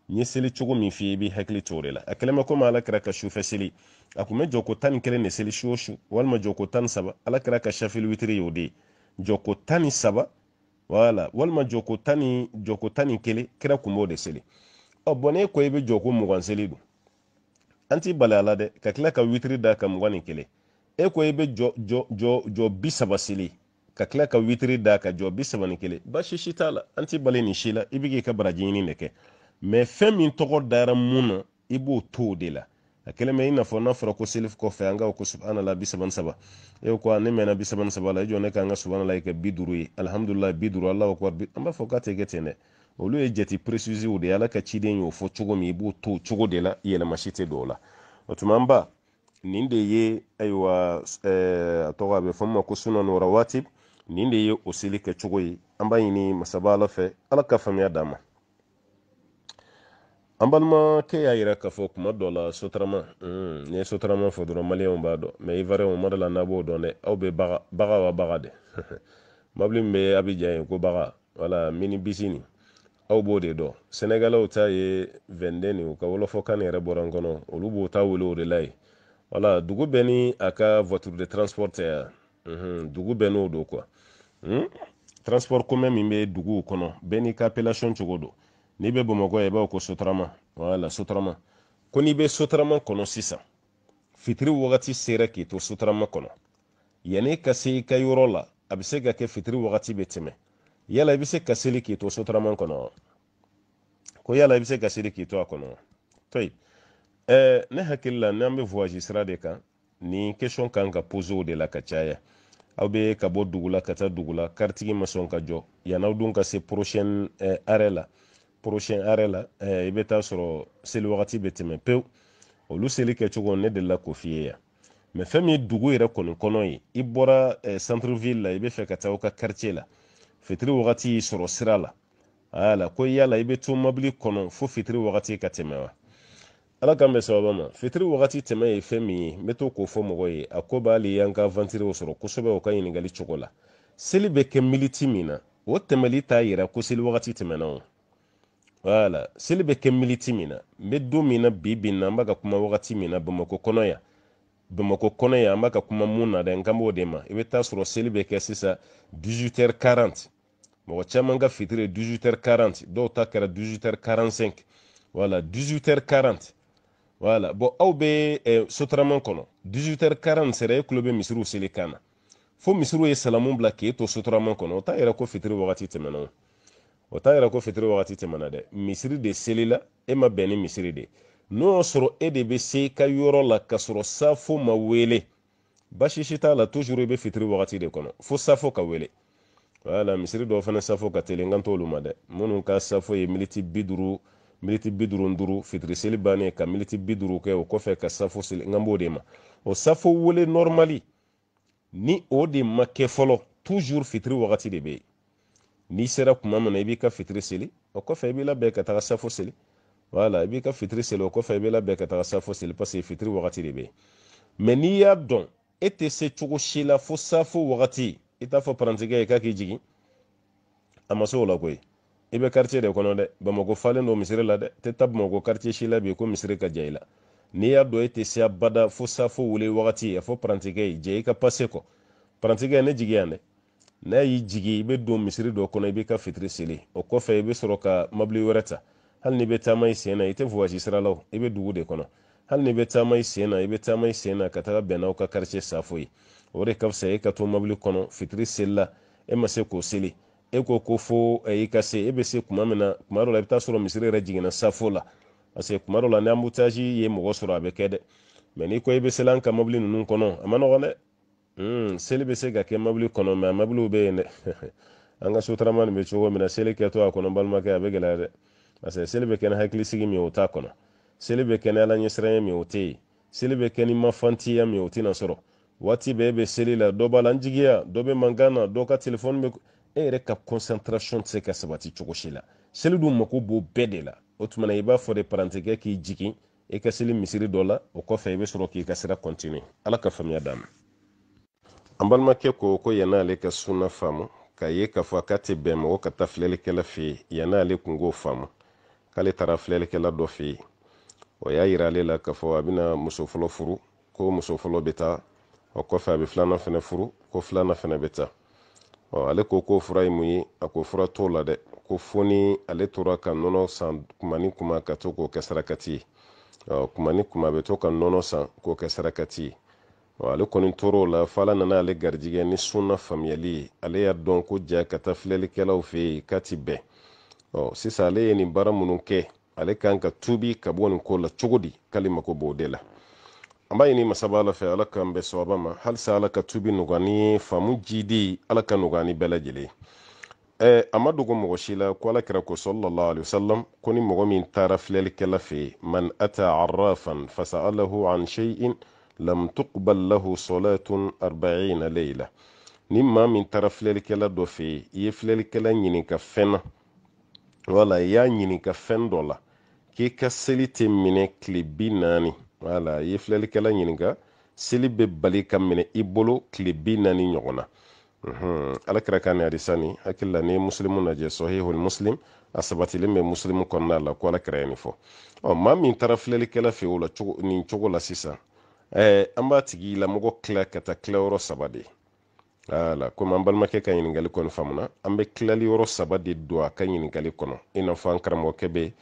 n ye seli cogo min f'i ye i b'i hakili to o de la a kɛlen bɛ komi ala kɛra ka sufɛ seli a tun bɛ jɔko tan ni kelen de seli su o su walima jɔko tan ni saba ala kɛra ka safili witiri y'o de ye jɔko tan ni saba wala walima jɔko tan ni jɔko tan ni kelen kira tun b'o de seli ɔ bɔn n'e ko i bɛ jɔko mugan seli dun an t'i bali a la dɛ ka tila ka witiri da ka mugan ni kelen e ko i bɛ jɔ jɔ jɔ jɔ bi saba seli ka tila ka witiri da ka jɔ bi saba ni kelen baasi si t'a la an t'i bali nin si la i bɛ k'i ka baraji ɲini de kɛ mɛ fɛn min tɔgɔ dara mun na i b'o to o de la a kelen bɛ i n'a fɔ n'a fɔra ko selif kɔfɛ an ka ko subahana la bi saba ni saba e ko ne mɛnna bi saba ni saba la i jɔ ne ka n ka subahana la kɛ bi duuru ye alihamudulilayi bi duuru alahu akubaru an b'a fɔ k'a tɛ kɛ ten dɛ olu ye jati presiziw de ala ka ciden y'o fɔ cogo min i b'o to cogo de la yɛlɛmasi tɛ don o la o tuma n ba nin de ye ayiwa a tɔgɔ a bɛ fɔ min ma ko sunan wara waati nin de ye o seli kɛ cogo ye an b'a ɲini masaba ala fɛ ala ka faamuya d'an ma an balimakɛ y'a yira k'a fɔ kuma dɔ la sotarama ni ye sotarama fɔ dɔrɔn maliyɛnw b'a dɔn mɛ ivariyɛnw ma da la n'a b'o dɔn dɛ aw bɛ baga baga wa baga de mobili min bɛ abijan ye ko baga wala mini bisini aw b'o de dɔn sɛnɛgalaw ta ye wɛnde u ka wɔlɔfɔkan yɛrɛ bɔra kɔnɔ olu b'o ta wele o de la ye wala dugu bɛɛ ni a ka voiture de transport tɛ ya dugu bɛɛ n'o don kuwa hmm? transport commun min bɛ duguw kɔnɔ bɛɛ n'i ka appellation cogo don n'i bɛ bamakɔ yan i b'a ko sotarama wala sotarama ko n'i bɛ sotarama kɔnɔ sisan fitiri wagati sera k'i to sotarama kɔnɔ yanni ka se i ka yɔrɔ la a bɛ se ka kɛ fitiri wagati bɛ tɛmɛ yala i bɛ se ka seli k'i to sotarama kɔnɔ ko yala i bɛ se ka seli k'i to a kɔnɔ toyi ɛɛ ne hakili la n'an bɛ voyage sira de kan nin question kan ka pose o de la ka caya aw bɛ ka bɔ dugu la ka taa dugu la karitigi ma sɔn ka jɔ yann'aw dun ka se prochaine ɛɛ arrêt la prochaine arrêt la ɛɛ i bɛ taa sɔrɔ seli wagati bɛ tɛmɛ pewu olu seli kɛcogo ne delila k'o f'i ye yan mɛ fɛn min ye dugu yɛrɛ kɔni kɔnɔ ye i bɔra ɛɛ centre ville la i bɛ fɛ ka taa aw ka quartier la. fitiri wagati y'i sɔrɔ sira la ala ko yala i bɛ to mobili kɔnɔ fo fitiri wagati ka tɛmɛ wa ala kan bɛ sababa ma fitiri wagati tɛmɛ ye fɛn min ye n bɛ to k'o fɔ mɔgɔ ye a ko b'ale y'an ka vantiriw sɔrɔ kosɛbɛ o ka ɲininkali cogo la seli bɛ kɛ militi min na o tɛmɛli t'a yira ko seli wagati tɛmɛna o wala seli bɛ kɛ militi min na n bɛ don min na bi bi na an b'a ka kuma wagati min na bamakɔ kɔnɔ yan bamakɔ kɔnɔ yan an b'a ka kuma mun na dɛ n kan b'o de ma i bɛ taa sɔrɔ seli bɛ kɛ sisan 18h40 mɔgɔ caman ka fitiri ye 18h40 dɔw ta kɛra 18h45 wala 18h40 wala bɔn aw bɛ eh, sotarama kɔnɔ 18h40 sera e tulo bɛ misiriw seli kan na fo misiriw ye salamu bila k'e to sotarama kɔnɔ o t'a yɛrɛ ko fitiri wagati tɛmɛna o o t'a yɛrɛ ko fitiri wagati tɛmɛna dɛ misiri de selila e ma bɛn ni misiri de n'o y'a sɔrɔ e de bɛ se i ka yɔrɔ la ka sɔrɔ safo ma wele basisi t'a la toujours i bɛ fitiri wagati de kɔnɔ fo safo ka wele wala misiri dɔ fana safo ka tele n kan t'olu ma dɛ minnu ka safo ye militi bi duuru militi bi duuru duuru fitiri ka militi bi kɛ o kɔfɛ ka safo seli n kan b'o de ma o safo wele nɔrɔmali ni o de ma kɛ fɔlɔ tuzur fitiri wagati de bɛ yen n'i sera kuma min na i b'i ka fitiri seli o kɔfɛ i b'i labɛn ka taga safo seli wala i b'i ka fitiri seli o kɔfɛ i b'i labɛn ka taga safo seli paseke fitiri wagati de bɛ yen mɛ n'i y'a dɔn e tɛ se cogo si la fo safo wagati i t'a fɔ parantikɛ ye k'a k'i jigi a ma se o la koyi i bɛ karitiye de kɔnɔ dɛ bamakɔ falen don misiri la dɛ tɛ ta bamakɔ karitiye si la bi ko misiri ka ja i la n'i y'a dɔn e tɛ se abada fo safo wele wagati a fɔ parantikɛ ye jɛ i ka pase kɔ parantikɛ ne jigi yan dɛ n'a y'i jigi i bɛ don misiri dɔ kɔnɔ i b'i ka fitiri seli o kɔfɛ i bɛ sɔrɔ ka mobili wɛrɛ ta hali n'i bɛ taama i sen na i tɛ fuwasi sira la i bɛ dugu de kɔnɔ hali n'i bɛ taama i sen na i bɛ taama i sen na ka taga bɛn n'aw ka karitiye safo ye o de ka fisa e ka to mobili kɔnɔ fitiri seli la e ma se k'o seli e ko ko fo e i ka se e bɛ se kuma min na kuma dɔ la i bɛ taa sɔrɔ misiri yɛrɛ jiginna safo la parce que kuma dɔ la ni anbutaji ye mɔgɔ sɔrɔ a bɛ kɛ dɛ mɛ n'i ko i bɛ seli an ka mobili ninnu kɔnɔ a ma nɔgɔn dɛ mm, seli bɛ se ka kɛ mobili kɔnɔ mɛ a mobiliw bɛ yen dɛ an ka sotarama nin bɛ cogo min na seli kɛtɔ a kɔnɔ balimakɛ a bɛ gɛlɛya dɛ parce que seli bɛ kɛ ni hakilisigi min o t'a kɔnɔ seli bɛ kɛ ni ala ɲɛsiranya min o tɛ yen seli bɛ kɛ ni mafantiya min o tɛna sɔrɔ wati bɛɛ bɛ eh, seli la dɔ b'a la n jigiya dɔ bɛ mankan na dɔ ka telefɔni bɛ e yɛrɛ ka concentration tɛ se ka sabati cogo si la seli dun mako b'o bɛɛ de la o tuma na i b'a fɔ de parantikɛ k'i jigin i ka seli misiri dɔ la o kɔfɛ i bɛ sɔrɔ k'i ka sira kɔntiniye ala ka faamuya d'a ma an balimakɛ ko ko yann'ale ka sunna faamu k'a ye k'a fɔ a k'a tɛ bɛn mɔgɔ ka taa filɛlikɛla fɛ yen yann'ale tun k'o faamu k'ale taara filɛlikɛla dɔ fɛ yen o y'a yira ale la k'a fɔ a bɛna muso fɔlɔ furu ko muso fɔlɔ bɛ taa o kɔfɛ a bɛ filanan fɛnɛ furu ko filanan fɛnɛ bɛ ta ale ko ko fura ye mun ye a ko fura t'o la dɛ ko fo ni ale tora ka nɔnɔ san kumani kuma ka to k'o kɛ sarakati ye kuma ni kuma a to ka nɔnɔ san k'o kɛ sarakati ye ale kɔni tor'o la fala ala nana ale garijigɛ ni sunna faamuyali ye ale y'a dɔn ko ja ka ta filɛlikɛlaw fɛ yen k'a ti bɛn sisan ale ye nin baara minnu kɛ ale kan ka tubi ka bɔ nin ko la cogo di k'ale mako b'o de la ambaɲini masa b'a la fɛ ala k'an bɛ sababa ma halisa ala ka tubi nugani faamu jidi ala ka nugani bɛɛ lajɛlen eh, a ma dogo mɔgɔ si la ko ala kɛra ko sallallahu alaihi wasallam ko ni mɔgɔ min taara filɛlikɛla fɛ man ata arrafan fasa'alahu an shay'in lam tuqbal lahu salatun arba'ina layla ni maa min taara filɛlikɛla dɔ fɛ i ye filɛlikɛla ɲininka fɛn wala i y'a ɲininka fɛn dɔ la k'i ka seli tɛ minɛ tile bi naani wala i ye filɛlikɛla ɲininka seli bɛ bali ka minɛ i bolo tile bi naani ɲɔgɔn na mhm. alakira ka ni hadisa ni hakili la ni ye muslimu lajɛ sahihul muslim a sabatilen bɛ muslimu kɔnɔna la ko alakira ye nin fɔ oh, ɔ maa min taara filɛlikɛla fɛ o la cogo nin cogo la sisan ɛɛ eh, an b'a tigi lamɔgɔ tila ka taa tilayɔrɔ saba de wala komi an balimakɛ ka ɲininkali kɔni faamuna an bɛ tilali yɔrɔ saba de don a ka ɲininkali kɔnɔ i n'a fɔ an karamɔgɔkɛ bɛ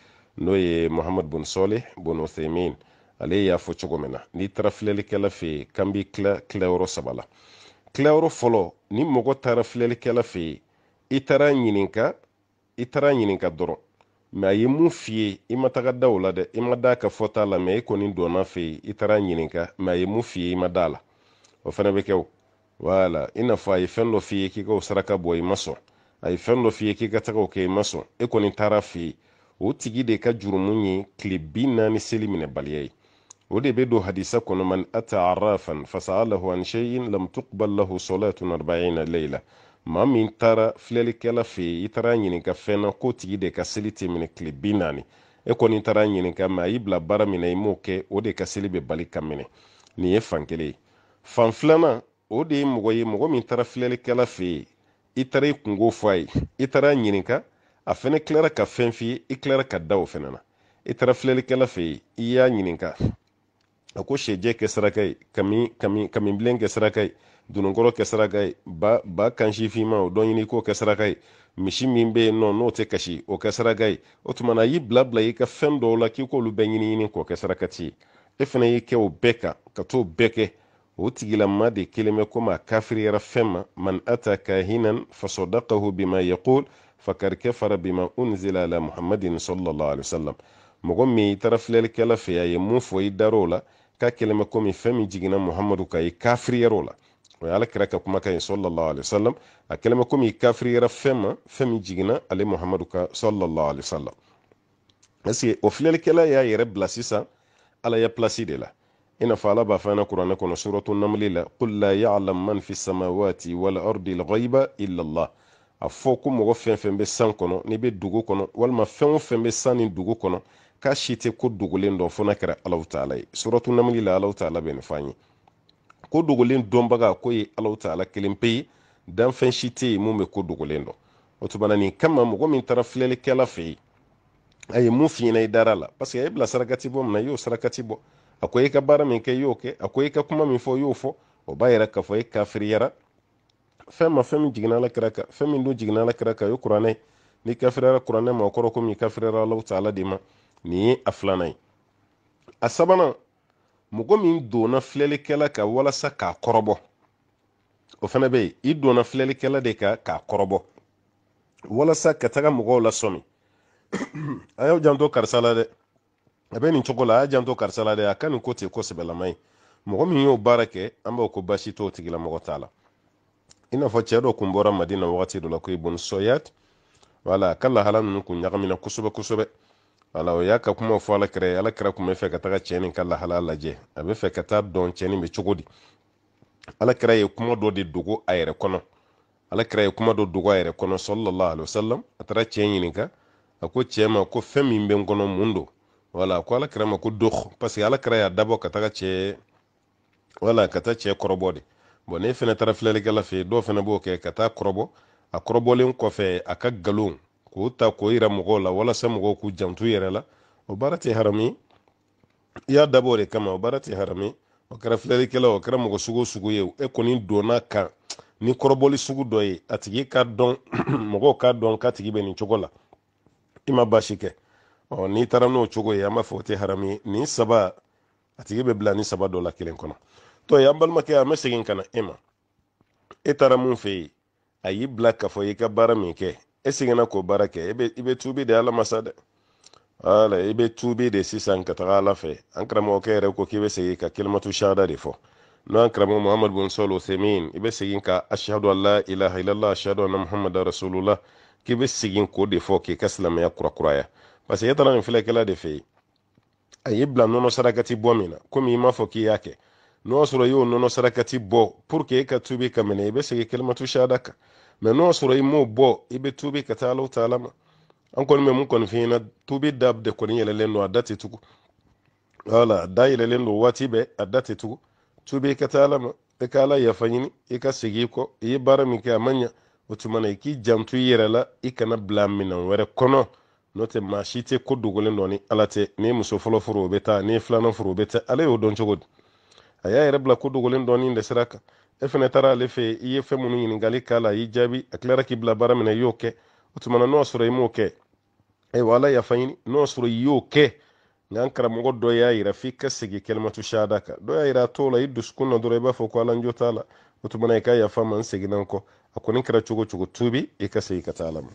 n'o ye mohamad bun sɔlih bun uthaymin ale y'a fɔ cogo min na n'i taara filɛlikɛla fɛ yen kan b'i kila kilayɔrɔ saba la kilayɔrɔ fɔlɔ ni mɔgɔ taara filɛlikɛla fɛ yen i taara ɲininka i taara ɲininka dɔrɔn mɛ a ye mun f'i ye i e ma taga da o la dɛ i ma da a ka fɔta la mɛ i kɔni dɔnna fɛ yen i taara ɲininka mɛ a ye mun f'i ye i ma da la o fana bɛ kɛ o wala i e n'a fɔ a ye fɛn dɔ f'i ye k'i ka o saraka bɔ i ma sɔn a ye fɛn dɔ f'i ye k'i ka taga o kɛ i ma sɔn e kɔni taara fɛ yen o tigi de ka jurumu ye tile bi naani seli minɛbaliya ye o de be don hadisa kɔnɔ man ata arafan fasalahu an sheyin lam tuqbal lahu solatun arbaina leila ma min tara filɛlikɛla fe yen i taara ɲininka fɛn ko tigi de ka seli tɛ minɛ tile bi naani e kɔni taara ɲininka ma a bila baara min na i m'o kɛ o de ka seli bɛ bali ka minɛ nin ye fan kelen ye fan filanan o de ye mɔgɔ ye mɔgɔ min taara filɛlikɛla fe yen i taara i kungo fɔ a ye i taara ɲininka a fɛnɛ kilara ka fɛn f'i i kilara ka da o fɛnɛ na i taara filɛlikɛla fe yen i y'a ɲininka a ko sɛjɛ kɛ saraka ye kami kami kamibilen kɛ saraka ye dununkɔrɔ kɛ saraka ye ba ba kansifinma o dɔnɲiniko kɛ saraka ye misi min be yen nɔ n'o tɛ kasi o kɛ saraka ye o tuma na y'i bila bila i ka fɛn dɔw la k'i k'olu bɛɛ ɲiniɲini k'o kɛ sarakati ye e fana y'i kɛ o bɛɛ kan ka t'o bɛɛ kɛ o tigilama de kelen bɛ komi a kafiriyara fɛn ma man ata kahinan fasodakahu bima yaqul fakad kafara bima unzila ala muhamadin sallallahu alaihi wasallam mɔgɔ min i taara filɛlikɛla fɛ a ye mun fɔ i dar'o la k'a kɛlen komi fɛn min jigina muhamadu kan ye kafiriyɛrɛw la o ye alakira ka kumakan ye sallallahu alaihi wasallam a kɛlen bɛ komi kafiriyɛra fɛn ma fɛn min jiginna ale muhamadu kan sallallahu alaihi wasallam ɛseke o filɛlikɛla y'a yɛrɛ bila sisan ala ya plasi de la i n'a fɔ ala b'a fɔ an kuranɛ kɔnɔ suratu namli la qul la ya'lam man fi samawati wal ardi al ghaiba illa allah a fɔ ko mɔgɔ fɛn fɛn bɛ san kɔnɔ n'i bɛ dugu kɔnɔ walima fɛn kɔnɔ k'a si tɛ ko dogolen dɔn fo n'a kɛra alaw taala ye suratu namili la alaw taala bɛ nin f'an ye ko dogolen dɔnbaga ko ye alaw taala kelen pe ye danfɛn si tɛ ye mun bɛ ko dogolen dɔn o tuma na nin kama mɔgɔ min taara filɛlikɛla fɛ yen a ye mun f'i ɲɛna i dar'a la parce que a ye bila sarakati bɔ min na i y'o sarakati bɔ a ko i ka baara min kɛ i y'o kɛ a ko i ka kuma min fɔ i y'o fɔ o b'a yira k'a fɔ e kafiriyara fɛn ma fɛn min jiginna ala kira kan fɛn min dun jiginna ala kira kan o ye kuranɛ ye n'i kafiriyara kuranɛ ma o kɔrɔ ko min kafiriyara alaw taala de ma nin ye a filanan ye a sabanan mɔgɔ min donna filɛlikɛla kan walasa k'a kɔrɔbɔ o fana bɛ yen i donna filɛlikɛla de kan k'a kɔrɔbɔ walasa ka taga mɔgɔw lasɔmi a y'aw janto karisa la dɛ a bɛ nin cogo la a y'a janto karisa la dɛ a ka nin ko ten kosɛbɛlama ye mɔgɔ min y'o baara kɛ an b'a fɔ ko basi t'o tigilamɔgɔ t'a la i n'a fɔ cɛ dɔ kun bɔra madina wagati dɔ la ko ibon soyat wala a ka lahala ninnu kun ɲagamina kosɛbɛ kosɛbɛ wala o y'a ka kumaw fɔ alakira ye alakira kun bɛ fɛ ka taga cɛ nin ka lahala lajɛ a bɛ fɛ ka taa dɔn cɛ nin bɛ cogo di alakira ye kuma dɔ de dogo a yɛrɛ kɔnɔ alakira ye kuma dɔ dogo a yɛrɛ kɔnɔ sɔlɔlɔ alayhi a taara cɛ ɲininka a ko cɛ ma ko fɛn min bɛ n kɔnɔ mun don wala a ko alakira ma ko dox parce que alakira y'a dabɔ ka taga cɛ wala ka taa cɛ kɔrɔbɔ de bɔn ne fana taara filɛlikɛla fɛ dɔw fana b'o kɛ ka taa kɔrɔbɔ a kɔrɔbɔlen kɔfɛ a ka galon k'o ta k'o yira mɔgɔw la walasa mɔgɔw k'u jantu yɛrɛ la o baara tɛ harami i y'a dabɔ de kama o baara tɛ harami o kɛra filɛlikɛla o kɛra mɔgɔ sugu o sugu ye e kɔni donna kan ni kɔrɔbɔli sugu dɔ ye a tigi ka dɔn mɔgɔw k'a dɔn k'a tigi bɛ nin cogo la i ma baasi kɛ ɔ n'i taara n'o cogo ye an b'a fɔ o tɛ harami ni saba a tigi bɛ bila ni saba dɔ la kelen kɔnɔ to ye an balimakɛ an bɛ segin e ka na e ma e taara mun fɛ yen a y'i bila k'a fɔ i ka baara min kɛ e sigina k'o baara kɛ i bɛ tubi de ala masa dɛ ala i bɛ tubi de sisan ka taga ala fɛ an karamɔgɔkɛ yɛrɛ ko k'i bɛ segin ka kelimatu shahada de fɔ n'o an karamɔgɔ muhamadu bin sɔl othemin i bɛ segin ka ashhadu an la ilaha illallah ashhadu anna muhamada rasulullah k'i bɛ segin k'o de fɔ k'i ka silamɛya kurakuraya parce que nin filɛkɛla de fɛ a y'i bila nɔnɔ sarakati bɔ min na komi i m'a fɔ k'i y'a kɛ n'o y'a sɔrɔ i y'o nɔnɔ sarakati bɔ pour que e ka tubi ka minɛ i bɛ segin kelimatu shahada kan mɛ n'o sɔrɔ i m'o bɔ i bɛ tuubi ka taa alaw taala ma an kɔni bɛ mun kɔni f'i tuubi da de kɔni yɛlɛlen don a da tɛ tugu wala da yɛlɛlen don waati bɛɛ a da tɛ tugu tuubi ka taa ala ma i ka ala yafa ɲini i ka segin i kɔ i ye baara min kɛ a ma ɲa o tuma na i k'i janto i yɛrɛ la i kana bila minɛn wɛrɛ kɔnɔ n'o tɛ maa si tɛ ko dogolen dɔ ni ala tɛ n'i muso fɔlɔ furu o bɛ taa n'i filanan furu o bɛ taa ale y'o dɔn cogo di a y'a yɛrɛ bila ko dogolen dɔɔni de kan e fɛnɛ taara ale fɛ i ye fɛn minnu ɲininkali k'a la y'i jaabi a tilara k'i bila baara min i y'o kɛ o tuma n'o sɔrɔ i m'o kɛ ayiwa ala yafa ɲini n'o sɔrɔ i y'o kɛ nka n karamɔgɔ dɔ y'a yira f'i ka segin kɛlɛmatu shahada kan dɔ y'a yira a la i dusukun na dɔrɔn i b'a fɔ ko ala n jo t'a la o tuma i ka yafa ma n seginna kɔ a kɔni kɛra cogo cogo tuubi i ka segin ka taa ala ma